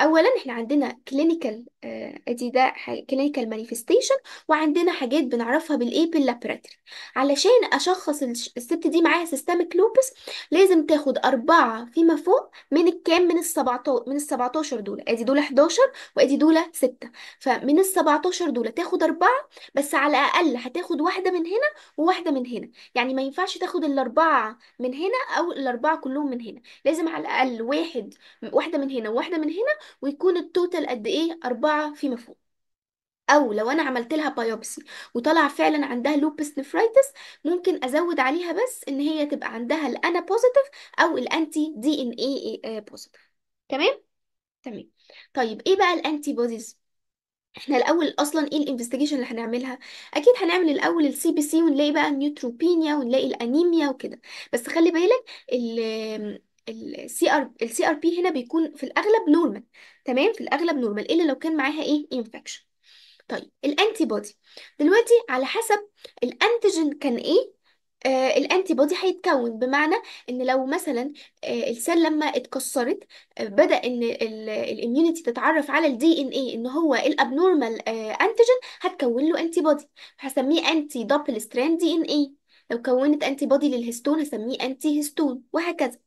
اولا احنا عندنا كلينيكال آه، ادي ده كلينيكال مانيفستيشن وعندنا حاجات بنعرفها بالايه باللابراتري علشان اشخص الست دي معاها سيستميك لوبس لازم تاخد أربعة فيما فوق من الكام من ال 17 من ال 17 دول ادي دول 11 وادي دول 6 فمن ال 17 دول تاخد أربعة بس على الأقل هتاخد واحدة من هنا وواحدة من هنا يعني ما ينفعش تاخد الأربعة من هنا أو الأربعة كلهم من هنا لازم على الأقل واحد واحدة من هنا وواحدة من هنا ويكون التوتال قد ايه أربعة فيما فوق او لو انا عملت لها بايوبسي وطلع فعلا عندها لوبس نفرايتس ممكن ازود عليها بس ان هي تبقى عندها الانا بوزيتيف او الانتي دي ان اي بوزيتيف آه، تمام تمام طيب ايه بقى الانتي بوديز احنا الاول اصلا ايه الانفستيجيشن اللي هنعملها اكيد هنعمل الاول السي بي سي ونلاقي بقى النيوتروبينيا ونلاقي الانيميا وكده بس خلي بالك السي ار السي ار بي هنا بيكون في الاغلب نورمال تمام في الاغلب نورمال الا لو كان معاها ايه انفكشن طيب الانتي بودي دلوقتي على حسب الانتيجين كان ايه آه الانتي بودي هيتكون بمعنى ان لو مثلا آه السيل لما اتكسرت آه بدا ان الاميونيتي تتعرف على الدي ان ايه ان هو الابنورمال آه انتيجين هتكون له انتي بودي هسميه انتي دبل ستراند دي ان ايه لو كونت انتي بودي للهستون هسميه انتي هستون وهكذا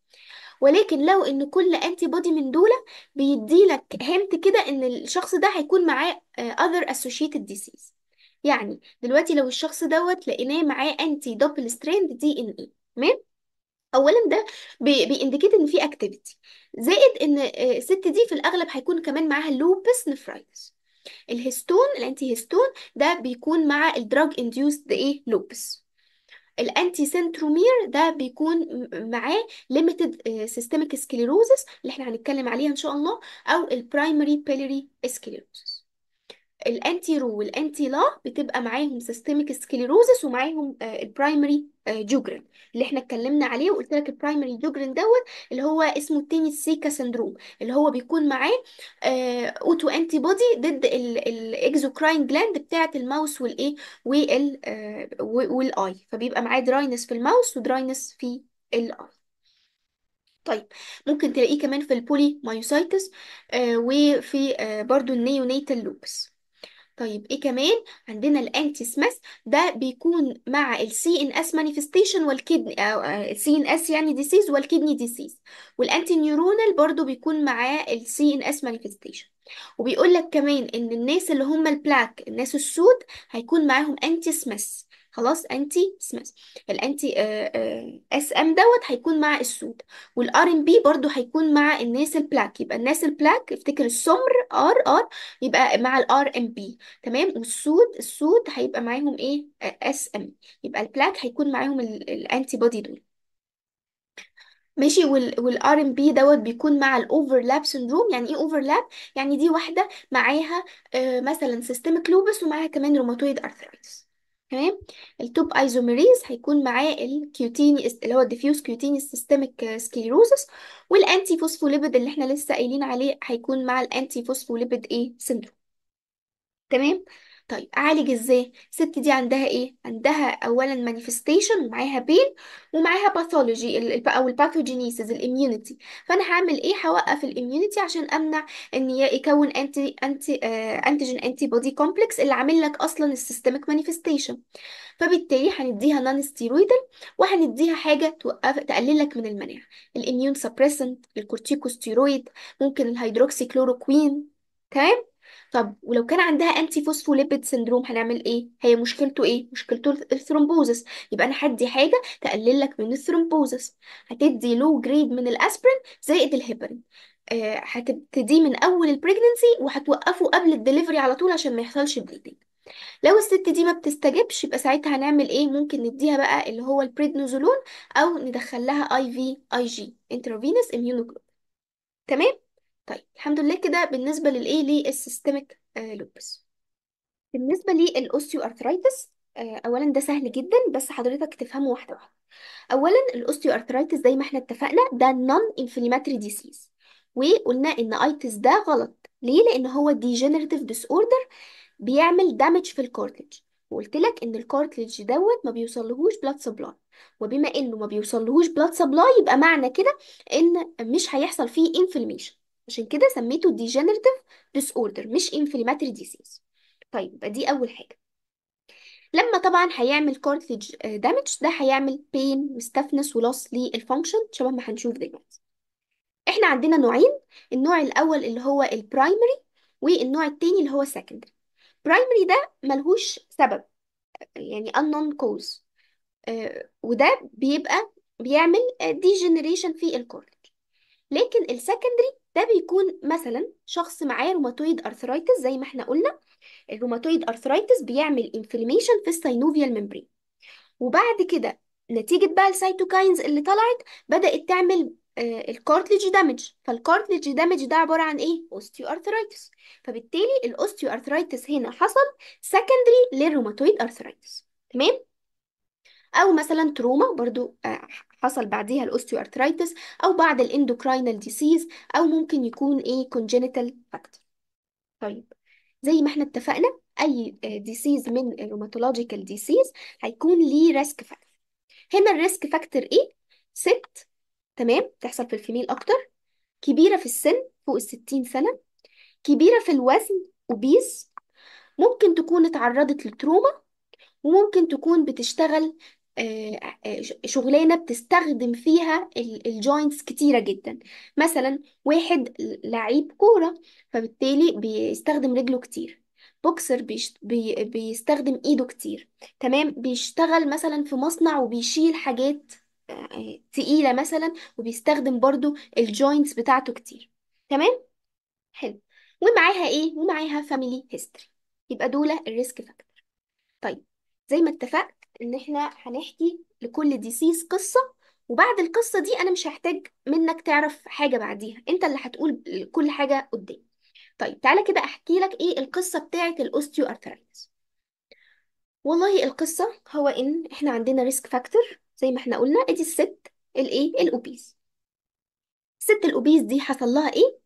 ولكن لو ان كل انتي بودي من دول بيديلك هنت كده ان الشخص ده هيكون معاه آه، other associated disease يعني دلوقتي لو الشخص دوت لقيناه معاه انتي دبل ستراند دي ان اي تمام اولا ده بي- ان في اكتيفيتي زائد ان آه، الست دي في الاغلب هيكون كمان معاها لوبس نفرايتس الهستون الانتي هستون ده بيكون مع الدراج انديوسد ايه لوبس الانتي سنترومير ده بيكون معاه ليميتد سيستميك سكليروزس اللي احنا هنتكلم عليها ان شاء الله او البرايمري بيلوري سكليروزس الانتي رو والانتي لا بتبقى معاهم سيستميك سكليروزس ومعاهم آه، البرايمري آه، جوجرين اللي احنا اتكلمنا عليه وقلت لك البرايمري جوجرين دوت اللي هو اسمه التاني السيكا سندروم اللي هو بيكون معاه اوتو انتي بودي ضد الاكزوكراين جلاند بتاعه الماوس والايه وال آه، والاي فبيبقى معاه دراينس في الماوس ودراينس في الاي طيب ممكن تلاقيه كمان في البولي مايوسايتس آه وفي آه برضو النيونيتال لوبس طيب ايه كمان عندنا الانتي الانكسيسماس ده بيكون مع السي ان اس مانيفستيشن والكدني آه، السي ان اس يعني ديسيز والكيدني ديسيز والانتي نيورونال برضو بيكون معاه السي ان اس مانيفستيشن وبيقول لك كمان ان الناس اللي هم البلاك الناس السود هيكون معاهم انتي سميث خلاص انتي سميث الانتي آه، آه، اس ام دوت هيكون مع السود والار ام بي برده هيكون مع الناس البلاك يبقى الناس البلاك افتكر السمر ار ار يبقى مع الار ام بي تمام والسود السود هيبقى معاهم ايه آه، اس ام يبقى البلاك هيكون معاهم الانتي بودي دول ماشي والار ام بي دوت بيكون مع الاوفرلاب سندروم يعني ايه اوفرلاب يعني دي واحده معاها مثلا سيستمك لوبس ومعاها كمان روماتويد ارثرايتس تمام التوب ايزوميريز هيكون معاه الكيوتيني اللي هو الديفيوز كيوتيني سيستميك سكليروزس والانتي فوسفوليبيد اللي احنا لسه قايلين عليه هيكون مع الانتي فوسفوليبيد ايه سيندروم تمام طيب اعالج ازاي الست دي عندها ايه عندها اولا مانيفستيشن ومعاها بين ومعاها باثولوجي او الباثوجينيسيس الاميونيتي فانا هعمل ايه هوقف الاميونيتي عشان امنع ان يكون انتي انتي آه انتيجين انتي بودي كومبلكس اللي عامل لك اصلا السيستميك مانيفستيشن فبالتالي هنديها نون ستيرويدال وهنديها حاجه توقف تقلل لك من المناعه الاميون سبريسنت الكورتيكوستيرويد ممكن الهيدروكسي كلوروكوين تمام طب ولو كان عندها انتي فوسفوليبيد سيندروم هنعمل ايه هي مشكلته ايه مشكلته الثرومبوزس يبقى انا هدي حاجه تقلل لك من الثرومبوزس هتدي لو جريد من الاسبرين زائد الهيبرين آه هتبتدي من اول البريجننسي وهتوقفه قبل الدليفري على طول عشان ما يحصلش بليدنج لو الست دي ما بتستجبش يبقى ساعتها هنعمل ايه ممكن نديها بقى اللي هو البريدنوزولون او ندخل لها اي في اي جي انترافينوس اميونوجلوبين تمام طيب الحمد لله كده بالنسبة للإيه للسيستميك لوبس بالنسبة للأوستيو أرثرايتس آه، أولا ده سهل جدا بس حضرتك تفهمه واحدة واحدة أولا الأوستيو أرثرايتس زي ما احنا اتفقنا ده نون انفليماتري ديزيز وقلنا إن أيتس ده غلط ليه؟ لأن هو ديجنريتيف ديس أوردر بيعمل دامج في الكارتلج وقلت لك ان الكارتلج دوت ما بيوصلهوش بلاد سبلاي وبما انه ما بيوصلهوش بلاد سبلاي يبقى معنى كده ان مش هيحصل فيه انفلاميشن عشان كده سميته degenerative disorder مش inflammatory disease طيب يبقى دي أول حاجة لما طبعا هيعمل cartilage damage ده هيعمل pain وستفنس ولوس للفانكشن شبه ما هنشوف دلوقتي احنا عندنا نوعين النوع الأول اللي هو البرايمري والنوع التاني اللي هو secondary برايمري ده ملهوش سبب يعني unknown cause آه، وده بيبقى بيعمل ديجنريشن في الكورنيا لكن السكندري ده بيكون مثلا شخص معاه روماتويد ارثرايتس زي ما احنا قلنا الروماتويد ارثرايتس بيعمل انفلاميشن في السينوفيال ميمبرين وبعد كده نتيجة بقى السيتوكاينز اللي طلعت بدأت تعمل آه الكارتليج دامج فالكارتليج دامج ده عبارة عن ايه؟ اوستيو ارثرايتس فبالتالي الاوستيو ارثرايتس هنا حصل سكندري للروماتويد ارثرايتس تمام؟ او مثلا تروما برضو آه، حصل بعديها الاوستيو ارثرايتس او بعد الاندوكراينال ديسيز او ممكن يكون ايه كونجنتال فاكتور طيب زي ما احنا اتفقنا اي ديسيز آه، من الروماتولوجيكال ديسيز هيكون ليه ريسك فاكتور هنا الريسك فاكتور ايه ست تمام تحصل في الفيميل اكتر كبيره في السن فوق الستين سنه كبيره في الوزن اوبيس ممكن تكون اتعرضت لتروما وممكن تكون بتشتغل آه، آه، شغلانه بتستخدم فيها الجوينتس كتيره جدا مثلا واحد لعيب كوره فبالتالي بيستخدم رجله كتير بوكسر بيشت... بي بيستخدم ايده كتير تمام بيشتغل مثلا في مصنع وبيشيل حاجات آه، تقيله مثلا وبيستخدم برضو الجوينتس بتاعته كتير تمام حلو ومعاها ايه ومعاها فاميلي هيستوري يبقى دول الريسك فاكتور طيب زي ما اتفقت ان احنا هنحكي لكل ديسيس قصة وبعد القصة دي انا مش هحتاج منك تعرف حاجة بعديها انت اللي هتقول كل حاجة قدام طيب تعالى كده احكي لك ايه القصة بتاعة الاوستيو ارثرايتس والله القصة هو ان احنا عندنا ريسك فاكتور زي ما احنا قلنا ادي الست الايه الاوبيز الست الاوبيز دي حصل لها ايه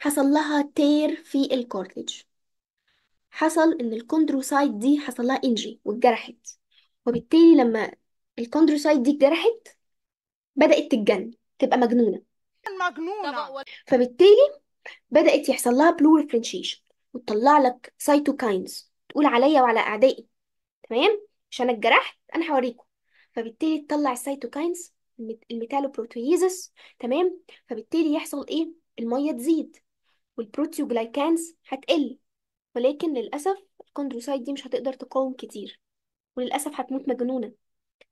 حصل لها تير في الكارتلج حصل ان الكوندروسايت دي حصل لها انجري واتجرحت وبالتالي لما الكوندروسايت دي اتجرحت بدأت تتجن تبقى مجنونة مجنونة فبالتالي بدأت يحصل لها بلوريفرنشيشن وتطلع لك سايتوكاينز تقول عليا وعلى أعدائي تمام عشان أنا اتجرحت أنا هوريكم فبالتالي تطلع السايتوكاينز الميتالوبروتييزس تمام فبالتالي يحصل إيه المية تزيد والبروتيوجلايكانز هتقل ولكن للأسف الكوندروسايت دي مش هتقدر تقاوم كتير وللأسف هتموت مجنونة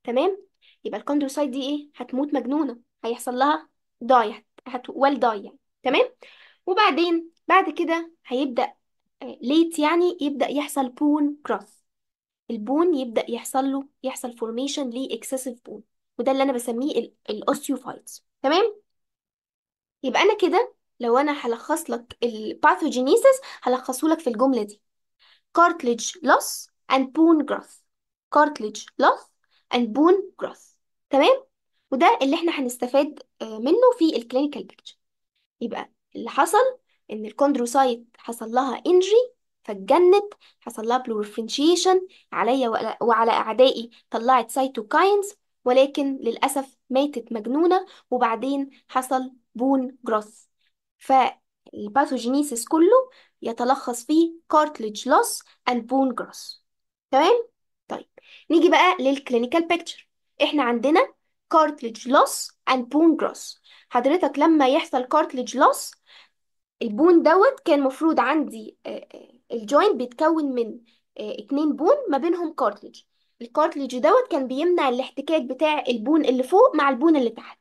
تمام يبقى الكوندروسايت دي ايه هتموت مجنونة هيحصل لها داي هت ويل داي يعني تمام وبعدين بعد كده هيبدأ ليت آه، يعني يبدأ يحصل بون كروس البون يبدأ يحصل له يحصل فورميشن لإكسسيف بون وده اللي أنا بسميه الأوسيوفايتس تمام يبقى أنا كده لو أنا هلخص لك الباثوجينيسيس هلخصه لك في الجملة دي cartilage loss and bone growth cartilage loss and bone growth تمام وده اللي احنا هنستفاد آه، منه في الكلينيكال بيكتشر يبقى اللي حصل ان الكوندروسايت حصل لها انجري فاتجنت حصل لها بلورفرنشيشن عليا وعلى اعدائي طلعت سايتوكاينز ولكن للاسف ماتت مجنونه وبعدين حصل بون جروث فالباثوجينيسيس كله يتلخص في كارتليج لوس اند بون growth تمام طيب نيجي بقى للكلينيكال بيكتشر احنا عندنا كارتليج لوس اند بون جروس حضرتك لما يحصل كارتليج لوس البون دوت كان مفروض عندي آه، آه، الجوينت بيتكون من آه، اتنين بون ما بينهم كارتليج الكارتليج دوت كان بيمنع الاحتكاك بتاع البون اللي فوق مع البون اللي تحت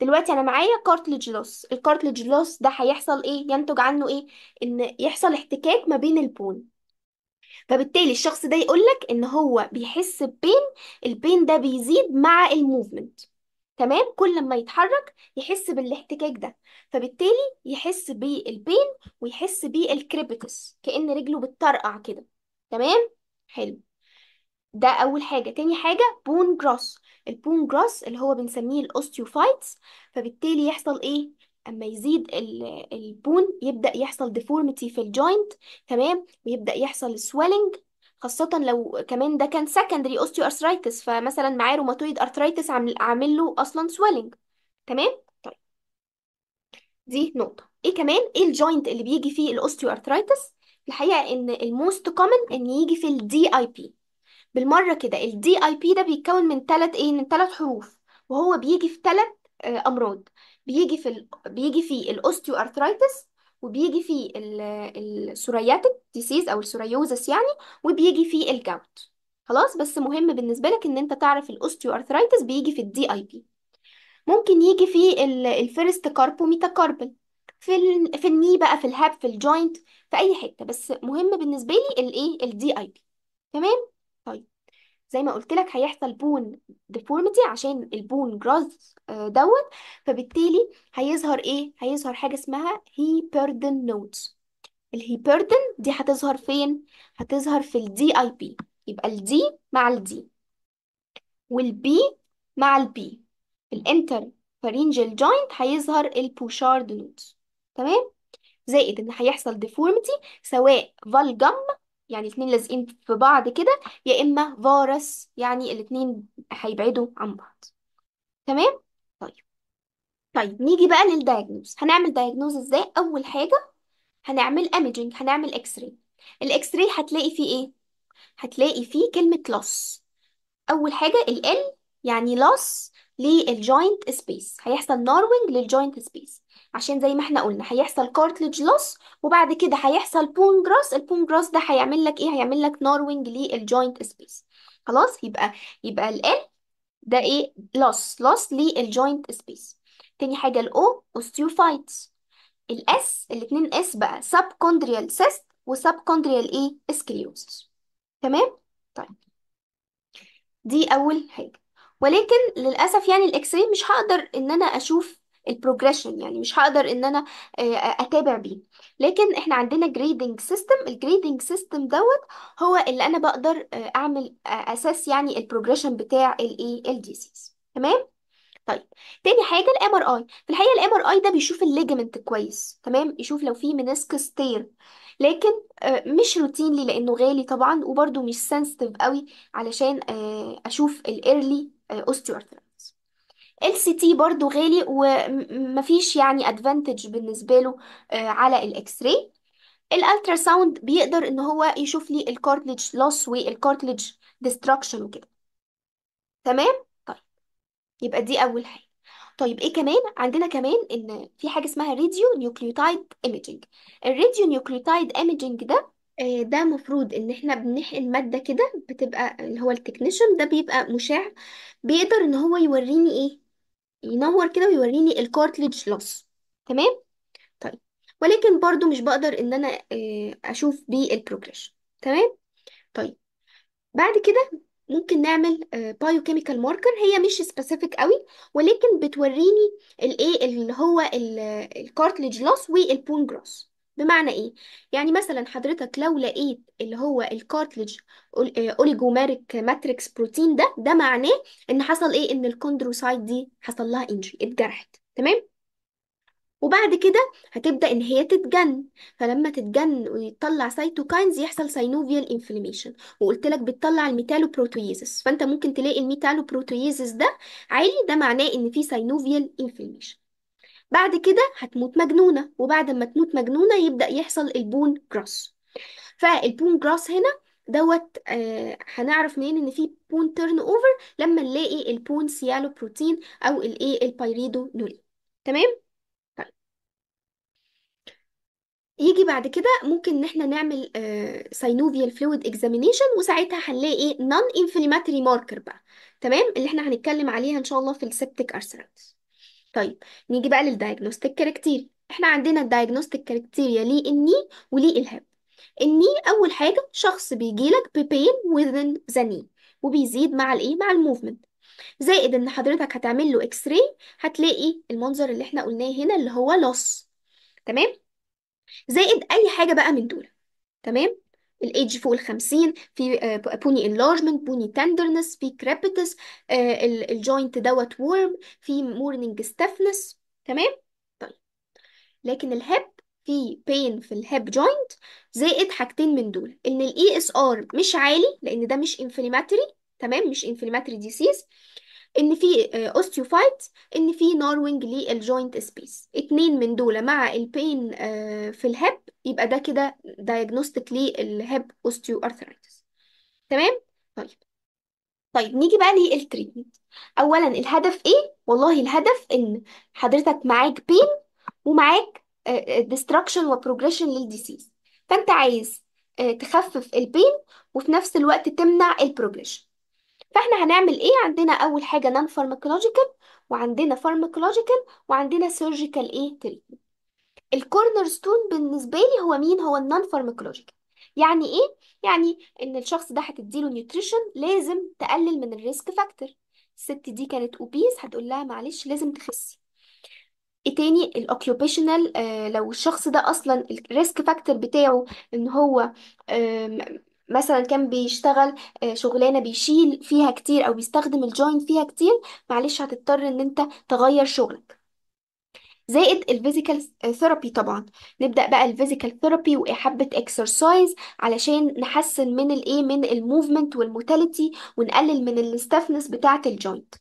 دلوقتي انا معايا كارتليج لوس الكارتليج لوس ده هيحصل ايه ينتج عنه ايه ان يحصل احتكاك ما بين البون فبالتالي الشخص ده يقولك ان هو بيحس ببين البين ده بيزيد مع الموفمنت تمام كل ما يتحرك يحس بالاحتكاك ده فبالتالي يحس بالبين ويحس بالكريبتس كأن رجله بتطرقع كده تمام حلو ده اول حاجه تاني حاجه بون جراس البون جراس اللي هو بنسميه الاوستيوفايتس فبالتالي يحصل ايه اما يزيد البون يبدا يحصل ديفورميتي في الجوينت تمام ويبدا يحصل سويلنج خاصة لو كمان ده كان سكندري اوستيو ارثرايتس فمثلا معاه روماتويد ارثرايتس عامل عامل له اصلا سويلنج تمام طيب دي نقطة ايه كمان ايه الجوينت اللي بيجي فيه الاوستيو ارثرايتس الحقيقة ان الموست كومن ان يجي في الدي اي بي بالمرة كده الدي اي بي ده بيتكون من ثلاث ايه من ثلاث حروف وهو بيجي في ثلاث آه، امراض بيجي في ال... بيجي في الاوستيو ارثرايتس وبيجي في ال... السورياتيك ديسيز او السوريوزس يعني وبيجي في الجاوت خلاص بس مهم بالنسبه لك ان انت تعرف الاوستيو ارثرايتس بيجي في الدي اي بي ممكن يجي في الفيرست كارب وميتاكاربل في ال... في الني بقى في الهاب في الجوينت في اي حته بس مهم بالنسبه لي الايه الدي اي بي تمام زي ما قلت لك هيحصل بون ديفورميتي عشان البون جروث آه، دوت فبالتالي هيظهر ايه هيظهر حاجه اسمها هيبردن نوت الهيبردن دي هتظهر فين هتظهر في الدي اي بي يبقى الدي مع الدي والبي مع البي في الانتر فارينجال جوينت هيظهر البوشارد نوتس تمام زائد ان هيحصل ديفورميتي سواء فالجم يعني اتنين لازقين في بعض كده يا اما فارس يعني الاتنين هيبعدوا عن بعض تمام طيب طيب نيجي بقى للدايجنوز هنعمل دايجنوز ازاي اول حاجه هنعمل ايمجنج هنعمل اكس راي الاكس راي هتلاقي فيه ايه هتلاقي فيه كلمه لوس اول حاجه ال يعني لوس للجوينت سبيس هيحصل ناروينج للجوينت سبيس عشان زي ما احنا قلنا هيحصل كارتلج لوس وبعد كده هيحصل بون جراس البون جراس ده هيعمل لك ايه هيعمل لك ناروينج للجوينت سبيس خلاص يبقى يبقى ال ده ايه لوس لوس للجوينت سبيس تاني حاجه الاو اوستيوفايتس الاس الاتنين اس بقى كوندريال سيست كوندريال ايه اسكليوسس تمام طيب دي اول حاجه ولكن للاسف يعني الاكس راي مش هقدر ان انا اشوف البروجريشن يعني مش هقدر ان انا آه، اتابع بيه لكن احنا عندنا جريدنج سيستم الجريدنج سيستم دوت هو اللي انا بقدر آه، اعمل آه، اساس يعني البروجريشن بتاع الايه الديزيز تمام طيب تاني حاجه الام ار اي في الحقيقه الام ار اي ده بيشوف الليجمنت كويس تمام يشوف لو في منسكس تير لكن مش روتينلي لانه غالي طبعا وبرده مش سنسيتيف قوي علشان اشوف الايرلي آه، osteoarthritis ال سي تي برضو غالي ومفيش يعني ادفانتج بالنسبه له آه، على الاكس راي الالترا ساوند بيقدر ان هو يشوف لي الكارتليج لوس والكارتليج ديستراكشن وكده تمام طيب يبقى دي اول حاجه طيب ايه كمان عندنا كمان ان في حاجه اسمها راديو نيوكليوتايد ايميجينج الراديو نيوكليوتايد ايميجينج ده آه، ده مفروض ان احنا بنحقن مادة كده بتبقى اللي هو التكنيشن ده بيبقى مشع بيقدر ان هو يوريني ايه ينور كده ويوريني الكارتليج لوس تمام طيب ولكن برضو مش بقدر ان انا آه، اشوف بيه البروجريشن تمام طيب بعد كده ممكن نعمل كيميكال آه، ماركر هي مش سبيسيفيك قوي ولكن بتوريني الايه اللي هو الكارتليج لوس والبون جروس بمعنى ايه يعني مثلا حضرتك لو لقيت اللي هو الكارتليج اوليجوميريك ماتريكس بروتين ده ده معناه ان حصل ايه ان الكوندروسايت دي حصل لها انجري اتجرحت تمام وبعد كده هتبدا ان هي تتجن فلما تتجن ويطلع سايتوكاينز يحصل ساينوفيال انفلاميشن وقلت لك بتطلع الميتالوبروتييزس فانت ممكن تلاقي الميتالوبروتييزس ده عالي ده معناه ان في ساينوفيال انفلاميشن بعد كده هتموت مجنونة وبعد ما تموت مجنونة يبدأ يحصل البون جراس فالبون جراس هنا دوت آه هنعرف منين ان في بون تيرن اوفر لما نلاقي البون سيالو بروتين او الايه البايريدو نولي تمام طيب. يجي بعد كده ممكن ان احنا نعمل ساينوفيال فلويد اكزامينيشن وساعتها هنلاقي نون انفليماتري ماركر بقى تمام اللي احنا هنتكلم عليها ان شاء الله في السبتيك ارثرايتس طيب نيجي بقى للدايجنوستيك كاركتيريا احنا عندنا الدايجنوستيك كاركتيريا ليه الني وليه الهاب الني اول حاجه شخص بيجيلك ببين within the knee وبيزيد مع الايه مع الموفمنت زائد ان حضرتك هتعمل له اكس راي هتلاقي المنظر اللي احنا قلناه هنا اللي هو لص تمام زائد اي حاجه بقى من دول تمام الايدج فوق 50 في بوني انلارجمنت بوني تندرنس في كريبتس آه، الجوينت دوت ورم في مورنينج ستيفنس تمام طيب لكن الهب في بين في الهيب جوينت زائد حاجتين من دول ان الاي اس e ار مش عالي لان ده مش انفليماتري تمام مش انفليماتري ديسيز ان في اوستيوفايت آه، ان في نارونج للجوينت سبيس اتنين من دول مع البين آه، في الهب يبقى ده كده دايجنوستيك للهب اوستيو ارثرايتس تمام طيب طيب نيجي بقى للتريتمنت اولا الهدف ايه والله الهدف ان حضرتك معاك بين ومعاك ديستراكشن وبروجريشن للديسيز فانت عايز آه، تخفف البين وفي نفس الوقت تمنع البروجريشن فاحنا هنعمل ايه عندنا اول حاجه نان فارماكولوجيكال وعندنا فارماكولوجيكال وعندنا سيرجيكال ايه تريتمنت الكورنر ستون بالنسبه لي هو مين هو النان فارماكولوجيكال يعني ايه يعني ان الشخص ده هتديله نيوتريشن لازم تقلل من الريسك فاكتور الست دي كانت اوبيس هتقول لها معلش لازم تخسي ايه تاني الاوكيوبيشنال آه لو الشخص ده اصلا الريسك فاكتور بتاعه ان هو آه مثلا كان بيشتغل آه، شغلانه بيشيل فيها كتير او بيستخدم الجوين فيها كتير معلش هتضطر ان انت تغير شغلك زائد الفيزيكال ثيرابي طبعا نبدا بقى الفيزيكال ثيرابي واحبه اكسرسايز علشان نحسن من الايه من الموفمنت والموتاليتي ونقلل من الاستفنس بتاعه الجوينت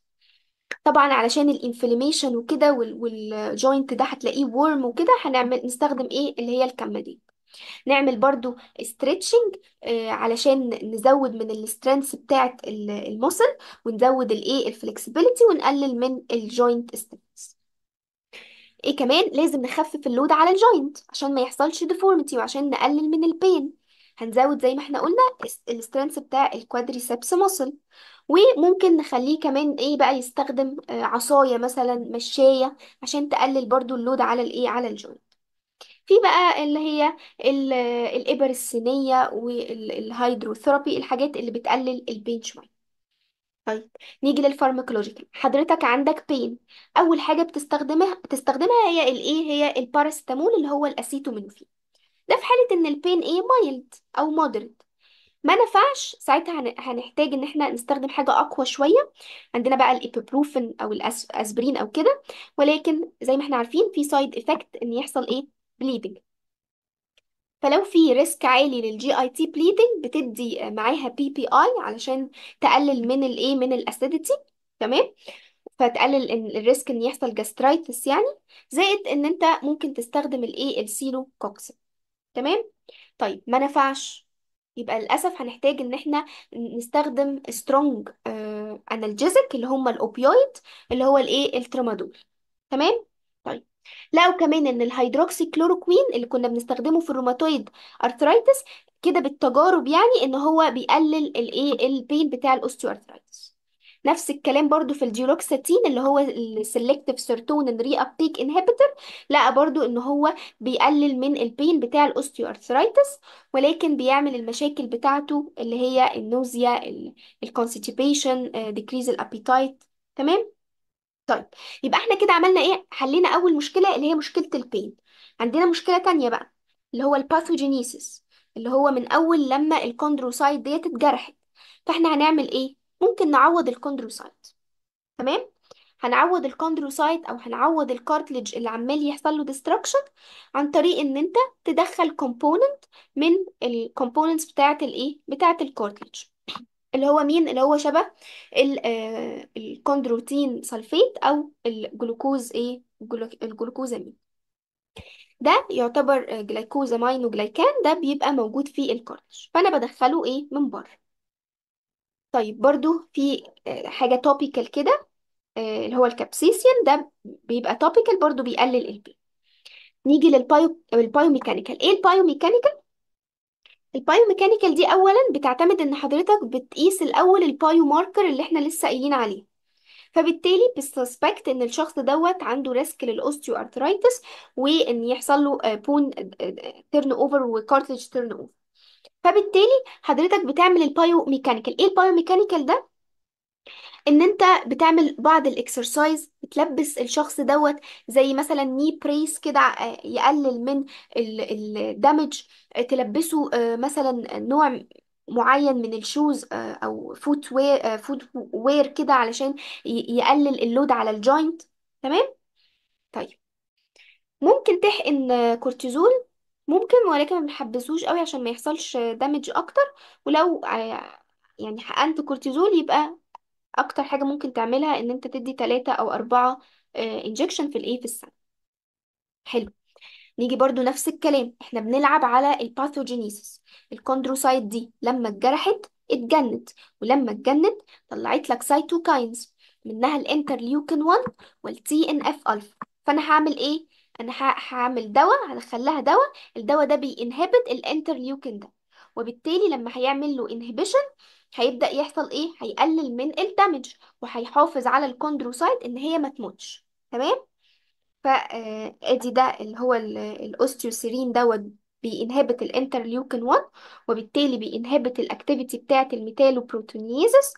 طبعا علشان الانفلاميشن وكده والجوينت ده هتلاقيه ورم وكده هنعمل نستخدم ايه اللي هي الكمه دي نعمل برضو ستريتشنج آه، علشان نزود من السترينث بتاعة المسل ونزود الايه الفلكسبيليتي ونقلل من الجوينت ستريس ايه كمان لازم نخفف اللود على الجوينت عشان ما يحصلش ديفورميتي وعشان نقلل من البين هنزود زي ما احنا قلنا السترينس بتاع الكوادريسبس مسل وممكن نخليه كمان ايه بقى يستخدم آه، عصايه مثلا مشايه عشان تقلل برضو اللود على الايه على الجوينت في بقى اللي هي ال- الإبر الصينية والهيدروثيرابي الحاجات اللي بتقلل البين شوية طيب نيجي للفارماكولوجيكال حضرتك عندك بين أول حاجة بتستخدمها بتستخدمها هي الإيه هي الباراسيتامول اللي هو الأسيتومينوفين ده في حالة إن البين إيه مايلد أو مودريت ما نفعش ساعتها هنحتاج ان احنا نستخدم حاجه اقوى شويه عندنا بقى الايبوبروفين او الاسبرين او كده ولكن زي ما احنا عارفين في سايد افكت ان يحصل ايه بليدنج فلو في ريسك عالي للجي اي تي بليدنج بتدي معاها بي بي اي علشان تقلل من الايه من الاسيديتي تمام فتقلل الريسك ان يحصل جاسترايتس يعني زائد ان انت ممكن تستخدم الايه السيلو كوكسل تمام طيب ما نفعش يبقى للاسف هنحتاج ان احنا نستخدم سترونج انالجيزك آه، اللي هم الاوبيويد اللي هو الايه الترامادول تمام لقوا كمان ان الهيدروكسي كلوروكوين اللي كنا بنستخدمه في الروماتويد ارثرايتس كده بالتجارب يعني ان هو بيقلل الايه البين بتاع الاوستيو ارثرايتس نفس الكلام برضو في الديروكساتين اللي هو السلكتيف سيرتونين ري ابتيك انهبيتور لقى برضو ان هو بيقلل من البين بتاع الاوستيو ارثرايتس ولكن بيعمل المشاكل بتاعته اللي هي النوزيا الكونستيبيشن ديكريز الابيتايت تمام طيب يبقى احنا كده عملنا ايه حلينا اول مشكله اللي هي مشكله البين عندنا مشكله تانية بقى اللي هو الباثوجينيسيس اللي هو من اول لما الكوندروسايت ديت اتجرحت فاحنا هنعمل ايه ممكن نعوض الكوندروسايت تمام هنعوض الكوندروسايت او هنعوض الكارتليج اللي عمال يحصل له ديستراكشن عن طريق ان انت تدخل كومبوننت من الكومبوننتس بتاعه الايه بتاعه الكارتليج اللي هو مين اللي هو شبه ال- آه، الكوندروتين سلفيت او الجلوكوز ايه الجلوكوزامين ده يعتبر آه، جلايكوزامين وجلايكان ده بيبقى موجود في الكارتش فانا بدخله ايه من بره طيب برضو في آه، حاجه توبيكال كده اللي هو الكابسيسيان ده بيبقى توبيكال برضو بيقلل البي نيجي للبايو البايوميكانيكال ايه البايوميكانيكال البايو ميكانيكال دي اولا بتعتمد ان حضرتك بتقيس الاول البايو ماركر اللي احنا لسه قايلين عليه فبالتالي بتسسبكت ان الشخص دوت عنده ريسك للاوستيو ارترايتس وان يحصل له بون تيرن اوفر وكارتلج تيرن اوفر فبالتالي حضرتك بتعمل البايو ميكانيكال ايه البايو ميكانيكال ده ان انت بتعمل بعض الاكسرسايز بتلبس الشخص دوت زي مثلا ني بريس كده آه، يقلل من الدمج آه، تلبسه آه، مثلا نوع معين من الشوز او فوت وير فوت وير كده علشان يقلل اللود على الجوينت تمام طيب ممكن تحقن كورتيزول ممكن ولكن ما بنحبسوش قوي عشان ما يحصلش دامج اكتر ولو يعني حقنت كورتيزول يبقى اكتر حاجة ممكن تعملها ان انت تدي ثلاثة او اربعة انجكشن آه، في الايه في السنة حلو نيجي برضو نفس الكلام احنا بنلعب على الباثوجينيسيس الكوندروسايت دي لما اتجرحت اتجنت ولما اتجنت طلعت لك سايتوكاينز منها الانترليوكين 1 والتي ان اف الفا فانا هعمل ايه انا هعمل دواء هخليها دواء الدواء ده بينهبت الانترليوكين ده وبالتالي لما هيعمل له انهبيشن هيبدأ يحصل ايه هيقلل من الدمج وهيحافظ على الكوندروسايت ان هي ما تموتش تمام فادي آه، ده اللي هو الاوستيوسيرين دوت بينهبت الانترليوكين 1 وبالتالي بينهبت الاكتيفيتي بتاعه الميتالوبروتينيزس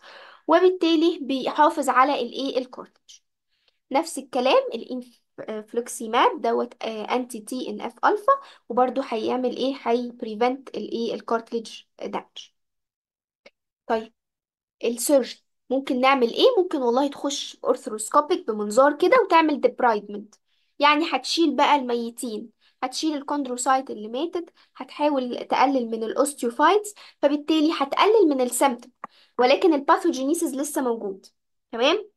وبالتالي بيحافظ على الايه الكورتيج نفس الكلام الانفلوكسيماب دوت انتي آه، تي ان اف الفا وبرده هيعمل ايه هيبريفنت الايه الكارتليج دامج طيب السيرجن ممكن نعمل ايه ممكن والله تخش اورثروسكوبيك بمنظار كده وتعمل ديبرايدمنت يعني هتشيل بقى الميتين هتشيل الكوندروسايت اللي ماتت هتحاول تقلل من الاوستيوفايتس فبالتالي هتقلل من السيمتوم ولكن الباثوجينيسيس لسه موجود تمام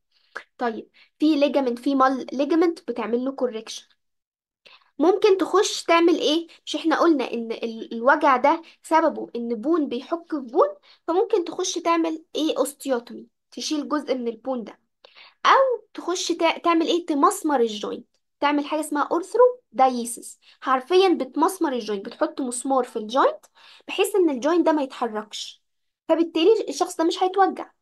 طيب في ليجامنت في مال ليجامنت بتعمل له كوركشن ممكن تخش تعمل ايه مش احنا قلنا ان ال- الوجع ده سببه ان بون بيحك في بون فممكن تخش تعمل ايه اوستيوتومي تشيل جزء من البون ده او تخش تعمل ايه تمسمر الجوينت تعمل حاجه اسمها اورثرو دايسيس حرفيا بتمسمر الجوينت بتحط مسمار في الجوينت بحيث ان الجوينت ده ما يتحركش فبالتالي الشخص ده مش هيتوجع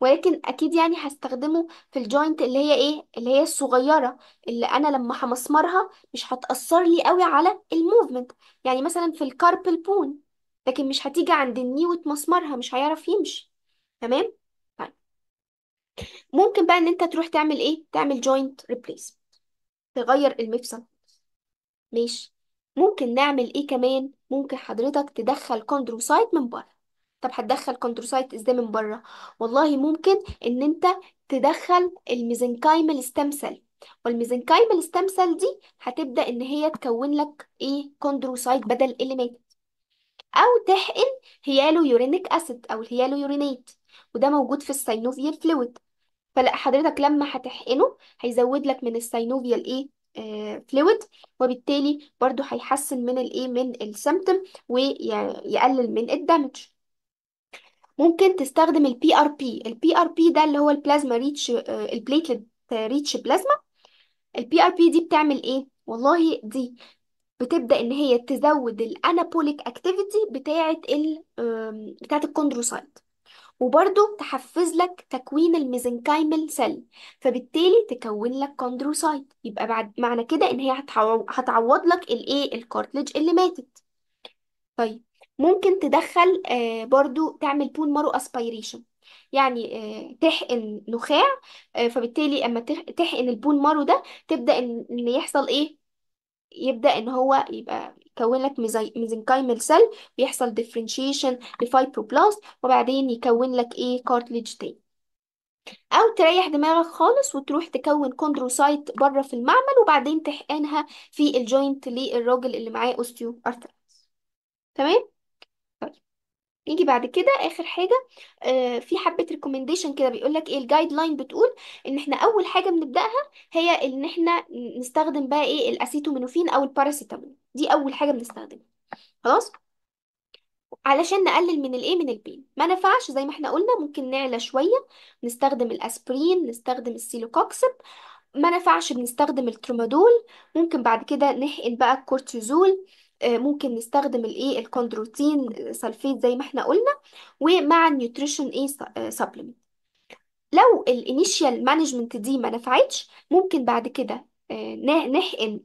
ولكن اكيد يعني هستخدمه في الجوينت اللي هي ايه اللي هي الصغيره اللي انا لما همسمرها مش هتاثر لي قوي على الموفمنت يعني مثلا في الكاربل بون لكن مش هتيجي عند الني وتمسمرها مش هيعرف يمشي تمام طيب. ممكن بقى ان انت تروح تعمل ايه تعمل جوينت ريبليس تغير المفصل ماشي ممكن نعمل ايه كمان ممكن حضرتك تدخل كوندروسايت من بره طب هتدخل كونتروسايت ازاي من بره والله ممكن ان انت تدخل الميزنكايمال ستام سيل والميزنكايمال ستام سيل دي هتبدا ان هي تكون لك ايه كوندروسايت بدل اللي مات او تحقن هيالو يورينيك اسيد او الهيالو يورينيت وده موجود في الساينوفيال فلويد فلا حضرتك لما هتحقنه هيزود لك من الساينوفيال ايه فلويد آه، وبالتالي برضو هيحسن من الايه من السيمتوم ويقلل من الدمج ممكن تستخدم البي ار بي البي ار بي ده اللي هو البلازما ريتش البليتلت ريتش بلازما البي ار بي دي بتعمل ايه والله دي بتبدا ان هي تزود الانابوليك اكتيفيتي بتاعه ال بتاعه الكوندروسايت وبرده تحفز لك تكوين الميزنكايمال سيل فبالتالي تكون لك كوندروسايت يبقى بعد معنى كده ان هي هتعوض لك الايه الكارتليج اللي ماتت طيب ممكن تدخل آه، برضو تعمل بول مارو اسبيريشن يعني آه، تحقن نخاع آه، فبالتالي اما تحقن البول مارو ده تبدأ ان يحصل ايه يبدأ ان هو يبقى يكون لك ميزنكايمال سيل بيحصل ديفرنشيشن لفايبروبلاست وبعدين يكون لك ايه كارتليج تاني او تريح دماغك خالص وتروح تكون كوندروسايت بره في المعمل وبعدين تحقنها في الجوينت للراجل اللي معاه اوستيو ارثرايتس تمام نيجي بعد كده اخر حاجه آه، في حبه ريكومنديشن كده بيقول لك ايه الجايد لاين بتقول ان احنا اول حاجه بنبداها هي ان احنا نستخدم بقى ايه الاسيتومينوفين او الباراسيتامول دي اول حاجه بنستخدمها خلاص علشان نقلل من الايه من البين ما نفعش زي ما احنا قلنا ممكن نعلى شويه نستخدم الاسبرين نستخدم السيلوكوكسب ما نفعش بنستخدم الترومادول ممكن بعد كده نحقن بقى الكورتيزول آه، ممكن نستخدم الايه الكوندروتين آه، سلفيت زي ما احنا قلنا ومع النيوتريشن ايه سبلمنت آه، لو الانيشيال مانجمنت دي ما نفعتش ممكن بعد كده نحقن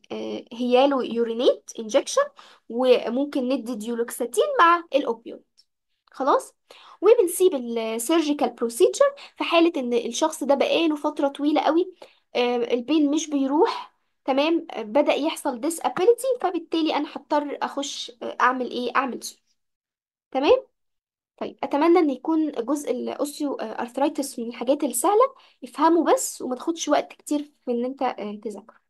هيالو يورينيت انجكشن وممكن ندي ديولوكساتين مع الاوبيويد خلاص وبنسيب السيرجيكال بروسيجر في حالة ان الشخص ده بقاله فترة طويلة قوي البين مش بيروح تمام بدأ يحصل disability فبالتالي أنا هضطر أخش أعمل إيه أعمل سيرجري تمام طيب أتمنى إن يكون جزء الأوسيو أرثرايتس آه، من الحاجات السهلة افهمه بس وما تاخدش وقت كتير في إن أنت آه، تذاكره